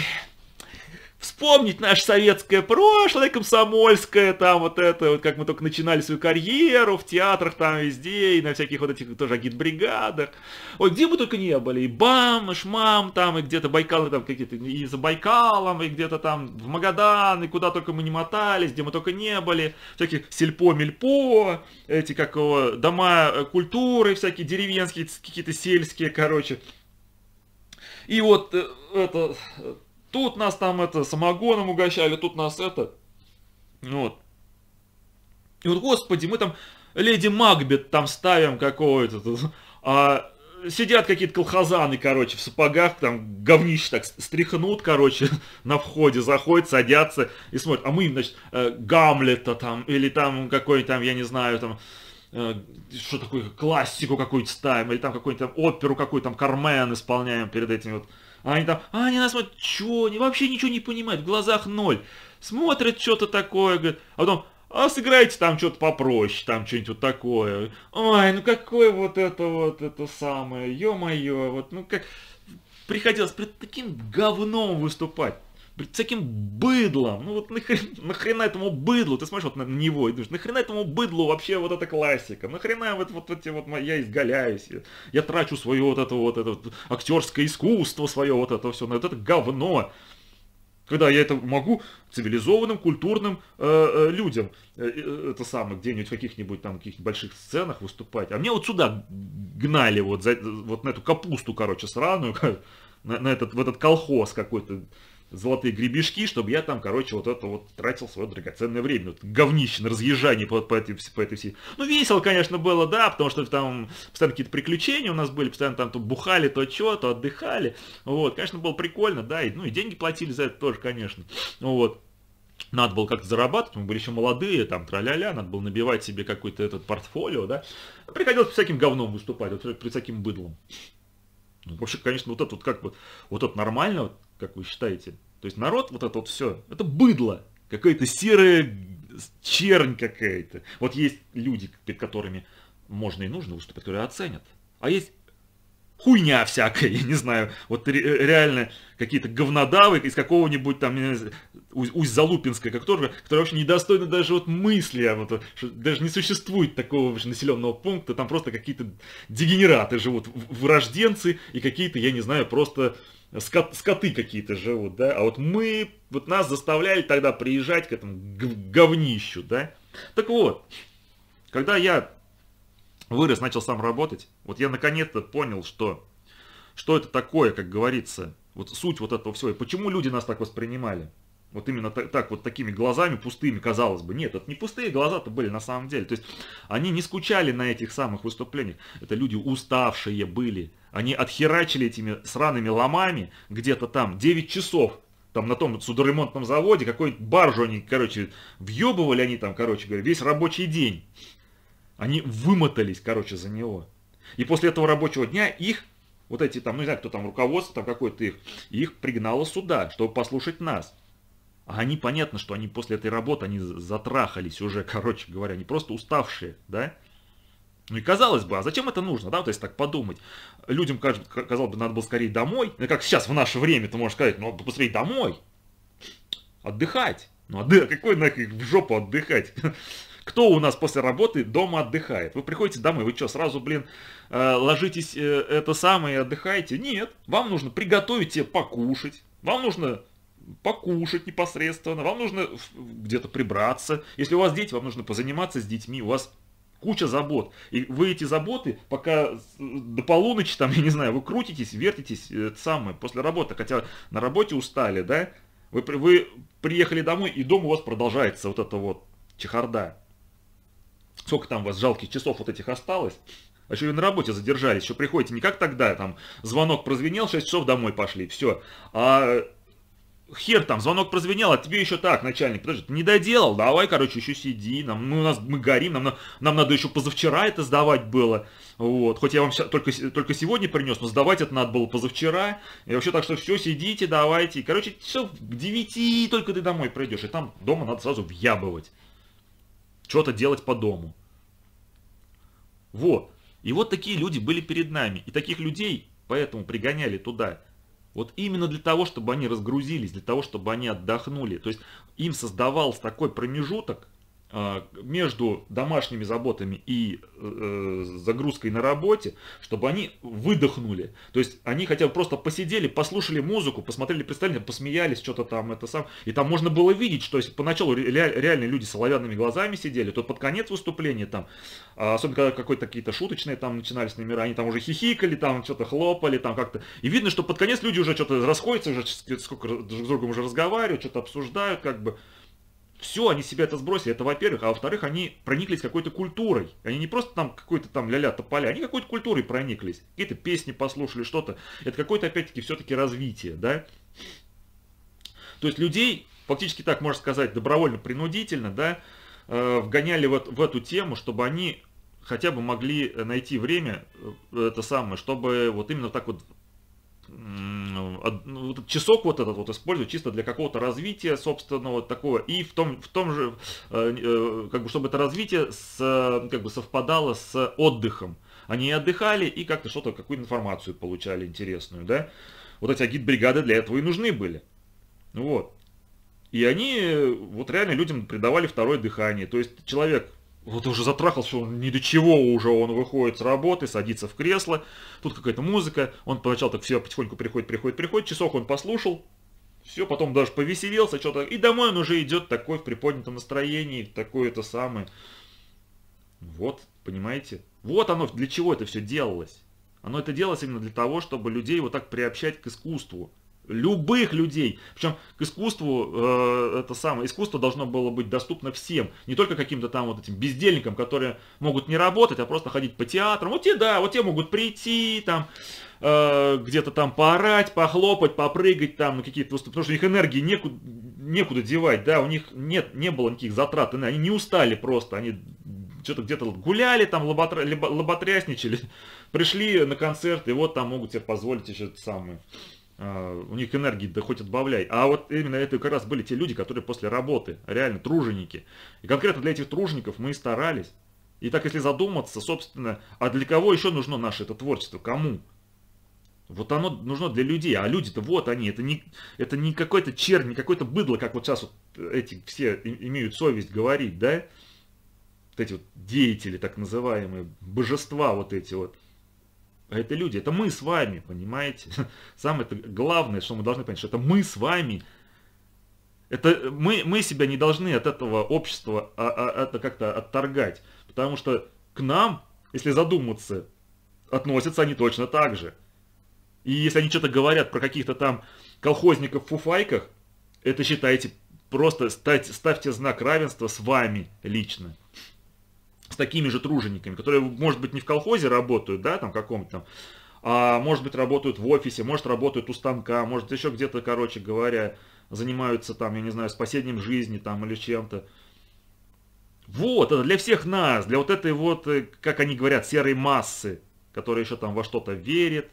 вспомнить наше советское прошлое, комсомольское, там вот это, вот как мы только начинали свою карьеру, в театрах там везде, и на всяких вот этих тоже агитбригадах. вот где мы только не были, и бам, и шмам, там, и где-то Байкалы там какие-то, и за Байкалом, и где-то там в Магадан, и куда только мы не мотались, где мы только не были, всяких сельпо-мельпо, эти как его, дома культуры, всякие деревенские, какие-то сельские, короче. И вот э, это Тут нас там это самогоном угощали, тут нас это. Вот. И вот, господи, мы там Леди Макбет там ставим какое-то. А сидят какие-то колхозаны, короче, в сапогах, там говнище так стряхнут, короче, [laughs] на входе, заходят, садятся и смотрят. А мы им, значит, э, Гамлета там, или там какой-нибудь там, я не знаю, там, э, что такое, классику какую то ставим, или там какую-нибудь там оперу какую-то, там, Кармен исполняем перед этим вот а они там, а они нас смотрят, что, они вообще ничего не понимают, в глазах ноль. Смотрят что-то такое, говорят, а потом, а сыграйте там что-то попроще, там что-нибудь вот такое. Ой, ну какое вот это вот, это самое, ё-моё, вот, ну как... Приходилось пред таким говном выступать блядь, всяким быдлом. Ну вот нахрена, нахрена этому быдлу, ты смотришь вот на него и думаешь, нахрена этому быдлу вообще вот эта классика, нахрена вот, вот эти вот, я изгаляюсь, я, я трачу свое вот это вот, это вот, актерское искусство свое вот это все, на вот это говно. Когда я это могу цивилизованным, культурным э, э, людям, э, э, это самое, где-нибудь в каких-нибудь там каких больших сценах выступать. А мне вот сюда гнали, вот, за, вот на эту капусту, короче, сраную, [laughs] на, на этот, в этот колхоз какой-то золотые гребешки, чтобы я там, короче, вот это вот тратил свое драгоценное время. Вот говнище на разъезжание по, по, этой, по этой всей... Ну, весело, конечно, было, да, потому что там постоянно какие-то приключения у нас были, постоянно там то бухали, то что, то отдыхали. Вот, конечно, было прикольно, да, и, ну, и деньги платили за это тоже, конечно. Вот надо было как-то зарабатывать, мы были еще молодые, там, тра-ля-ля, надо было набивать себе какой-то этот портфолио, да. Приходилось всяким говном выступать, вот, при всяким быдлом. Ну, вообще, конечно, вот это вот как бы, вот это нормально, вот, как вы считаете? То есть народ, вот это вот все, это быдло. Какая-то серая чернь какая-то. Вот есть люди, перед которыми можно и нужно выступать, которые оценят. А есть хуйня всякая, [laughs] я не знаю, вот реально какие-то говнодавы из какого-нибудь там, Усть-Залупинска, которые, которые вообще недостойны даже вот мысли, вот, даже не существует такого же населенного пункта, там просто какие-то дегенераты живут, врожденцы и какие-то, я не знаю, просто скот, скоты какие-то живут, да, а вот мы, вот нас заставляли тогда приезжать к этому говнищу, да. Так вот, когда я вырос, начал сам работать, вот я наконец-то понял, что, что это такое, как говорится, вот суть вот этого всего, и почему люди нас так воспринимали. Вот именно так, так, вот такими глазами пустыми, казалось бы. Нет, это не пустые глаза-то были на самом деле. То есть они не скучали на этих самых выступлениях. Это люди уставшие были. Они отхерачили этими сраными ломами где-то там 9 часов. Там на том судоремонтном заводе, какой баржу они, короче, въебывали они там, короче говоря, весь рабочий день. Они вымотались, короче, за него. И после этого рабочего дня их, вот эти там, ну не знаю, кто там, руководство там какой то их, их пригнало сюда, чтобы послушать нас. А они, понятно, что они после этой работы, они затрахались уже, [laughs] короче говоря, они просто уставшие, да? Ну и казалось бы, а зачем это нужно, да, то есть так подумать. Людям, казалось бы, надо было скорее домой. Ну как сейчас в наше время ты можешь сказать, ну быстрее а домой, отдыхать. Ну отдых, а какой нахер в жопу отдыхать? [laughs] Кто у нас после работы дома отдыхает? Вы приходите домой, вы что, сразу, блин, э, ложитесь э, это самое и отдыхаете? Нет, вам нужно приготовить себе э, покушать, вам нужно покушать непосредственно, вам нужно где-то прибраться. Если у вас дети, вам нужно позаниматься с детьми, у вас куча забот. И вы эти заботы пока э, до полуночи, там, [laughs] я не знаю, вы крутитесь, вертитесь, э, это самое, после работы, хотя на работе устали, да, вы, вы приехали домой, и дом у вас продолжается вот это вот чехарда. Сколько там у вас жалких часов вот этих осталось? А еще и на работе задержались, еще приходите не как тогда, там звонок прозвенел, 6 часов домой пошли, все. А хер там, звонок прозвенел, а тебе еще так, начальник, подожди, ты не доделал, давай, короче, еще сиди, нам, мы, у нас, мы горим, нам, нам надо еще позавчера это сдавать было, вот, хоть я вам только, только сегодня принес, но сдавать это надо было позавчера, и вообще так что все, сидите, давайте, короче, все, к 9 только ты домой пройдешь и там дома надо сразу въябывать, что-то делать по дому, вот, и вот такие люди были перед нами, и таких людей поэтому пригоняли туда, вот именно для того, чтобы они разгрузились, для того, чтобы они отдохнули. То есть им создавался такой промежуток, Э, между домашними заботами и э, э, загрузкой на работе, чтобы они выдохнули. То есть они хотя бы просто посидели, послушали музыку, посмотрели представление, посмеялись, что-то там это сам. И там можно было видеть, что есть поначалу ре- реально люди с оловянными глазами сидели, то под конец выступления там, а особенно когда какой-то какие-то шуточные там начинались номера, они там уже хихикали, там что-то хлопали, там как-то. И видно, что под конец люди уже что-то расходятся, уже сколько друг с другом уже разговаривают, что-то обсуждают, как бы. Все, они себя это сбросили, это во-первых. А во-вторых, они прониклись какой-то культурой. Они не просто там какой-то там ля-ля тополя, они какой-то культурой прониклись. Какие-то песни послушали, что-то. Это какое-то, опять-таки, все-таки развитие, да? То есть людей, фактически так можно сказать, добровольно-принудительно, да, э, вгоняли вот в эту тему, чтобы они хотя бы могли э, найти время, э, это самое, чтобы вот именно так вот ну, часок вот этот вот использую чисто для какого-то развития собственного такого и в том в том же э, э, как бы чтобы это развитие с, как бы совпадало с отдыхом они отдыхали и как-то что-то какую информацию получали интересную да вот эти агит-бригады для этого и нужны были вот и они э, вот реально людям придавали второе дыхание. То есть человек вот уже затрахался, он ни до чего уже, он выходит с работы, садится в кресло, тут какая-то музыка, он поначалу так все потихоньку приходит, приходит, приходит, часок он послушал, все, потом даже повеселился, что-то, и домой он уже идет такой в приподнятом настроении, такое это самое. Вот, понимаете? Вот оно, для чего это все делалось. Оно это делалось именно для того, чтобы людей вот так приобщать к искусству, любых людей. Причем к искусству э, это самое искусство должно было быть доступно всем, не только каким-то там вот этим бездельникам, которые могут не работать, а просто ходить по театрам. Вот те да, вот те могут прийти там э, где-то там поорать, похлопать, попрыгать там на какие-то выступления, потому что их энергии некуда, некуда девать, да, у них нет, не было никаких затрат, они не устали просто, они что-то где-то гуляли, там лоботря... лоботрясничали, [laughs] пришли на концерт, и вот там могут себе позволить еще это самое а, у них энергии да хоть отбавляй. А вот именно это как раз были те люди, которые после работы, реально труженики. И конкретно для этих тружеников мы и старались. И так если задуматься, собственно, а для кого еще нужно наше это творчество? Кому? Вот оно нужно для людей, а люди-то вот они, это не, это не какой-то чернь, не какое-то быдло, как вот сейчас вот эти все имеют совесть говорить, да? Вот эти вот деятели, так называемые, божества вот эти вот. А это люди, это мы с вами, понимаете? [laughs] Самое главное, что мы должны понять, что это мы с вами. Это мы, мы себя не должны от этого общества а, а, это как-то отторгать. Потому что к нам, если задуматься, относятся они точно так же. И если они что-то говорят про каких-то там колхозников в фуфайках, это считайте просто ставьте, ставьте знак равенства с вами лично с такими же тружениками, которые, может быть, не в колхозе работают, да, там каком-то там, а может быть, работают в офисе, может, работают у станка, может, еще где-то, короче говоря, занимаются там, я не знаю, спасением жизни там или чем-то. Вот, это для всех нас, для вот этой вот, э, как они говорят, серой массы, которая еще там во что-то верит,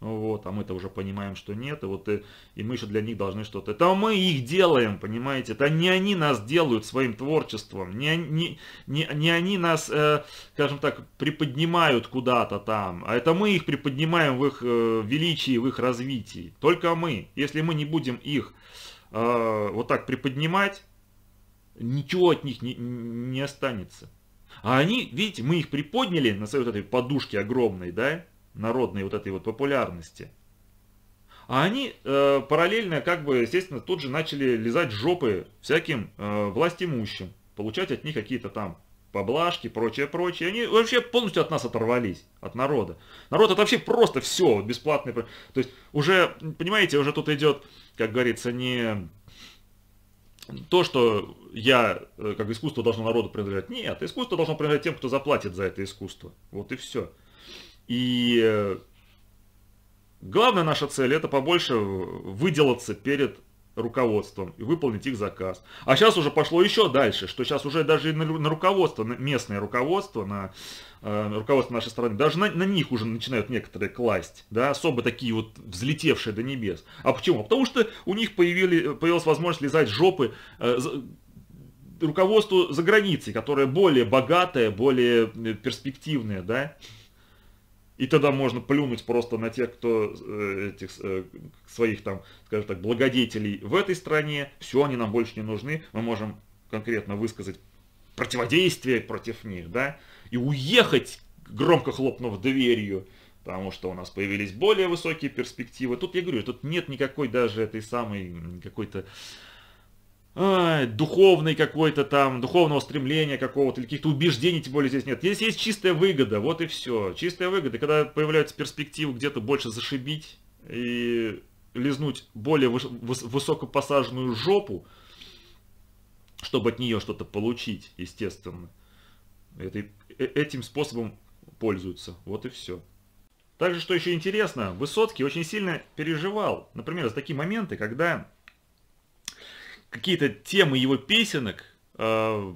вот, а мы-то уже понимаем, что нет, и вот и, э, и мы же для них должны что-то. Это мы их делаем, понимаете? Это не они нас делают своим творчеством, не, не, не, не они нас, э, скажем так, приподнимают куда-то там, а это мы их приподнимаем в их э, величии, в их развитии. Только мы. Если мы не будем их э, вот так приподнимать, ничего от них не, не останется. А они, видите, мы их приподняли на своей вот этой подушке огромной, да? народной вот этой вот популярности. А они э, параллельно, как бы, естественно, тут же начали лизать жопы всяким э, властимущим, получать от них какие-то там поблажки, прочее, прочее. Они вообще полностью от нас оторвались, от народа. Народ это вообще просто все, бесплатный. То есть уже, понимаете, уже тут идет, как говорится, не то, что я, э, как искусство должно народу принадлежать. Нет, искусство должно принадлежать тем, кто заплатит за это искусство. Вот и все. И э, главная наша цель это побольше выделаться перед руководством и выполнить их заказ. А сейчас уже пошло еще дальше, что сейчас уже даже на, руководство, на местное руководство, на э, руководство нашей страны, даже на, на них уже начинают некоторые класть, да, особо такие вот взлетевшие до небес. А почему? Потому что у них появили, появилась возможность лизать жопы э, руководству за границей, которое более богатое, более э, перспективное, да, и тогда можно плюнуть просто на тех, кто э, этих э, своих там, скажем так, благодетелей в этой стране. Все, они нам больше не нужны. Мы можем конкретно высказать противодействие против них, да, и уехать, громко хлопнув дверью, потому что у нас появились более высокие перспективы. Тут я говорю, тут нет никакой даже этой самой какой-то духовный какой-то там, духовного стремления какого-то, или каких-то убеждений, тем более здесь нет. Здесь есть чистая выгода, вот и все. Чистая выгода, когда появляются перспективы где-то больше зашибить и лизнуть более выс выс высокопосаженную жопу, чтобы от нее что-то получить, естественно. Этой, э, этим способом пользуются, вот и все. Также, что еще интересно, Высоцкий очень сильно переживал, например, за такие моменты, когда какие-то темы его песенок э,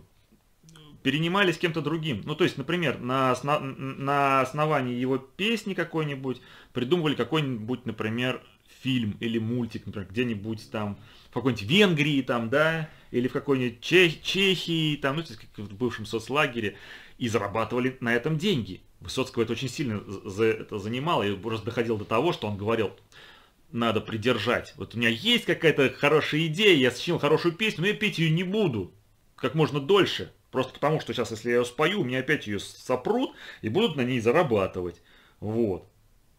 перенимались кем-то другим. Ну, то есть, например, на, осна на основании его песни какой-нибудь придумывали какой-нибудь, например, фильм или мультик, например, где-нибудь там в какой-нибудь Венгрии там, да, или в какой-нибудь Чех Чехии, там, ну, то есть, в бывшем соцлагере, и зарабатывали на этом деньги. Высоцкого это очень сильно за это занимало, и просто доходил до того, что он говорил, надо придержать. Вот у меня есть какая-то хорошая идея, я сочинил хорошую песню, но я петь ее не буду как можно дольше. Просто потому, что сейчас, если я ее спою, у меня опять ее сопрут и будут на ней зарабатывать. Вот.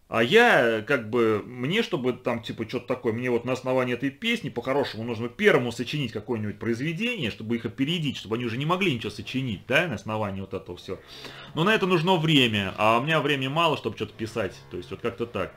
А я, как бы, мне, чтобы там, типа, что-то такое, мне вот на основании этой песни, по-хорошему, нужно первому сочинить какое-нибудь произведение, чтобы их опередить, чтобы они уже не могли ничего сочинить, да, на основании вот этого все. Но на это нужно время, а у меня времени мало, чтобы что-то писать, то есть вот как-то так.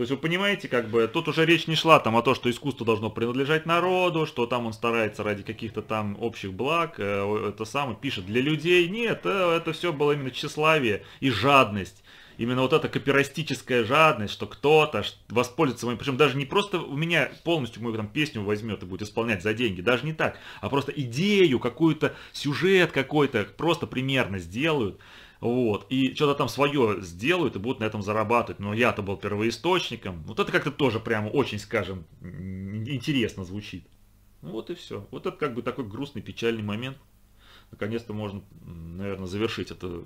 То есть вы понимаете, как бы тут уже речь не шла там о том, что искусство должно принадлежать народу, что там он старается ради каких-то там общих благ, э, это самое пишет для людей. Нет, э, это все было именно тщеславие и жадность. Именно вот эта копирастическая жадность, что кто-то воспользуется моим, причем даже не просто у меня полностью мою там песню возьмет и будет исполнять за деньги, даже не так, а просто идею, какую-то сюжет какой-то просто примерно сделают вот. И что-то там свое сделают и будут на этом зарабатывать. Но я-то был первоисточником. Вот это как-то тоже прямо очень, скажем, интересно звучит. Ну вот и все. Вот это как бы такой грустный, печальный момент. Наконец-то можно, наверное, завершить это,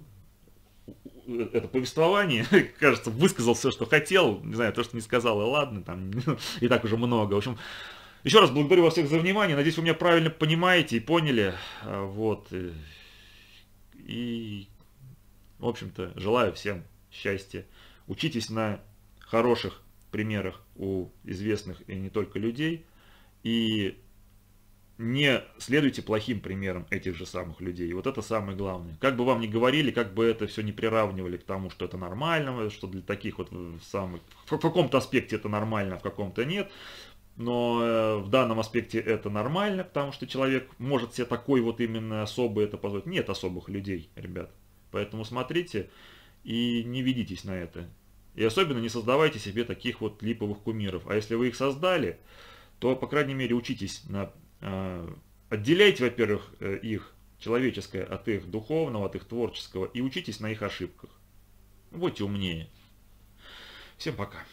э, это повествование. [laughs] Кажется, высказал все, что хотел. Не знаю, то, что не сказал, и ладно, там [laughs] и так уже много. В общем, еще раз благодарю вас всех за внимание. Надеюсь, вы меня правильно понимаете и поняли. А, вот. Э, и в общем-то, желаю всем счастья. Учитесь на хороших примерах у известных и не только людей. И не следуйте плохим примерам этих же самых людей. вот это самое главное. Как бы вам ни говорили, как бы это все не приравнивали к тому, что это нормально, что для таких вот самых... В каком-то аспекте это нормально, а в каком-то нет. Но э, в данном аспекте это нормально, потому что человек может себе такой вот именно особый это позволить. Нет особых людей, ребят. Поэтому смотрите и не ведитесь на это. И особенно не создавайте себе таких вот липовых кумиров. А если вы их создали, то, по крайней мере, учитесь на... А, отделяйте, во-первых, э, их человеческое от их духовного, от их творческого, и учитесь на их ошибках. Будьте умнее. Всем пока.